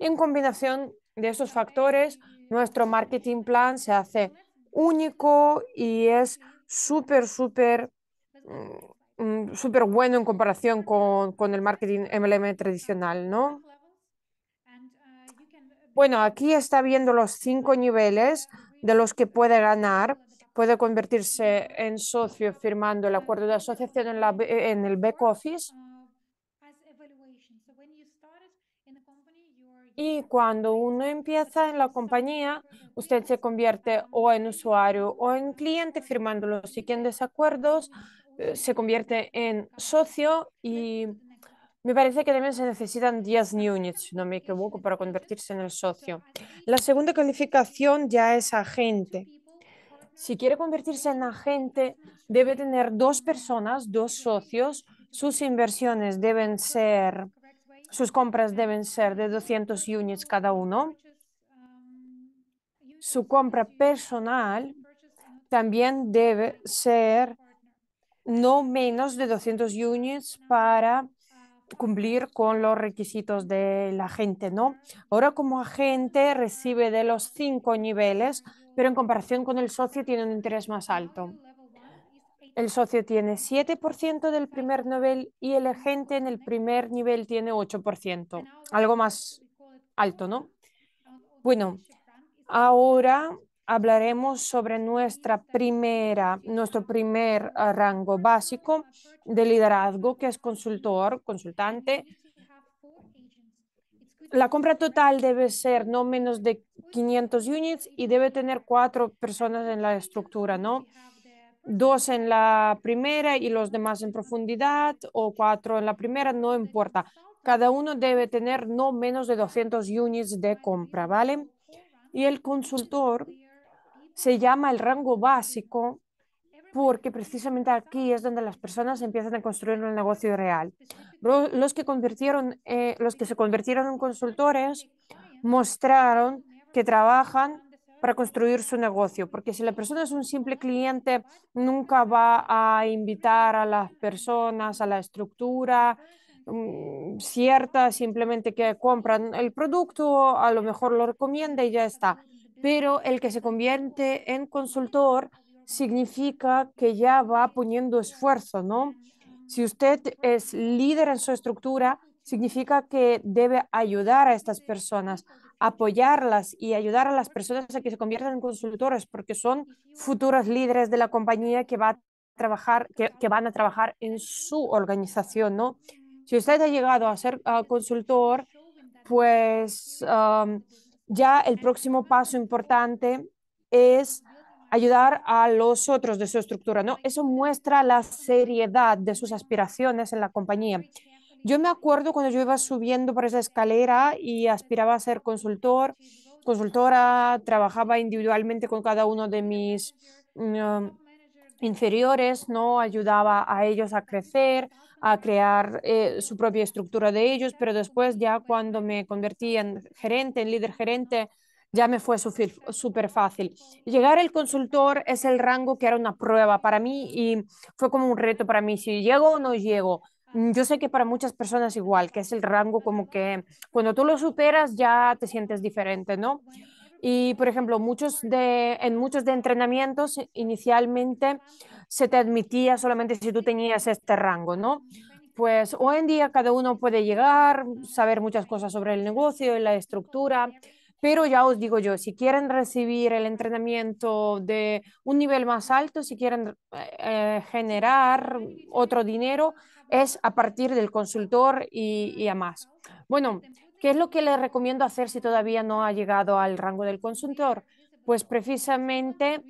En combinación de esos factores, nuestro marketing plan se hace único y es súper, súper mm, mm, súper bueno en comparación con, con, el marketing MLM tradicional, ¿no? Bueno, aquí está viendo los cinco niveles de los que puede ganar. Puede convertirse en socio firmando el acuerdo de asociación en, eh, el back office. Y cuando uno empieza en la compañía, usted se convierte o en usuario o en cliente firmando los siguientes acuerdos, eh, se convierte en socio y me parece que también se necesitan 10 units, si no me equivoco, para convertirse en el socio. La segunda calificación ya es agente. Si quiere convertirse en agente, debe tener dos personas, dos socios. Sus inversiones deben ser, sus compras deben ser de 200 units cada uno. Su compra personal también debe ser no menos de 200 units para cumplir con los requisitos de la gente, ¿no? Ahora como agente recibe de los cinco niveles, pero en comparación con el socio tiene un interés más alto. El socio tiene 7% del primer nivel y el agente en el primer nivel tiene 8%, algo más alto, ¿no? Bueno, ahora hablaremos sobre nuestra primera, nuestro primer ah, rango básico de liderazgo, que es consultor, consultante. La compra total debe ser no menos de 500 units y debe tener cuatro personas en la estructura, ¿no? Dos en la primera y los demás en profundidad o cuatro en la primera, no importa. Cada uno debe tener no menos de 200 units de compra, ¿vale? Y el consultor se llama el rango básico porque precisamente aquí es donde las personas empiezan a construir un negocio real. Los que, convirtieron, eh, los que se convirtieron en consultores mostraron que trabajan para construir su negocio, porque si la persona es un simple cliente, nunca va a invitar a las personas a la estructura mm, cierta, simplemente que compran el producto, a lo mejor lo recomienda y ya está pero el que se convierte en consultor significa que ya va poniendo esfuerzo, ¿no? Si usted es líder en su estructura, significa que debe ayudar a estas personas, apoyarlas y ayudar a las personas a que se conviertan en consultores, porque son futuros líderes de la compañía que, va a trabajar, que, van a trabajar en su organización, ¿no? Si usted ha llegado a ser ah, consultor, pues ya el próximo paso importante es ayudar a los otros de su estructura, ¿no? Eso muestra la seriedad de sus aspiraciones en la compañía. Yo me acuerdo cuando yo iba subiendo por esa escalera y aspiraba a ser consultor, consultora, trabajaba individualmente con cada uno de mis mm, inferiores, no ayudaba a ellos a crecer, a crear eh, su propia estructura de ellos, pero después ya cuando me convertí en gerente, en líder gerente, ya me fue súper fácil. Llegar al consultor es el rango que era una prueba para mí y fue como un reto para mí, si llego o no llego. Mm, yo sé que para muchas personas igual, que es el rango como que cuando tú lo superas ya te sientes diferente, ¿no? Y, por ejemplo, muchos de, en muchos de entrenamientos inicialmente se te admitía solamente si tú tenías este rango, ¿no? Pues hoy en día cada uno puede llegar, saber muchas cosas sobre el negocio y la estructura, pero ya os digo yo, si quieren recibir el entrenamiento de un nivel más alto, si quieren eh, generar otro dinero, es a partir del consultor y, y a más. Bueno, ¿Qué es lo que le recomiendo hacer si todavía no ha llegado al rango del consultor? Pues precisamente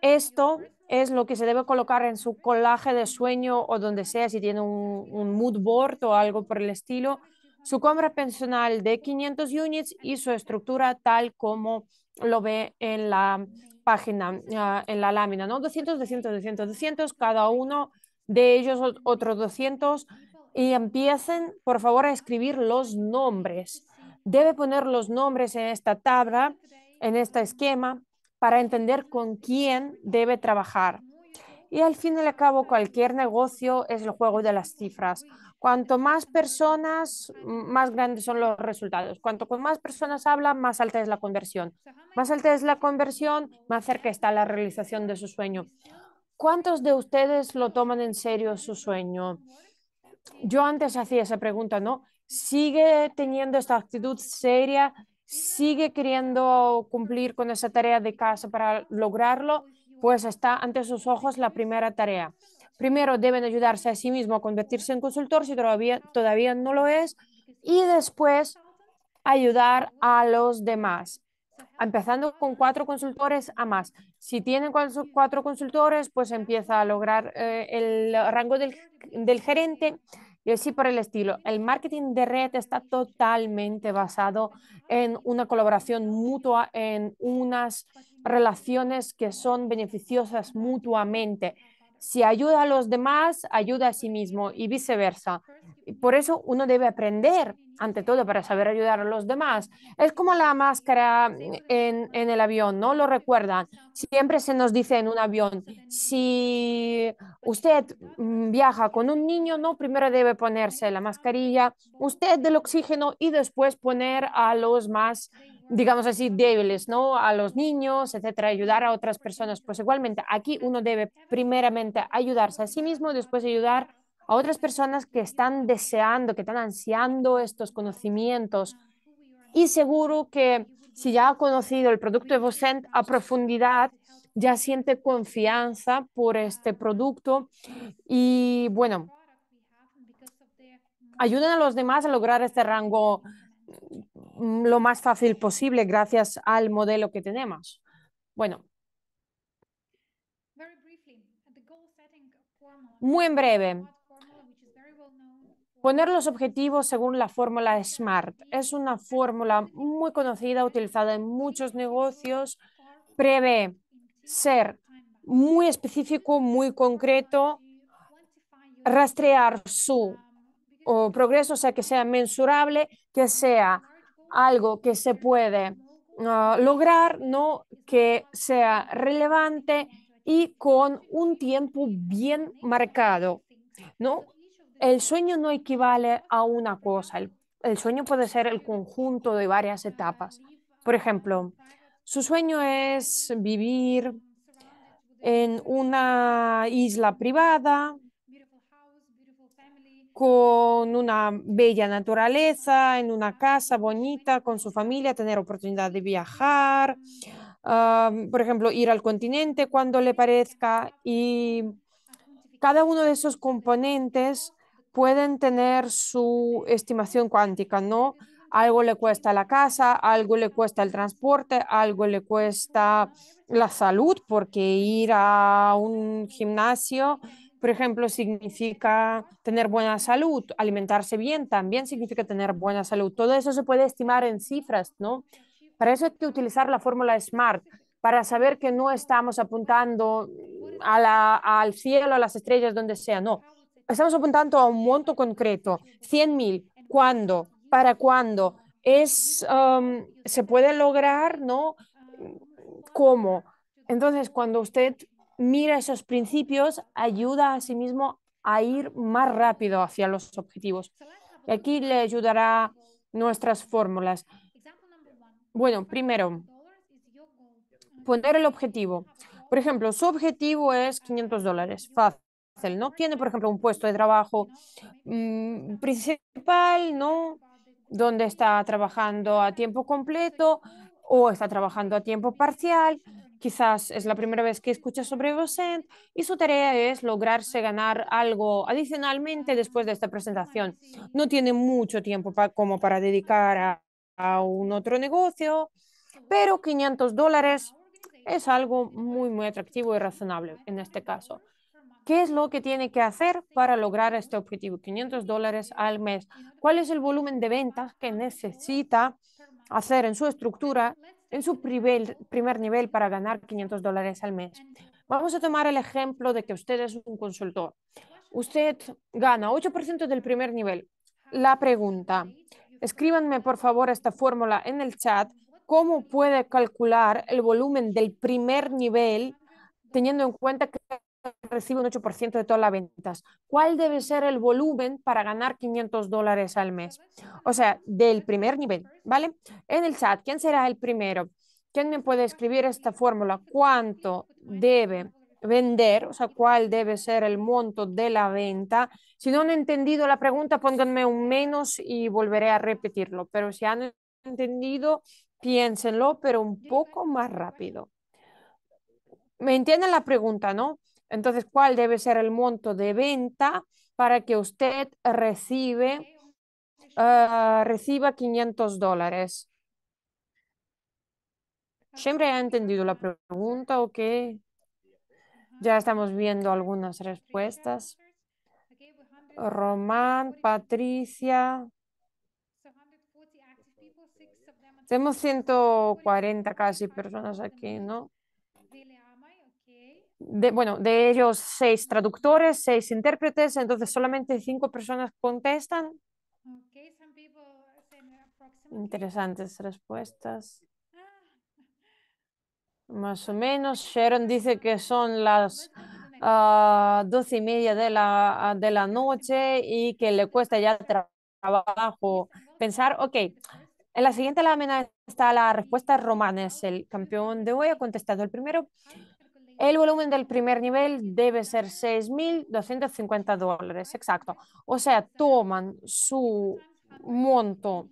esto es lo que se debe colocar en su colaje de sueño o donde sea, si tiene un, mood board o algo por el estilo, su compra personal de 500 units y su estructura tal como lo ve en la página, ah, en la lámina, ¿no? 200, 200, 200, 200, cada uno de ellos otros 200 y empiecen, por favor, a escribir los nombres. Debe poner los nombres en esta tabla, en este esquema, para entender con quién debe trabajar. Y al fin y al cabo, cualquier negocio es el juego de las cifras. Cuanto más personas, más grandes son los resultados. Cuanto con más personas hablan, más alta es la conversión. Más alta es la conversión, más cerca está la realización de su sueño. ¿Cuántos de ustedes lo toman en serio su sueño? yo antes hacía esa pregunta, ¿no? ¿Sigue teniendo esta actitud seria? ¿Sigue queriendo cumplir con esa tarea de casa para lograrlo? Pues está ante sus ojos la primera tarea. Primero deben ayudarse a sí mismos a convertirse en consultor si todavía, todavía no lo es y después ayudar a los demás, empezando con cuatro consultores a más. Si tienen cuatro consultores, pues empieza a lograr eh, el rango del, del gerente y así por el estilo. El marketing de red está totalmente basado en una colaboración mutua, en unas relaciones que son beneficiosas mutuamente. Si ayuda a los demás, ayuda a sí mismo y viceversa. Por eso uno debe aprender ante todo para saber ayudar a los demás. Es como la máscara en, el avión, ¿no? Lo recuerdan. Siempre se nos dice en un avión, si usted viaja con un niño, no, primero debe ponerse la mascarilla, usted del oxígeno y después poner a los más digamos así, débiles, ¿no? A los niños, etcétera, ayudar a otras personas. Pues igualmente, aquí uno debe primeramente ayudarse a sí mismo, después ayudar a otras personas que están deseando, que están ansiando estos conocimientos. Y seguro que si ya ha conocido el producto de a profundidad, ya siente confianza por este producto y bueno, ayudan a los demás a lograr este rango mm, lo más fácil posible gracias al modelo que tenemos. Bueno, muy en breve, Poner los objetivos según la fórmula SMART es una fórmula muy conocida, utilizada en muchos negocios. Prevé ser muy específico, muy concreto, rastrear su progreso, o sea, que sea mensurable, que sea algo que se puede ah, lograr, ¿no? que sea relevante y con un tiempo bien marcado. ¿no? el sueño no equivale a una cosa. El, sueño puede ser el conjunto de varias etapas. Por ejemplo, su sueño es vivir en una isla privada con una bella naturaleza, en una casa bonita, con su familia, tener oportunidad de viajar, por ejemplo, ir al continente cuando le parezca y cada uno de esos componentes pueden tener su estimación cuántica, ¿no? Algo le cuesta la casa, algo le cuesta el transporte, algo le cuesta la salud, porque ir a un gimnasio, por ejemplo, significa tener buena salud, alimentarse bien también significa tener buena salud. Todo eso se puede estimar en cifras, ¿no? Para eso hay que utilizar la fórmula SMART, para saber que no estamos apuntando al cielo, a las estrellas, donde sea, no estamos apuntando a un monto concreto, 100.000. ¿Cuándo? ¿Para cuándo? Es, um, ¿Se puede lograr? ¿No? ¿Cómo? Entonces, cuando usted mira esos principios, ayuda a sí mismo a ir más rápido hacia los objetivos. Y aquí le ayudará nuestras fórmulas. Bueno, primero, poner el objetivo. Por ejemplo, su objetivo es 500 dólares. Fácil. ¿no? Tiene, por ejemplo, un puesto de trabajo mm, principal, ¿no? Donde está trabajando a tiempo completo o está trabajando a tiempo parcial. Quizás es la primera vez que escucha sobre Vocent y su tarea es lograrse ganar algo adicionalmente después de esta presentación. No tiene mucho tiempo como para dedicar a, a un otro negocio, pero 500 dólares es algo muy, muy atractivo y razonable en este caso. ¿Qué es lo que tiene que hacer para lograr este objetivo? 500 dólares al mes. ¿Cuál es el volumen de ventas que necesita hacer en su estructura, en su primer, nivel para ganar 500 dólares al mes? Vamos a tomar el ejemplo de que usted es un consultor. Usted gana 8% del primer nivel. La pregunta, escríbanme por favor esta fórmula en el chat. ¿Cómo puede calcular el volumen del primer nivel teniendo en cuenta que recibe un 8% de todas las ventas. ¿Cuál debe ser el volumen para ganar 500 dólares al mes? O sea, del primer nivel, ¿vale? En el chat, ¿quién será el primero? ¿Quién me puede escribir esta fórmula? ¿Cuánto debe vender? O sea, ¿cuál debe ser el monto de la venta? Si no han entendido la pregunta, pónganme un menos y volveré a repetirlo. Pero si han entendido, piénsenlo, pero un poco más rápido. ¿Me entienden la pregunta, no? Entonces, ¿cuál debe ser el monto de venta para que usted recibe, ah, reciba 500 dólares? ¿Siempre ha entendido la pregunta o qué? Ya estamos viendo algunas respuestas. Román, Patricia. Tenemos 140 casi personas aquí, ¿no? de, bueno, de ellos seis traductores, seis intérpretes, entonces solamente cinco personas contestan. Interesantes respuestas. Ah. Más o menos, Sharon dice que son las ah, doce y media ah, de la, noche y que le cuesta ya trabajo pensar, ok, en la siguiente lámina está la respuesta Romanes, el campeón de hoy, ha contestado el primero. El volumen del primer nivel debe ser 6.250 dólares, exacto. O sea, toman su monto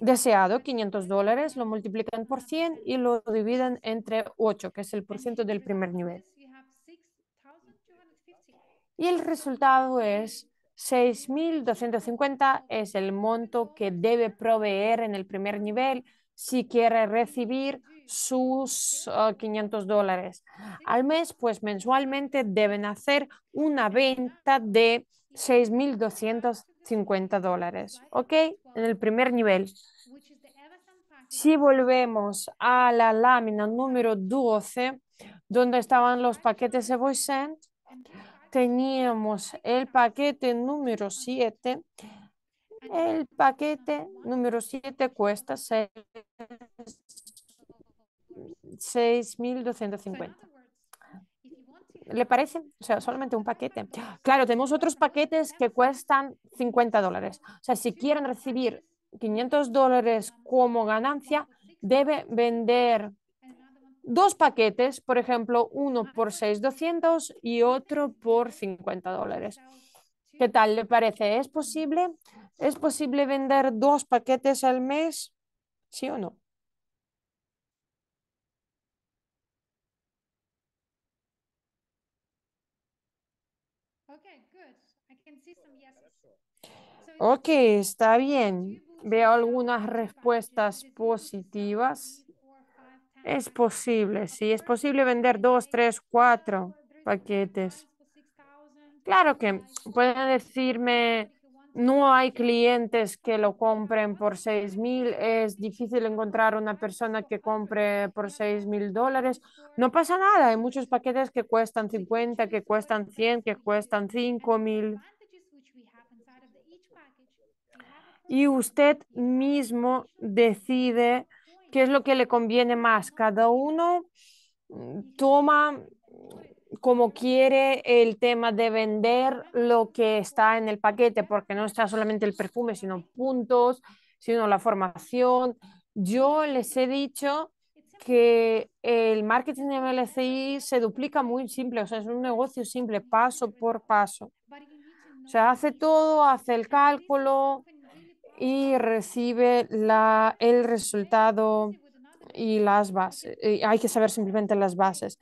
deseado, 500 dólares, lo multiplican por 100 y lo dividen entre 8, que es el porcentaje del primer nivel. Y el resultado es 6.250 es el monto que debe proveer en el primer nivel si quiere recibir sus 500 ah, dólares ah, al mes, pues mensualmente deben hacer una venta de 6.250 dólares, ¿ok? En el primer nivel. Si volvemos a la lámina número 12, donde estaban los paquetes de VoiceSend, teníamos el paquete número 7. El paquete número 7 cuesta 6 6.250. ¿Le parece? O sea, solamente un paquete. Claro, tenemos otros paquetes que cuestan 50 dólares. O sea, si quieren recibir 500 dólares como ganancia, debe vender dos paquetes, por ejemplo, uno por 6.200 y otro por 50 dólares. ¿Qué tal le parece? ¿Es posible? ¿Es posible vender dos paquetes al mes? ¿Sí o no? Ok, está bien. Veo algunas respuestas positivas. Es posible, sí, es posible vender dos, tres, cuatro paquetes. Claro que pueden decirme, no hay clientes que lo compren por seis mil, es difícil encontrar una persona que compre por seis mil dólares. No pasa nada, hay muchos paquetes que cuestan 50, que cuestan 100, que cuestan cinco mil. y usted mismo decide qué es lo que le conviene más. Cada uno mm, toma como quiere el tema de vender lo que está en el paquete, porque no está solamente el perfume, sino puntos, sino la formación. Yo les he dicho que el marketing de MLCI se duplica muy simple, o sea, es un negocio simple, paso por paso. O sea, hace todo, hace el cálculo, y recibe el resultado y las bases. hay que saber simplemente las bases.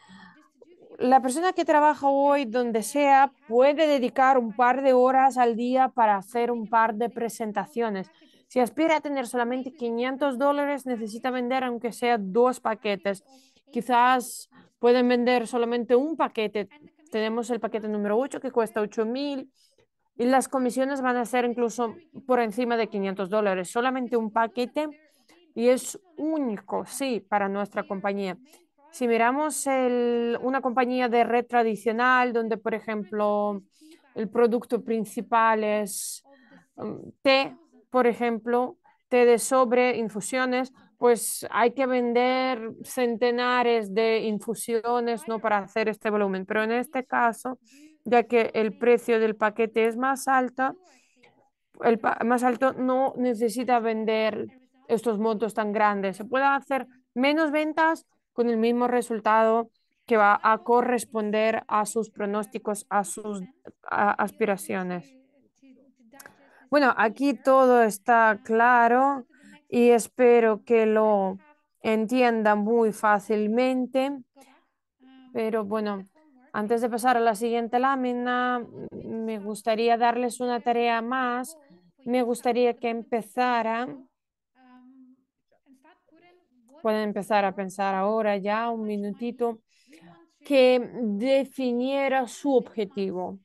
La persona que trabaja hoy donde sea puede dedicar un par de horas al día para hacer un par de presentaciones. Si aspira a tener solamente 500 dólares, necesita vender aunque sea dos paquetes. Quizás pueden vender solamente un paquete. Tenemos el paquete número 8 que cuesta 8.000 y las comisiones van a ser incluso por encima de 500 dólares. Solamente un paquete y es único, sí, para nuestra compañía. Si miramos el, una compañía de red tradicional, donde, por ejemplo, el producto principal es um, té, por ejemplo, té de sobre, infusiones, pues hay que vender centenares de infusiones ¿no? para hacer este volumen. Pero en este caso, ya que el precio del paquete es más alto, el más alto no necesita vender estos montos tan grandes. Se puede hacer menos ventas con el mismo resultado que va a corresponder a sus pronósticos, a sus aspiraciones. Bueno, aquí todo está claro y espero que lo entienda muy fácilmente, pero bueno, antes de pasar a la siguiente lámina, me gustaría darles una tarea más. Me gustaría que empezaran. Pueden empezar a pensar ahora ya, un minutito, que definiera su objetivo.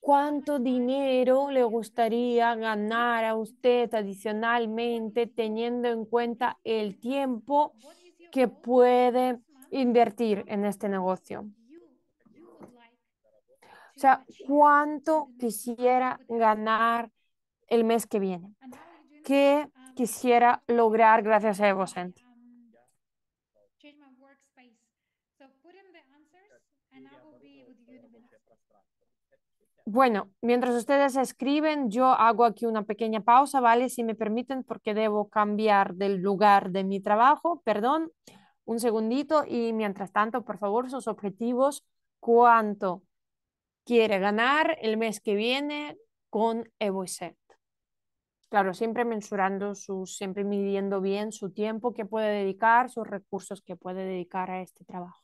¿Cuánto dinero le gustaría ganar a usted adicionalmente teniendo en cuenta el tiempo que puede invertir en este negocio? O sea, ¿cuánto quisiera ganar el mes que viene? ¿Qué quisiera lograr gracias a vosotros. Bueno, mientras ustedes escriben, yo hago aquí una pequeña pausa, ¿vale? Si me permiten, porque debo cambiar del lugar de mi trabajo, perdón, un segundito. Y mientras tanto, por favor, sus objetivos, cuánto quiere ganar el mes que viene con EvoSet. Claro, siempre mensurando su, siempre midiendo bien su tiempo que puede dedicar, sus recursos que puede dedicar a este trabajo.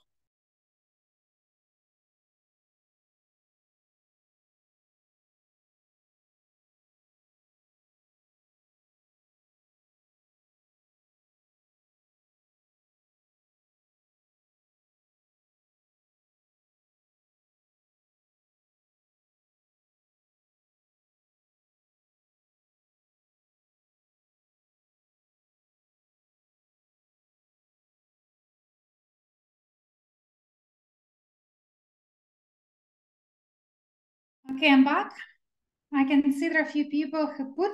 came back, I there a few people who put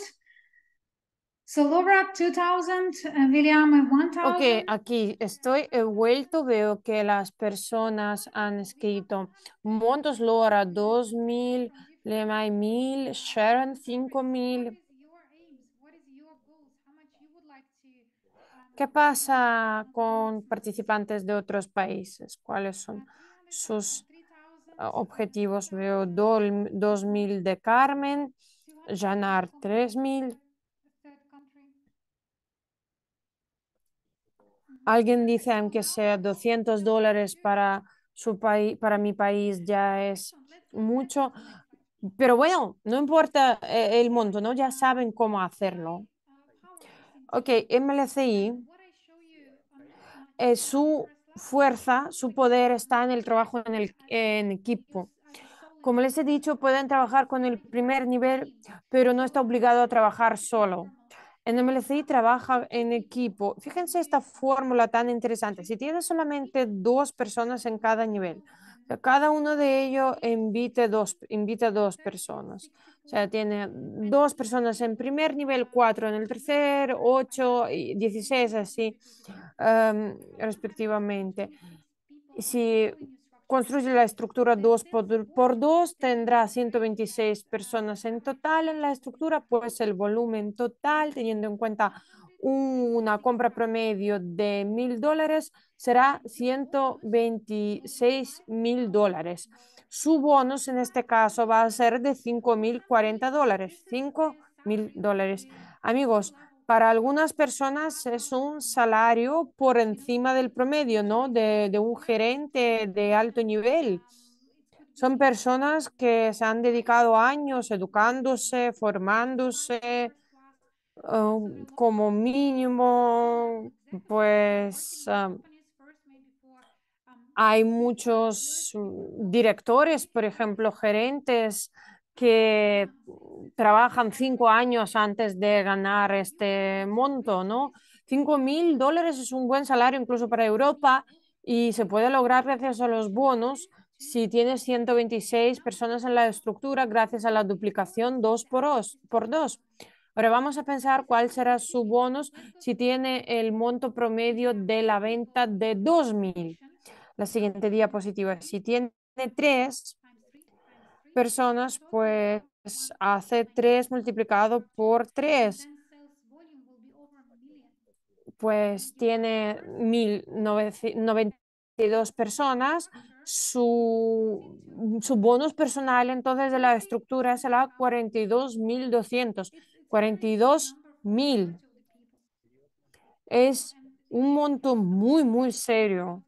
So 2000, uh, William 1000. Uh, ok, aquí estoy he vuelto, veo que las personas han escrito Montos Laura 2000, Lemay 1000, Sharon 5000. ¿Qué pasa con participantes de otros países? ¿Cuáles son sus objetivos. Veo 2.000 de Carmen, Janar 3.000. Alguien dice, aunque sea 200 dólares para, su país, para mi país ya es mucho. Pero bueno, no importa eh, el monto, ¿no? Ya saben cómo hacerlo. Ok, MLCI es su fuerza, su poder está en el trabajo en, equipo. Como les he dicho, pueden trabajar con el primer nivel, pero no está obligado a trabajar solo. En MLCI trabaja en equipo. Fíjense esta fórmula tan interesante. Si tienes solamente dos personas en cada nivel, cada uno de ellos invite dos, invita dos personas. O sea, tiene dos personas en primer nivel, cuatro en el tercer, ocho y dieciséis así em, respectivamente. Si construye la estructura dos por dos, tendrá 126 personas en total en la estructura, pues el volumen total, teniendo en cuenta una compra promedio de mil dólares será 126 mil dólares. Su bono en este caso va a ser de 5.040 dólares, 5 mil dólares. Amigos, para algunas personas es un salario por encima del promedio, ¿no? de un gerente de alto nivel. Son personas que se han dedicado años educándose, formándose, Um, como mínimo, pues um, hay muchos mm, directores, por ejemplo, gerentes que trabajan cinco años antes de ganar este monto, ¿no? Cinco mil dólares es un buen salario incluso para Europa y se puede lograr gracias a los bonos. Si tienes 126 personas en la estructura, gracias a la duplicación dos por 2. Por dos. Ahora vamos a pensar cuál será su bonus si tiene el monto promedio de la venta de 2.000. La siguiente diapositiva, si tiene tres personas, pues hace 3 multiplicado por 3 pues tiene 1.092 personas. Su, su, bonus personal entonces de la estructura será 42.200. 42 Es un monto muy, muy serio.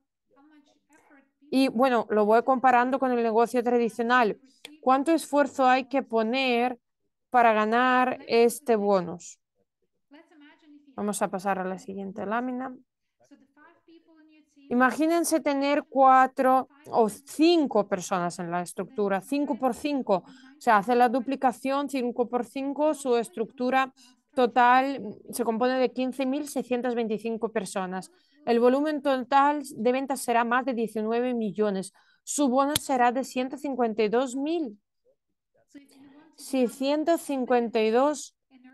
Y bueno, lo voy comparando con el negocio tradicional. ¿Cuánto esfuerzo hay que poner para ganar este bonus? Vamos a pasar a la siguiente lámina. Imagínense tener cuatro o cinco personas en la estructura, cinco por cinco, o sea, hace la duplicación 5 por 5, su estructura total se compone de 15.625 personas. El volumen total de ventas será más de 19 millones. Su bono será de 152.000.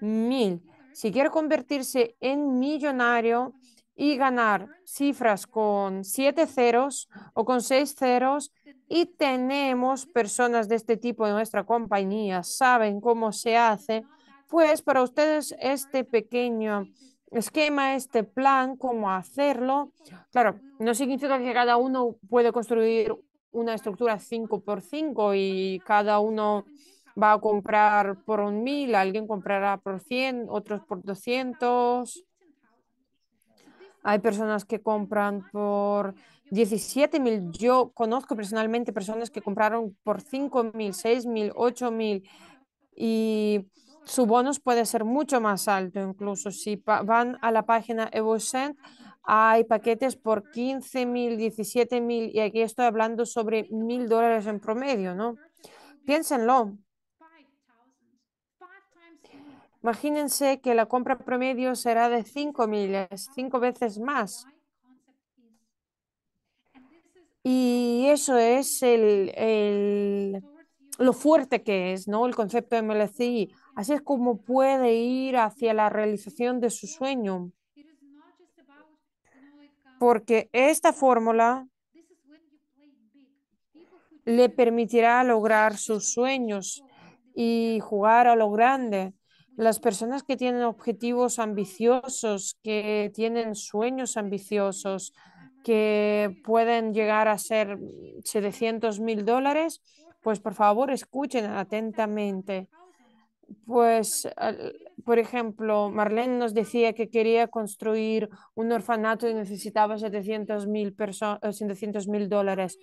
mil Si quiere convertirse en millonario, y ganar cifras con siete ceros o con seis ceros y tenemos personas de este tipo en nuestra compañía, saben cómo se hace, pues para ustedes este pequeño esquema, este plan, cómo hacerlo, claro, no significa que cada uno puede construir una estructura 5x5 y cada uno va a comprar por un mil, alguien comprará por 100, otros por 200 hay personas que compran por 17 mil. Yo conozco personalmente personas que compraron por 5 mil, 6 mil, 8 mil y su bonus puede ser mucho más alto. Incluso si van a la página Evocent, hay paquetes por 15 mil, 17 mil y aquí estoy hablando sobre mil dólares en promedio, ¿no? Piénsenlo. Imagínense que la compra promedio será de cinco miles, 5 veces más. Y eso es el, lo fuerte que es ¿no? el concepto de MLCI. Así es como puede ir hacia la realización de su sueño. Porque esta fórmula le permitirá lograr sus sueños y jugar a lo grande. Las personas que tienen objetivos ambiciosos, que tienen sueños ambiciosos, que pueden llegar a ser 700 mil dólares, pues por favor escuchen atentamente. Pues, por ejemplo, Marlene nos decía que quería construir un orfanato y necesitaba 700 eh, mil dólares.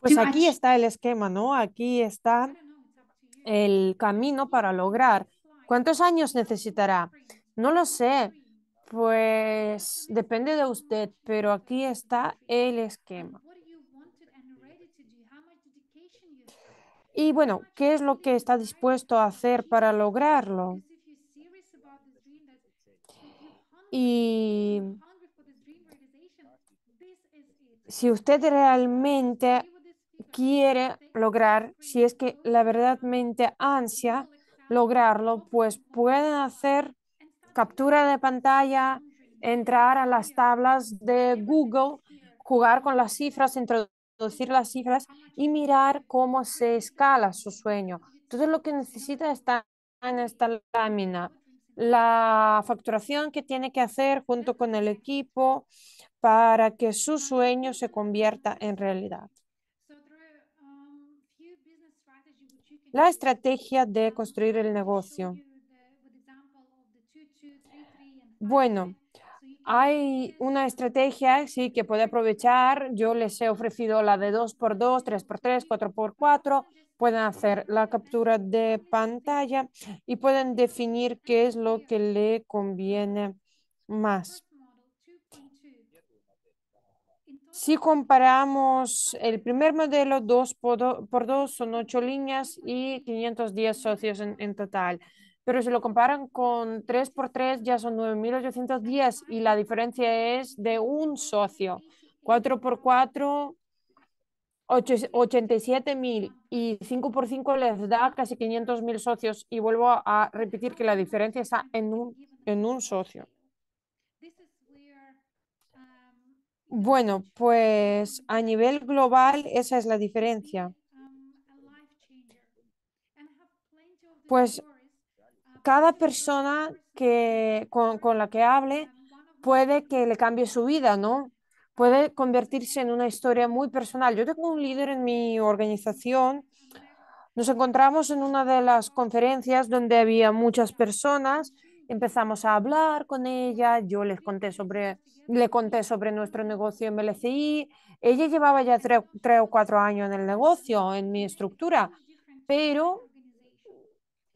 Pues aquí está el esquema, ¿no? Aquí están el camino para lograr. ¿Cuántos años necesitará? No lo sé, pues depende de usted, pero aquí está el esquema. Y bueno, ¿qué es lo que está dispuesto a hacer para lograrlo? Y si usted realmente quiere lograr, si es que la mente ansia lograrlo, pues pueden hacer captura de pantalla, entrar a las tablas de Google, jugar con las cifras, introducir las cifras y mirar cómo se escala su sueño. Todo lo que necesita está en esta lámina. La facturación que tiene que hacer junto con el equipo para que su sueño se convierta en realidad. la estrategia de construir el negocio. Bueno, hay una estrategia sí, que puede aprovechar. Yo les he ofrecido la de 2x2, 3x3, 4x4. Pueden hacer la captura de pantalla y pueden definir qué es lo que le conviene más. Si comparamos el primer modelo, 2 x 2 son 8 líneas y 510 socios en, total. Pero si lo comparan con 3 x 3 ya son 9.810 y la diferencia es de un socio. 4 x 4 87.000 y 5 x 5 les da casi 500.000 socios y vuelvo a repetir que la diferencia está en en un socio. Bueno, pues a nivel global esa es la diferencia. Pues cada persona que, con, con, la que hable puede que le cambie su vida, ¿no? Puede convertirse en una historia muy personal. Yo tengo un líder en mi organización. Nos encontramos en una de las conferencias donde había muchas personas empezamos a hablar con ella, yo les conté sobre, le conté sobre nuestro negocio en MLCI. Ella llevaba ya tres, o cuatro años en el negocio, en mi estructura, pero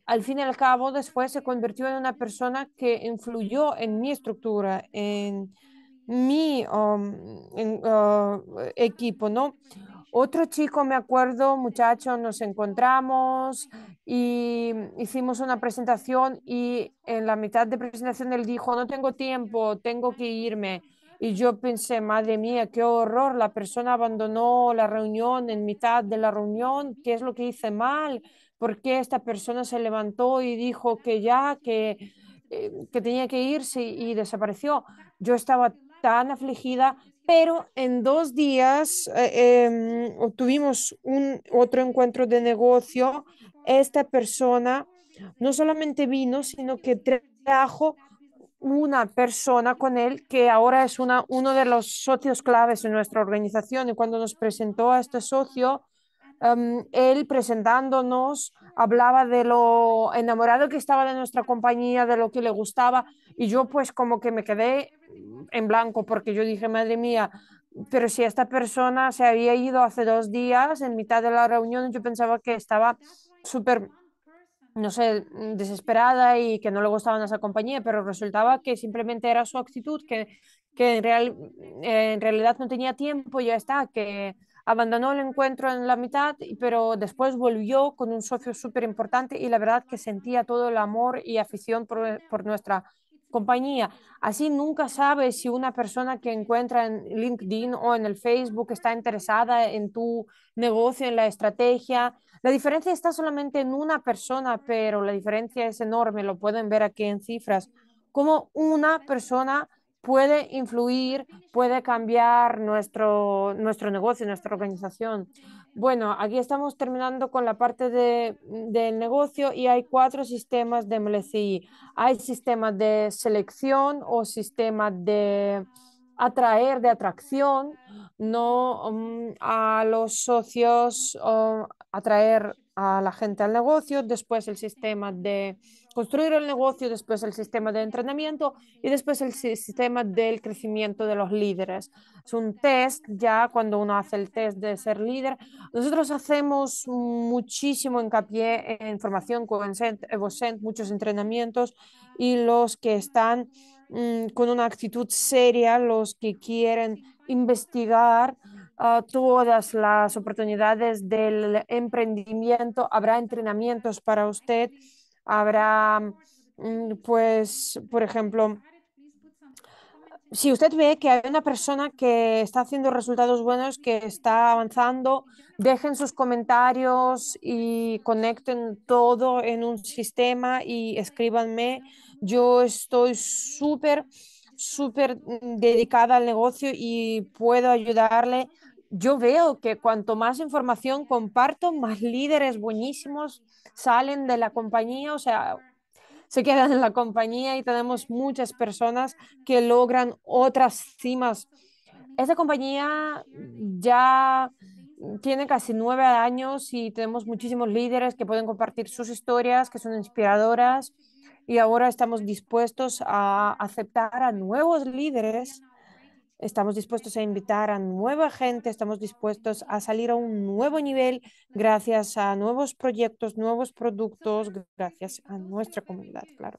al fin y al cabo después se convirtió en una persona que influyó en mi estructura, en mi um, uh, equipo, ¿no? Otro chico, me acuerdo, muchacho, nos encontramos y hicimos una presentación y en la mitad de presentación él dijo, no tengo tiempo, tengo que irme. Y yo pensé, madre mía, qué horror, la persona abandonó la reunión en mitad de la reunión, ¿qué es lo que hice mal? ¿Por qué esta persona se levantó y dijo que ya, que, eh, que tenía que irse y desapareció? Yo estaba tan afligida pero en dos días eh, em, tuvimos un, otro encuentro de negocio. Esta persona no solamente vino, sino que trajo una persona con él que ahora es uno de los socios claves en nuestra organización. Y cuando nos presentó a este socio, Em, él presentándonos hablaba de lo enamorado que estaba de nuestra compañía, de lo que le gustaba, y yo pues como que me quedé en blanco porque yo dije, madre mía, pero si esta persona se había ido hace dos días en mitad de la reunión, yo pensaba que estaba súper no sé, desesperada y que no le gustaba nuestra compañía, pero resultaba que simplemente era su actitud, que, que en, real, en realidad no tenía tiempo, ya está, que, abandonó el encuentro en la mitad, pero después volvió con un socio súper importante y la verdad que sentía todo el amor y afición por, e, nuestra compañía. Así nunca sabes si una persona que encuentra en LinkedIn o en el Facebook está interesada en tu negocio, en la estrategia. La diferencia está solamente en una persona, pero la diferencia es enorme, lo pueden ver aquí en cifras. Como una persona puede influir, puede cambiar nuestro, nuestro negocio, nuestra organización. Bueno, aquí estamos terminando con la parte de, del negocio y hay cuatro sistemas de MLCI. Hay sistema de selección o sistema de atraer, de atracción, no mm, a los socios, o atraer a la gente al negocio, después el sistema de construir el negocio, después el sistema de entrenamiento y después el sistema del crecimiento de los líderes. Es un test ya cuando uno hace el test de ser líder. Nosotros hacemos muchísimo hincapié en formación con EvoSent, muchos entrenamientos y los que están mm, con una actitud seria, los que quieren investigar ah, todas las oportunidades del emprendimiento, habrá entrenamientos para usted Habrá, mm, pues, por ejemplo, si usted ve que hay una persona que está haciendo resultados buenos, que está avanzando, dejen sus comentarios y conecten todo en un sistema y escríbanme. Yo estoy súper, súper mm, dedicada al negocio y puedo ayudarle yo veo que cuanto más información comparto, más líderes buenísimos salen de la compañía, o sea, se quedan en la compañía y tenemos muchas personas que logran otras cimas. Esta compañía ya tiene casi nueve años y tenemos muchísimos líderes que pueden compartir sus historias, que son inspiradoras y ahora estamos dispuestos a aceptar a nuevos líderes estamos dispuestos a invitar a nueva gente, estamos dispuestos a salir a un nuevo nivel gracias a nuevos proyectos, nuevos productos, gracias a nuestra comunidad, claro.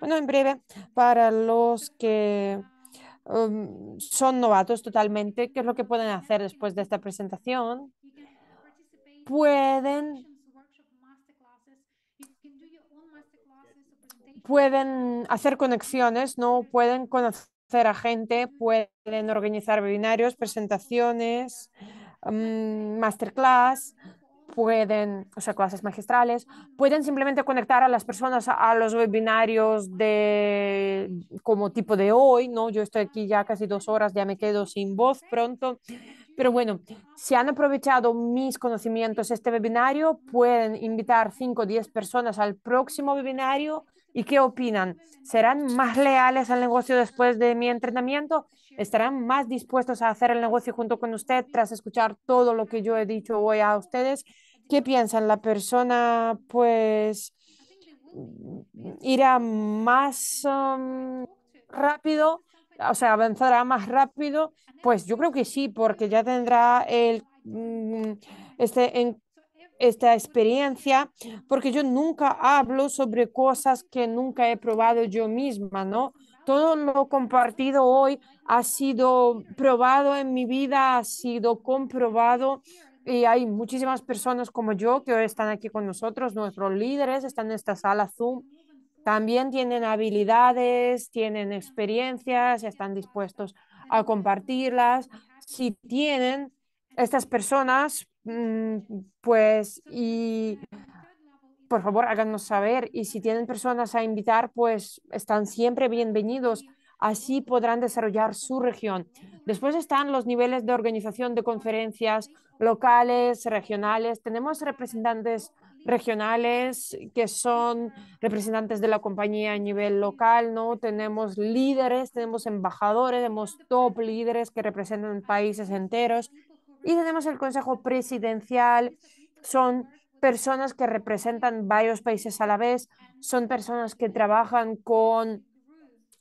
Bueno, en breve, para los que em, son novatos totalmente, ¿qué es lo que pueden hacer después de esta presentación? Pueden pueden hacer conexiones, no pueden conocer a gente, pueden organizar webinarios, presentaciones, mm, masterclass, pueden, o sea, clases magistrales, pueden simplemente conectar a las personas a, los webinarios de como tipo de hoy, ¿no? Yo estoy aquí ya casi dos horas, ya me quedo sin voz pronto. Pero bueno, si han aprovechado mis conocimientos este webinario, pueden invitar 5 o 10 personas al próximo webinario ¿Y qué opinan? ¿Serán más leales al negocio después de mi entrenamiento? ¿Estarán más dispuestos a hacer el negocio junto con usted tras escuchar todo lo que yo he dicho hoy a ustedes? ¿Qué piensan? ¿La persona pues irá más um, rápido? O sea, avanzará más rápido. Pues yo creo que sí, porque ya tendrá el, mm, este esta experiencia, porque yo nunca hablo sobre cosas que nunca he probado yo misma, ¿no? Todo lo compartido hoy ha sido probado en mi vida, ha sido comprobado y hay muchísimas personas como yo que hoy están aquí con nosotros, nuestros líderes están en esta sala Zoom, también tienen habilidades, tienen experiencias, y están dispuestos a compartirlas. Si tienen estas personas, mm, pues, y por favor háganos saber. Y si tienen personas a invitar, pues están siempre bienvenidos. Así podrán desarrollar su región. Después están los niveles de organización de conferencias locales, regionales. Tenemos representantes regionales que son representantes de la compañía a nivel local, ¿no? Tenemos líderes, tenemos embajadores, tenemos top líderes que representan países enteros y tenemos el Consejo Presidencial, son personas que representan varios países a la vez, son personas que trabajan con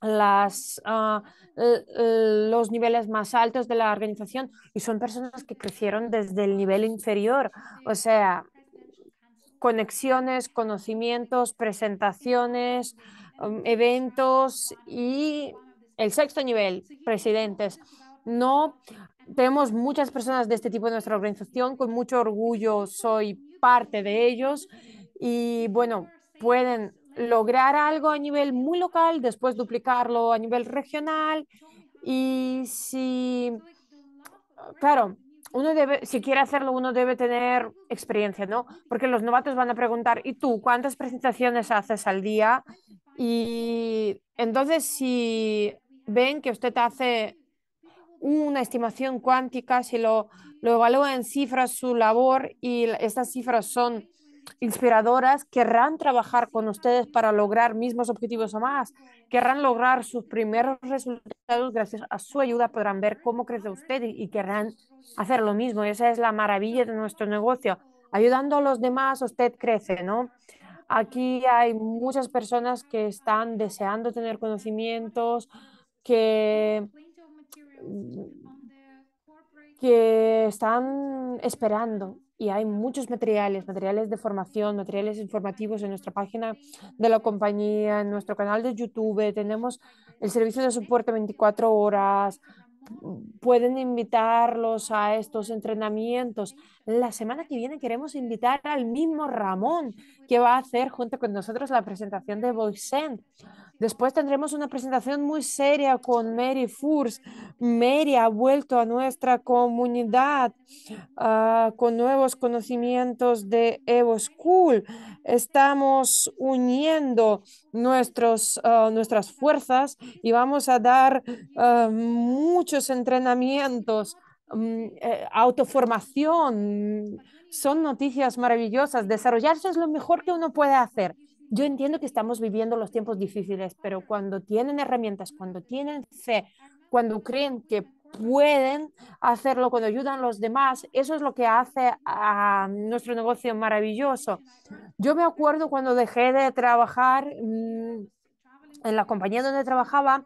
las, ah, los niveles más altos de la organización y son personas que crecieron desde el nivel inferior. O sea, conexiones, conocimientos, presentaciones, um, eventos y el sexto nivel, presidentes. No tenemos muchas personas de este tipo en nuestra organización, con mucho orgullo soy parte de ellos y bueno, pueden lograr algo a nivel muy local, después duplicarlo a nivel regional y si, claro, uno debe, si quiere hacerlo, uno debe tener experiencia, ¿no? Porque los novatos van a preguntar, ¿y tú cuántas presentaciones haces al día? Y entonces si ven que usted hace una estimación cuántica, si lo, lo evalúa en cifras su labor y estas cifras son inspiradoras, querrán trabajar con ustedes para lograr mismos objetivos o más, querrán lograr sus primeros resultados gracias a su ayuda, podrán ver cómo crece usted y, y querrán hacer lo mismo. Esa es la maravilla de nuestro negocio. Ayudando a los demás, usted crece, ¿no? Aquí hay muchas personas que están deseando tener conocimientos, que que están esperando y hay muchos materiales, materiales de formación, materiales informativos en nuestra página de la compañía, en nuestro canal de YouTube, tenemos el servicio de soporte 24 horas, pueden invitarlos a estos entrenamientos, la semana que viene queremos invitar al mismo Ramón que va a hacer junto con nosotros la presentación de Voicen. Después tendremos una presentación muy seria con Mary Furs. Mary ha vuelto a nuestra comunidad ah, con nuevos conocimientos de Evo School. Estamos uniendo nuestros, ah, nuestras fuerzas y vamos a dar ah, muchos entrenamientos Mm, eh, autoformación, son noticias maravillosas, desarrollarse es lo mejor que uno puede hacer. Yo entiendo que estamos viviendo los tiempos difíciles, pero cuando tienen herramientas, cuando tienen fe, cuando creen que pueden hacerlo, cuando ayudan a los demás, eso es lo que hace a nuestro negocio maravilloso. Yo me acuerdo cuando dejé de trabajar mm, en la compañía donde trabajaba,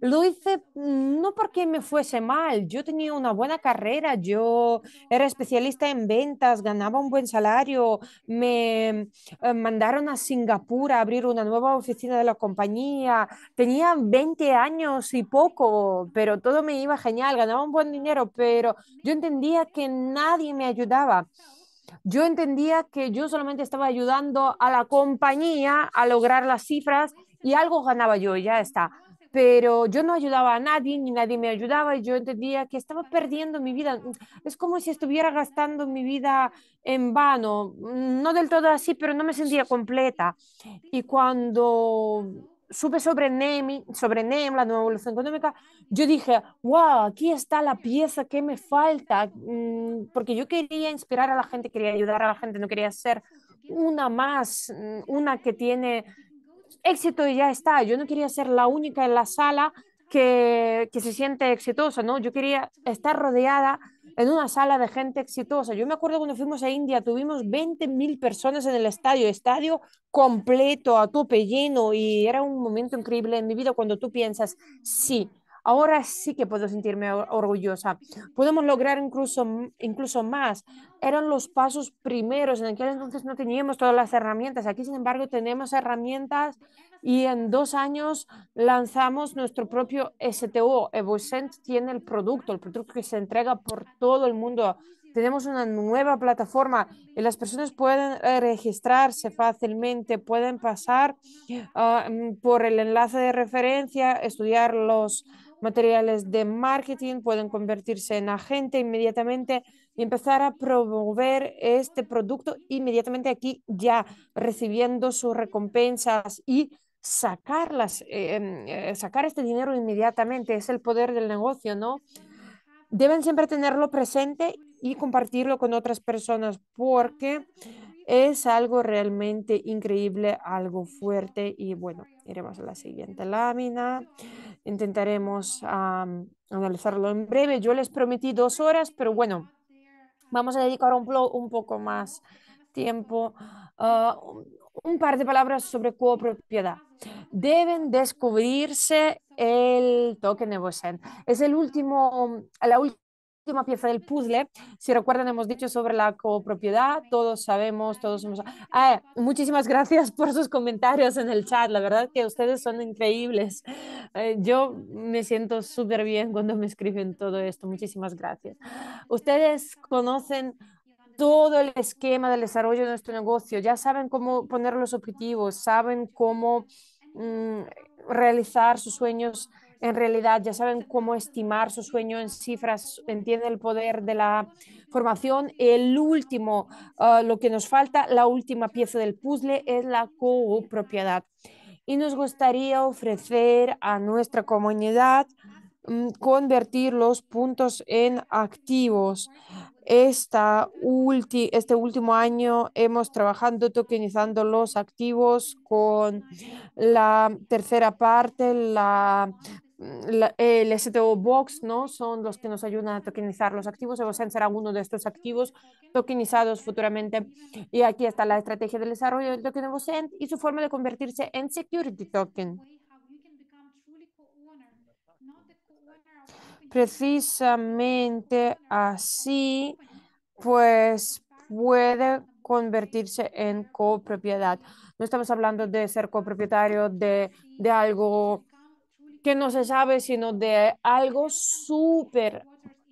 lo hice mm, no porque me fuese mal, yo tenía una buena carrera, yo era especialista en ventas, ganaba un buen salario, me eh, mandaron a Singapur a abrir una nueva oficina de la compañía, tenía 20 años y poco, pero todo me iba genial, ganaba un buen dinero, pero yo entendía que nadie me ayudaba. Yo entendía que yo solamente estaba ayudando a la compañía a lograr las cifras y algo ganaba yo, ya está pero yo no ayudaba a nadie ni nadie me ayudaba y yo entendía que estaba perdiendo mi vida. Es como si estuviera gastando mi vida en vano, no del todo así, pero no me sentía completa. Y cuando supe sobre NEM, sobre NEM, la nueva evolución económica, yo dije, wow, aquí está la pieza que me falta, mm, porque yo quería inspirar a la gente, quería ayudar a la gente, no quería ser una más, mm, una que tiene éxito y ya está. Yo no quería ser la única en la sala que, se siente exitosa, ¿no? Yo quería estar rodeada en una sala de gente exitosa. Yo me acuerdo cuando fuimos a India, tuvimos 20.000 personas en el estadio, estadio completo, a tope lleno, y era un momento increíble en mi vida cuando tú piensas, sí, Ahora sí que puedo sentirme orgullosa. Podemos lograr incluso, incluso más. Eran los pasos primeros. En aquel entonces no teníamos todas las herramientas. Aquí, sin embargo, tenemos herramientas y en dos años lanzamos nuestro propio STO. Evocent tiene el producto, el producto que se entrega por todo el mundo tenemos una nueva plataforma y las personas pueden eh, registrarse fácilmente, pueden pasar ah, mm, por el enlace de referencia, estudiar los materiales de marketing pueden convertirse en agente inmediatamente y empezar a promover este producto inmediatamente aquí ya, recibiendo sus recompensas y sacarlas, em, eh, sacar este dinero inmediatamente. Es el poder del negocio, ¿no? Deben siempre tenerlo presente y compartirlo con otras personas porque es algo realmente increíble, algo fuerte y bueno, iremos a la siguiente lámina. Intentaremos analizarlo en breve. Yo les prometí dos horas, pero bueno, vamos a dedicar un, poco más tiempo. Ah, un par de palabras sobre copropiedad. Deben descubrirse el token de Es el último, la última última pieza del puzzle. Si recuerdan, hemos dicho sobre la copropiedad, todos sabemos, todos hemos... Ah, muchísimas gracias por sus comentarios en el chat, la verdad que ustedes son increíbles. Eh, yo me siento súper bien cuando me escriben todo esto, muchísimas gracias. Ustedes conocen todo el esquema del desarrollo de nuestro negocio, ya saben cómo poner los objetivos, saben cómo mm, realizar sus sueños en realidad ya saben cómo estimar su sueño en cifras, entiende el poder de la formación. El último, ah, lo que nos falta, la última pieza del puzzle es la copropiedad. Y nos gustaría ofrecer a nuestra comunidad mm, convertir los puntos en activos. Esta este último año hemos trabajado tokenizando los activos con la tercera parte, la Mm, el STO Box, ¿no? Son los que nos ayudan a tokenizar los activos. EvoSend será uno de estos activos tokenizados futuramente. Y aquí está la estrategia del desarrollo del token EvoSend y su forma de convertirse en security token. Precisamente así, pues puede convertirse en copropiedad. No estamos hablando de ser copropietario de, de algo que no se sabe, sino de algo súper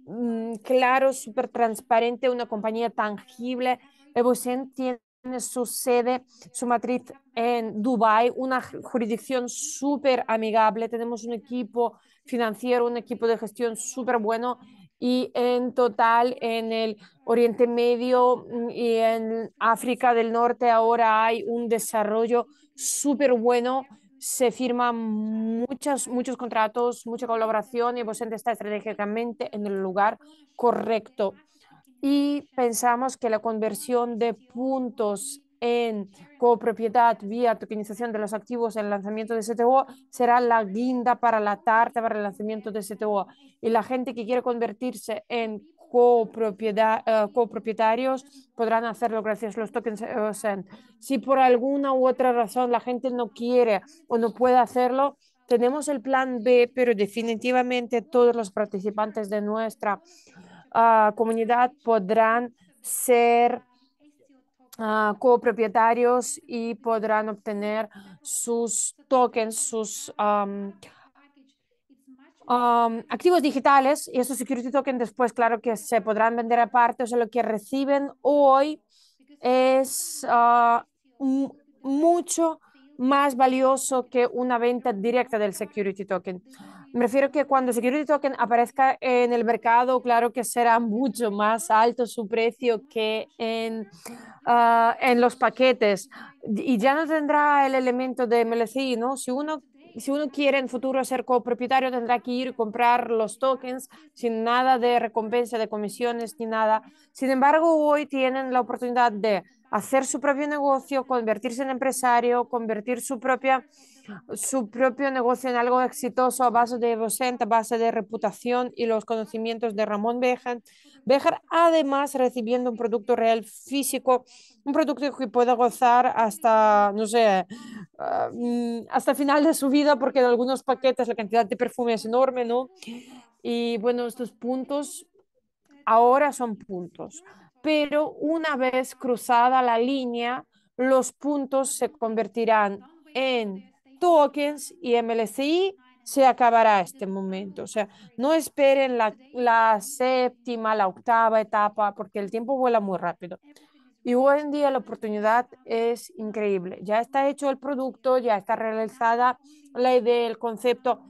mm, claro, súper transparente, una compañía tangible. Evocent tiene su sede, su matriz en Dubái, una jurisdicción súper amigable. Tenemos un equipo financiero, un equipo de gestión súper bueno y en total en el Oriente Medio mm, y en África del Norte ahora hay un desarrollo súper bueno se firman muchos muchos contratos, mucha colaboración y Bosente pues, está estratégicamente en el lugar correcto. Y pensamos que la conversión de puntos en copropiedad vía tokenización de los activos en el lanzamiento de STO será la guinda para la tarta para el lanzamiento de STO. Y la gente que quiere convertirse en eh, copropietarios podrán hacerlo gracias a los tokens eh, Si por alguna u otra razón la gente no quiere o no puede hacerlo, tenemos el plan B, pero definitivamente todos los participantes de nuestra ah, comunidad podrán ser uh, copropietarios y podrán obtener sus tokens, sus Um, activos digitales y esos security token después, claro que se podrán vender aparte, o sea, lo que reciben hoy es uh, mucho más valioso que una venta directa del security token. Me refiero que cuando security token aparezca en el mercado, claro que será mucho más alto su precio que en, uh, en los paquetes y ya no tendrá el elemento de MLC, ¿no? Si uno si uno quiere en futuro ser copropietario, tendrá que ir a comprar los tokens sin nada de recompensa de comisiones ni nada. Sin embargo, hoy tienen la oportunidad de hacer su propio negocio, convertirse en empresario, convertir su, propia, su propio negocio en algo exitoso a base de docente, a base de reputación y los conocimientos de Ramón Bejar. Bejar además recibiendo un producto real físico, un producto que pueda gozar hasta, no sé, ah, hasta el final de su vida, porque en algunos paquetes la cantidad de perfume es enorme, ¿no? Y bueno, estos puntos ahora son puntos pero una vez cruzada la línea, los puntos se convertirán en tokens y MLCI se acabará este momento. O sea, no esperen la, séptima, la octava etapa, porque el tiempo vuela muy rápido. Y hoy en día la oportunidad es increíble. Ya está hecho el producto, ya está realizada la idea, el concepto.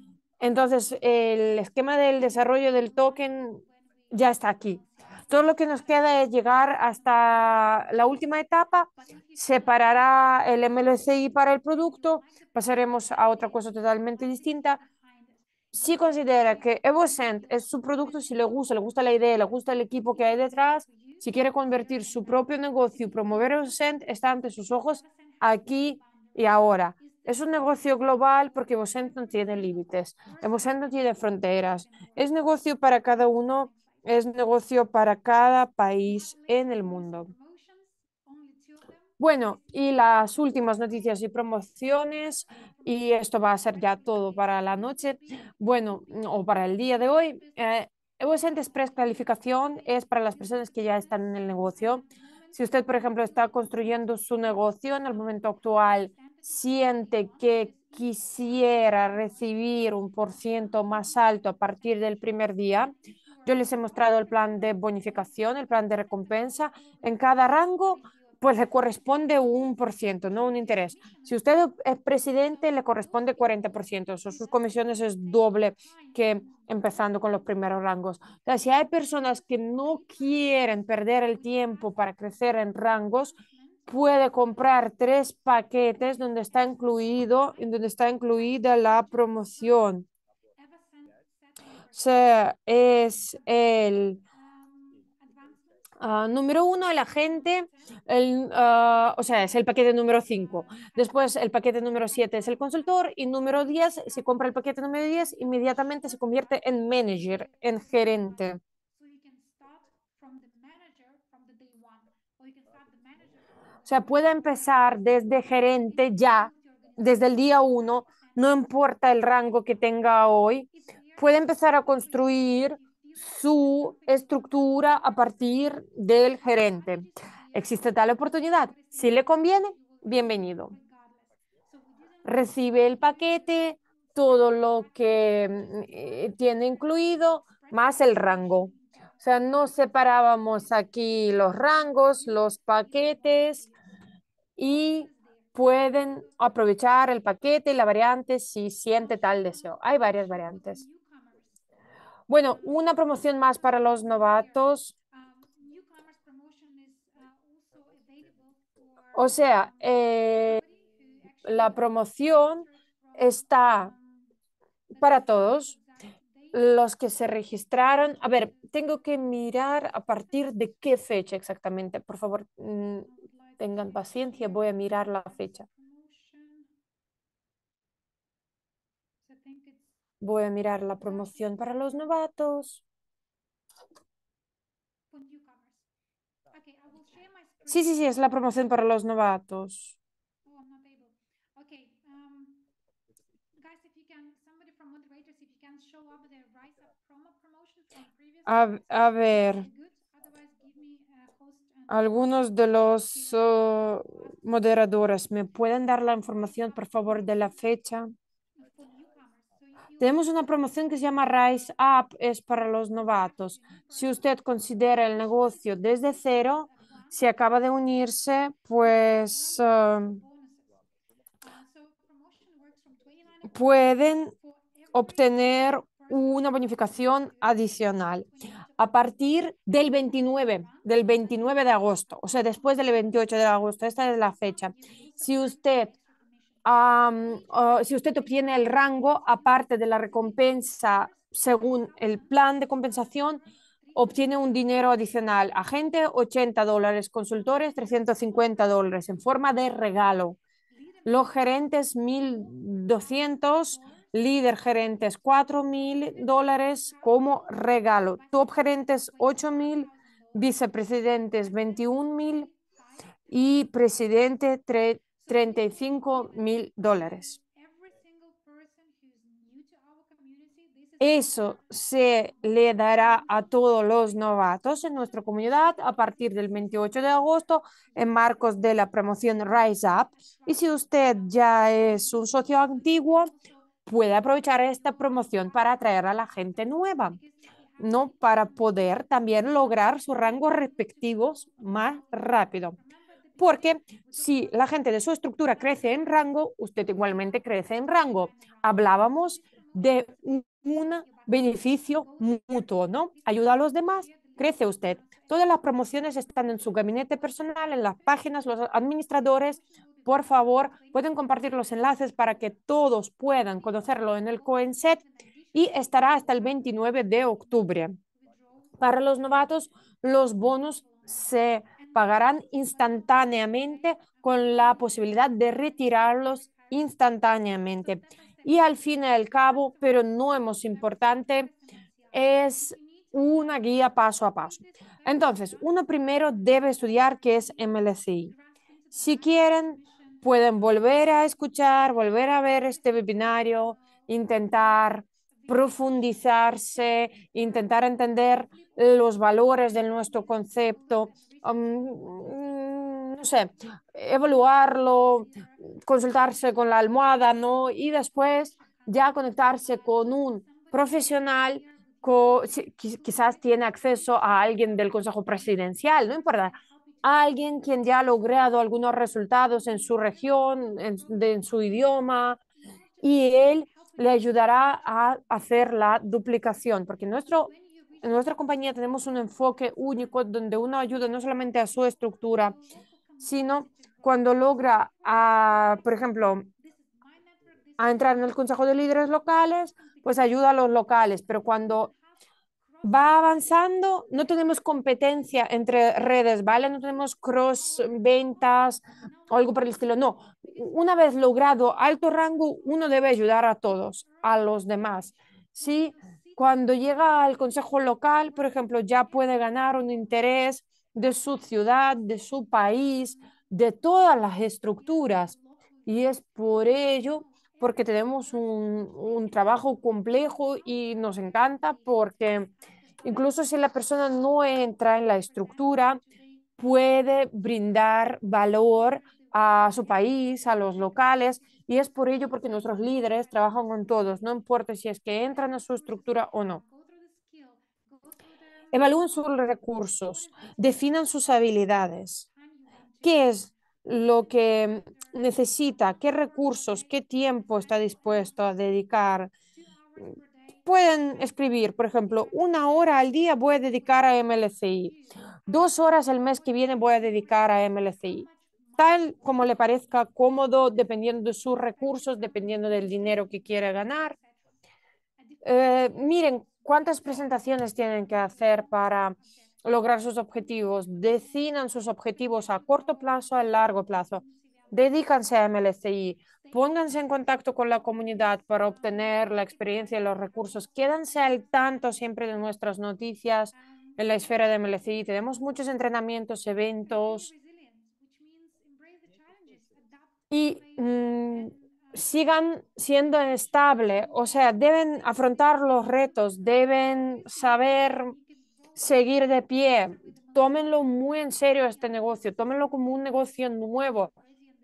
Entonces, el esquema del desarrollo del token ya está aquí. Todo lo que nos queda es llegar hasta la última etapa, separará el MLCI para el producto, pasaremos a otra cosa totalmente distinta. Si considera que EvoSend es su producto, si le gusta, le gusta la idea, le gusta el equipo que hay detrás, si quiere convertir su propio negocio y promover EvoSend, está ante sus ojos aquí y ahora. Es un negocio global porque EvoSend no tiene límites, EvoSend no tiene fronteras. Es negocio para cada uno es negocio para cada país en el mundo. Bueno, y las últimas noticias y promociones, y esto va a ser ya todo para la noche, bueno, o para el día de hoy. Eh, Express calificación es para las personas que ya están en el negocio. Si usted, por ejemplo, está construyendo su negocio en el momento actual, siente que quisiera recibir un por ciento más alto a partir del primer día, yo les he mostrado el plan de bonificación, el plan de recompensa. En cada rango, pues le corresponde un por ciento, no un interés. Si usted es presidente, le corresponde 40%. ciento. sus comisiones es doble que empezando con los primeros rangos. O sea, si hay personas que no quieren perder el tiempo para crecer en rangos, puede comprar tres paquetes donde está incluido, donde está incluida la promoción es el ah, número uno la gente, el, agente, ah, o sea, es el paquete número cinco. Después el paquete número siete es el consultor y número diez, si compra el paquete número diez, inmediatamente se convierte en manager, en gerente. O sea, puede empezar desde gerente ya, desde el día uno, no importa el rango que tenga hoy, puede empezar a construir su estructura a partir del gerente. Existe tal oportunidad. Si le conviene, bienvenido. Recibe el paquete, todo lo que eh, tiene incluido, más el rango. O sea, no separábamos aquí los rangos, los paquetes y pueden aprovechar el paquete y la variante si siente tal deseo. Hay varias variantes. Bueno, una promoción más para los novatos. O sea, eh, la promoción está para todos los que se registraron. A ver, tengo que mirar a partir de qué fecha exactamente. Por favor, mm, tengan paciencia, voy a mirar la fecha. Voy a mirar la promoción para los novatos. Sí, sí, sí, es la promoción para los novatos. Oh, a, ver, algunos de los oh, moderadores, ¿me pueden dar la información, por favor, de la fecha? Tenemos una promoción que se llama Rise Up, es para los novatos. Si usted considera el negocio desde cero, si acaba de unirse, pues em, pueden obtener una bonificación adicional a partir del 29, del 29 de agosto, o sea, después del 28 de agosto, esta es la fecha. Si usted si usted obtiene el rango, aparte de la recompensa según el plan de compensación, obtiene un dinero adicional. Agente, 80 dólares. Consultores, 350 dólares en forma de regalo. Los gerentes, 1.200. Líder gerentes, 4.000 dólares como regalo. Top gerentes, 8.000. Vicepresidentes, 21.000. Y presidente, 3.000. 35 mil dólares. Eso se le dará a todos los novatos en nuestra comunidad a partir del 28 de agosto en marcos de la promoción Rise Up. Y si usted ya es un socio antiguo, puede aprovechar esta promoción para atraer a la gente nueva, ¿no? Para poder también lograr sus rangos respectivos más rápido porque si la gente de su estructura crece en rango, usted igualmente crece en rango. Hablábamos de un beneficio mutuo, ¿no? Ayuda a los demás, crece usted. Todas las promociones están en su gabinete personal, en las páginas, los administradores, por favor, pueden compartir los enlaces para que todos puedan conocerlo en el COENSET y estará hasta el 29 de octubre. Para los novatos, los bonos se pagarán instantáneamente con la posibilidad de retirarlos instantáneamente. Y al fin y al cabo, pero no es importante, es una guía paso a paso. Entonces, uno primero debe estudiar qué es MLCI. Si quieren, pueden volver a escuchar, volver a ver este webinario, intentar profundizarse, intentar entender los valores de nuestro concepto, Mm, no sé, evaluarlo, consultarse con la almohada, ¿no? Y después ya conectarse con un profesional que quizás tiene acceso a alguien del Consejo Presidencial, no importa, alguien quien ya ha logrado algunos resultados en su región, en su idioma, y él le ayudará a hacer la duplicación, porque nuestro en nuestra compañía tenemos un enfoque único donde uno ayuda no solamente a su estructura, sino cuando logra, por ejemplo, a entrar en el Consejo de Líderes Locales, pues ayuda a los locales, pero cuando va avanzando, no tenemos competencia entre redes, ¿vale? No tenemos cross ventas o algo por el estilo. No, una vez logrado alto rango, uno debe ayudar a todos, a los demás. ¿sí?, cuando llega al consejo local, por ejemplo, ya puede ganar un interés de su ciudad, de su país, de todas las estructuras. Y es por ello, porque tenemos un, trabajo complejo y nos encanta porque incluso si la persona no entra en la estructura, puede brindar valor a su país, a los locales, y es por ello porque nuestros líderes trabajan con todos, no importa si es que entran a su estructura o no. Evalúen sus recursos, definan sus habilidades. ¿Qué es lo que necesita? ¿Qué recursos? ¿Qué tiempo está dispuesto a dedicar? Pueden escribir, por ejemplo, una hora al día voy a dedicar a MLCI, dos horas el mes que viene voy a dedicar a MLCI tal como le parezca cómodo, dependiendo de sus recursos, dependiendo del dinero que quiera ganar. Eh, miren cuántas presentaciones tienen que hacer para lograr sus objetivos. Decidan sus objetivos a corto plazo, a largo plazo. Dedícanse a MLCI. Pónganse en contacto con la comunidad para obtener la experiencia y los recursos. Quédense al tanto siempre de nuestras noticias en la esfera de MLCI. Tenemos muchos entrenamientos, eventos, y mm, sigan siendo estable o sea, deben afrontar los retos, deben saber seguir de pie, tómenlo muy en serio este negocio, tómenlo como un negocio nuevo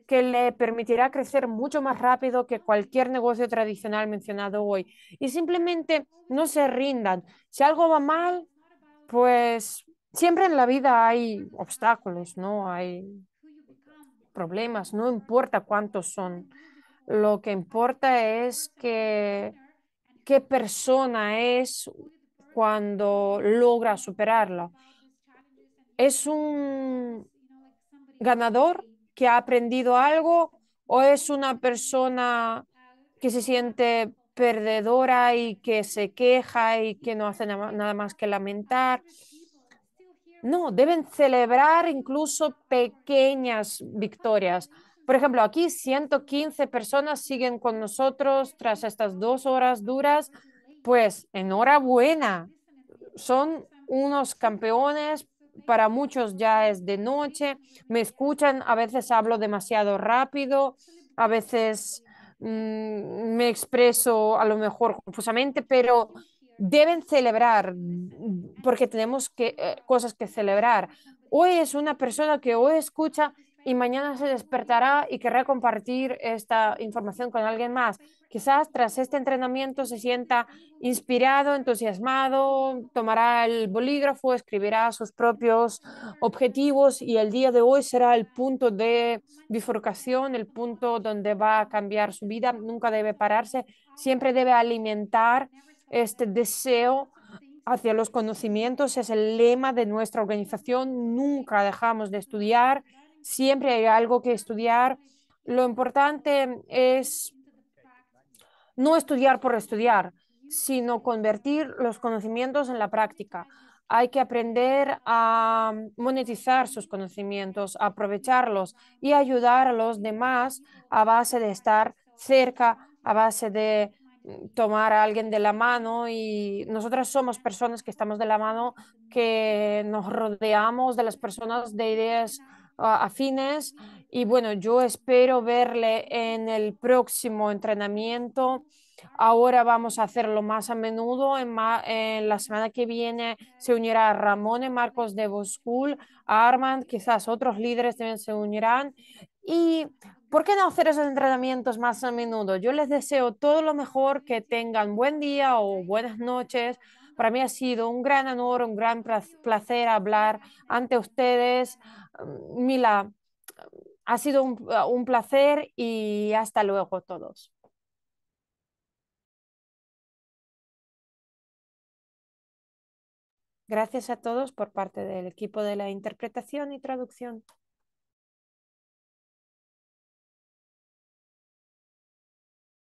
que le permitirá crecer mucho más rápido que cualquier negocio tradicional mencionado hoy. Y simplemente no se rindan. Si algo va mal, pues siempre en la vida hay obstáculos, ¿no? Hay problemas, no importa cuántos son. Lo que importa es que qué persona es cuando logra superarlo. ¿Es un ganador que ha aprendido algo o es una persona que se siente perdedora y que se queja y que no hace nada más que lamentar? No, deben celebrar incluso pequeñas victorias. Por ejemplo, aquí 115 personas siguen con nosotros tras estas dos horas duras. Pues enhorabuena, son unos campeones, para muchos ya es de noche, me escuchan, a veces hablo demasiado rápido, a veces mm, me expreso a lo mejor confusamente, pero deben celebrar porque tenemos que, eh, cosas que celebrar. Hoy es una persona que hoy escucha y mañana se despertará y querrá compartir esta información con alguien más. Quizás tras este entrenamiento se sienta inspirado, entusiasmado, tomará el bolígrafo, escribirá sus propios objetivos y el día de hoy será el punto de bifurcación, el punto donde va a cambiar su vida. Nunca debe pararse, siempre debe alimentar este deseo hacia los conocimientos es el lema de nuestra organización. Nunca dejamos de estudiar, siempre hay algo que estudiar. Lo importante es no estudiar por estudiar, sino convertir los conocimientos en la práctica. Hay que aprender a monetizar sus conocimientos, aprovecharlos y ayudar a los demás a base de estar cerca, a base de tomar a alguien de la mano y nosotras somos personas que estamos de la mano, que nos rodeamos de las personas de ideas ah, afines y bueno, yo espero verle en el próximo entrenamiento. Ahora vamos a hacerlo más a menudo. En, en la semana que viene se unirá Ramón y Marcos de Boscul, Armand, quizás otros líderes también se unirán. Y ¿Por qué no hacer esos entrenamientos más a menudo? Yo les deseo todo lo mejor, que tengan buen día o buenas noches. Para mí ha sido un gran honor, un gran placer hablar ante ustedes. Mm, Mila, ha sido un, un placer y hasta luego todos. Gracias a todos por parte del equipo de la interpretación y traducción.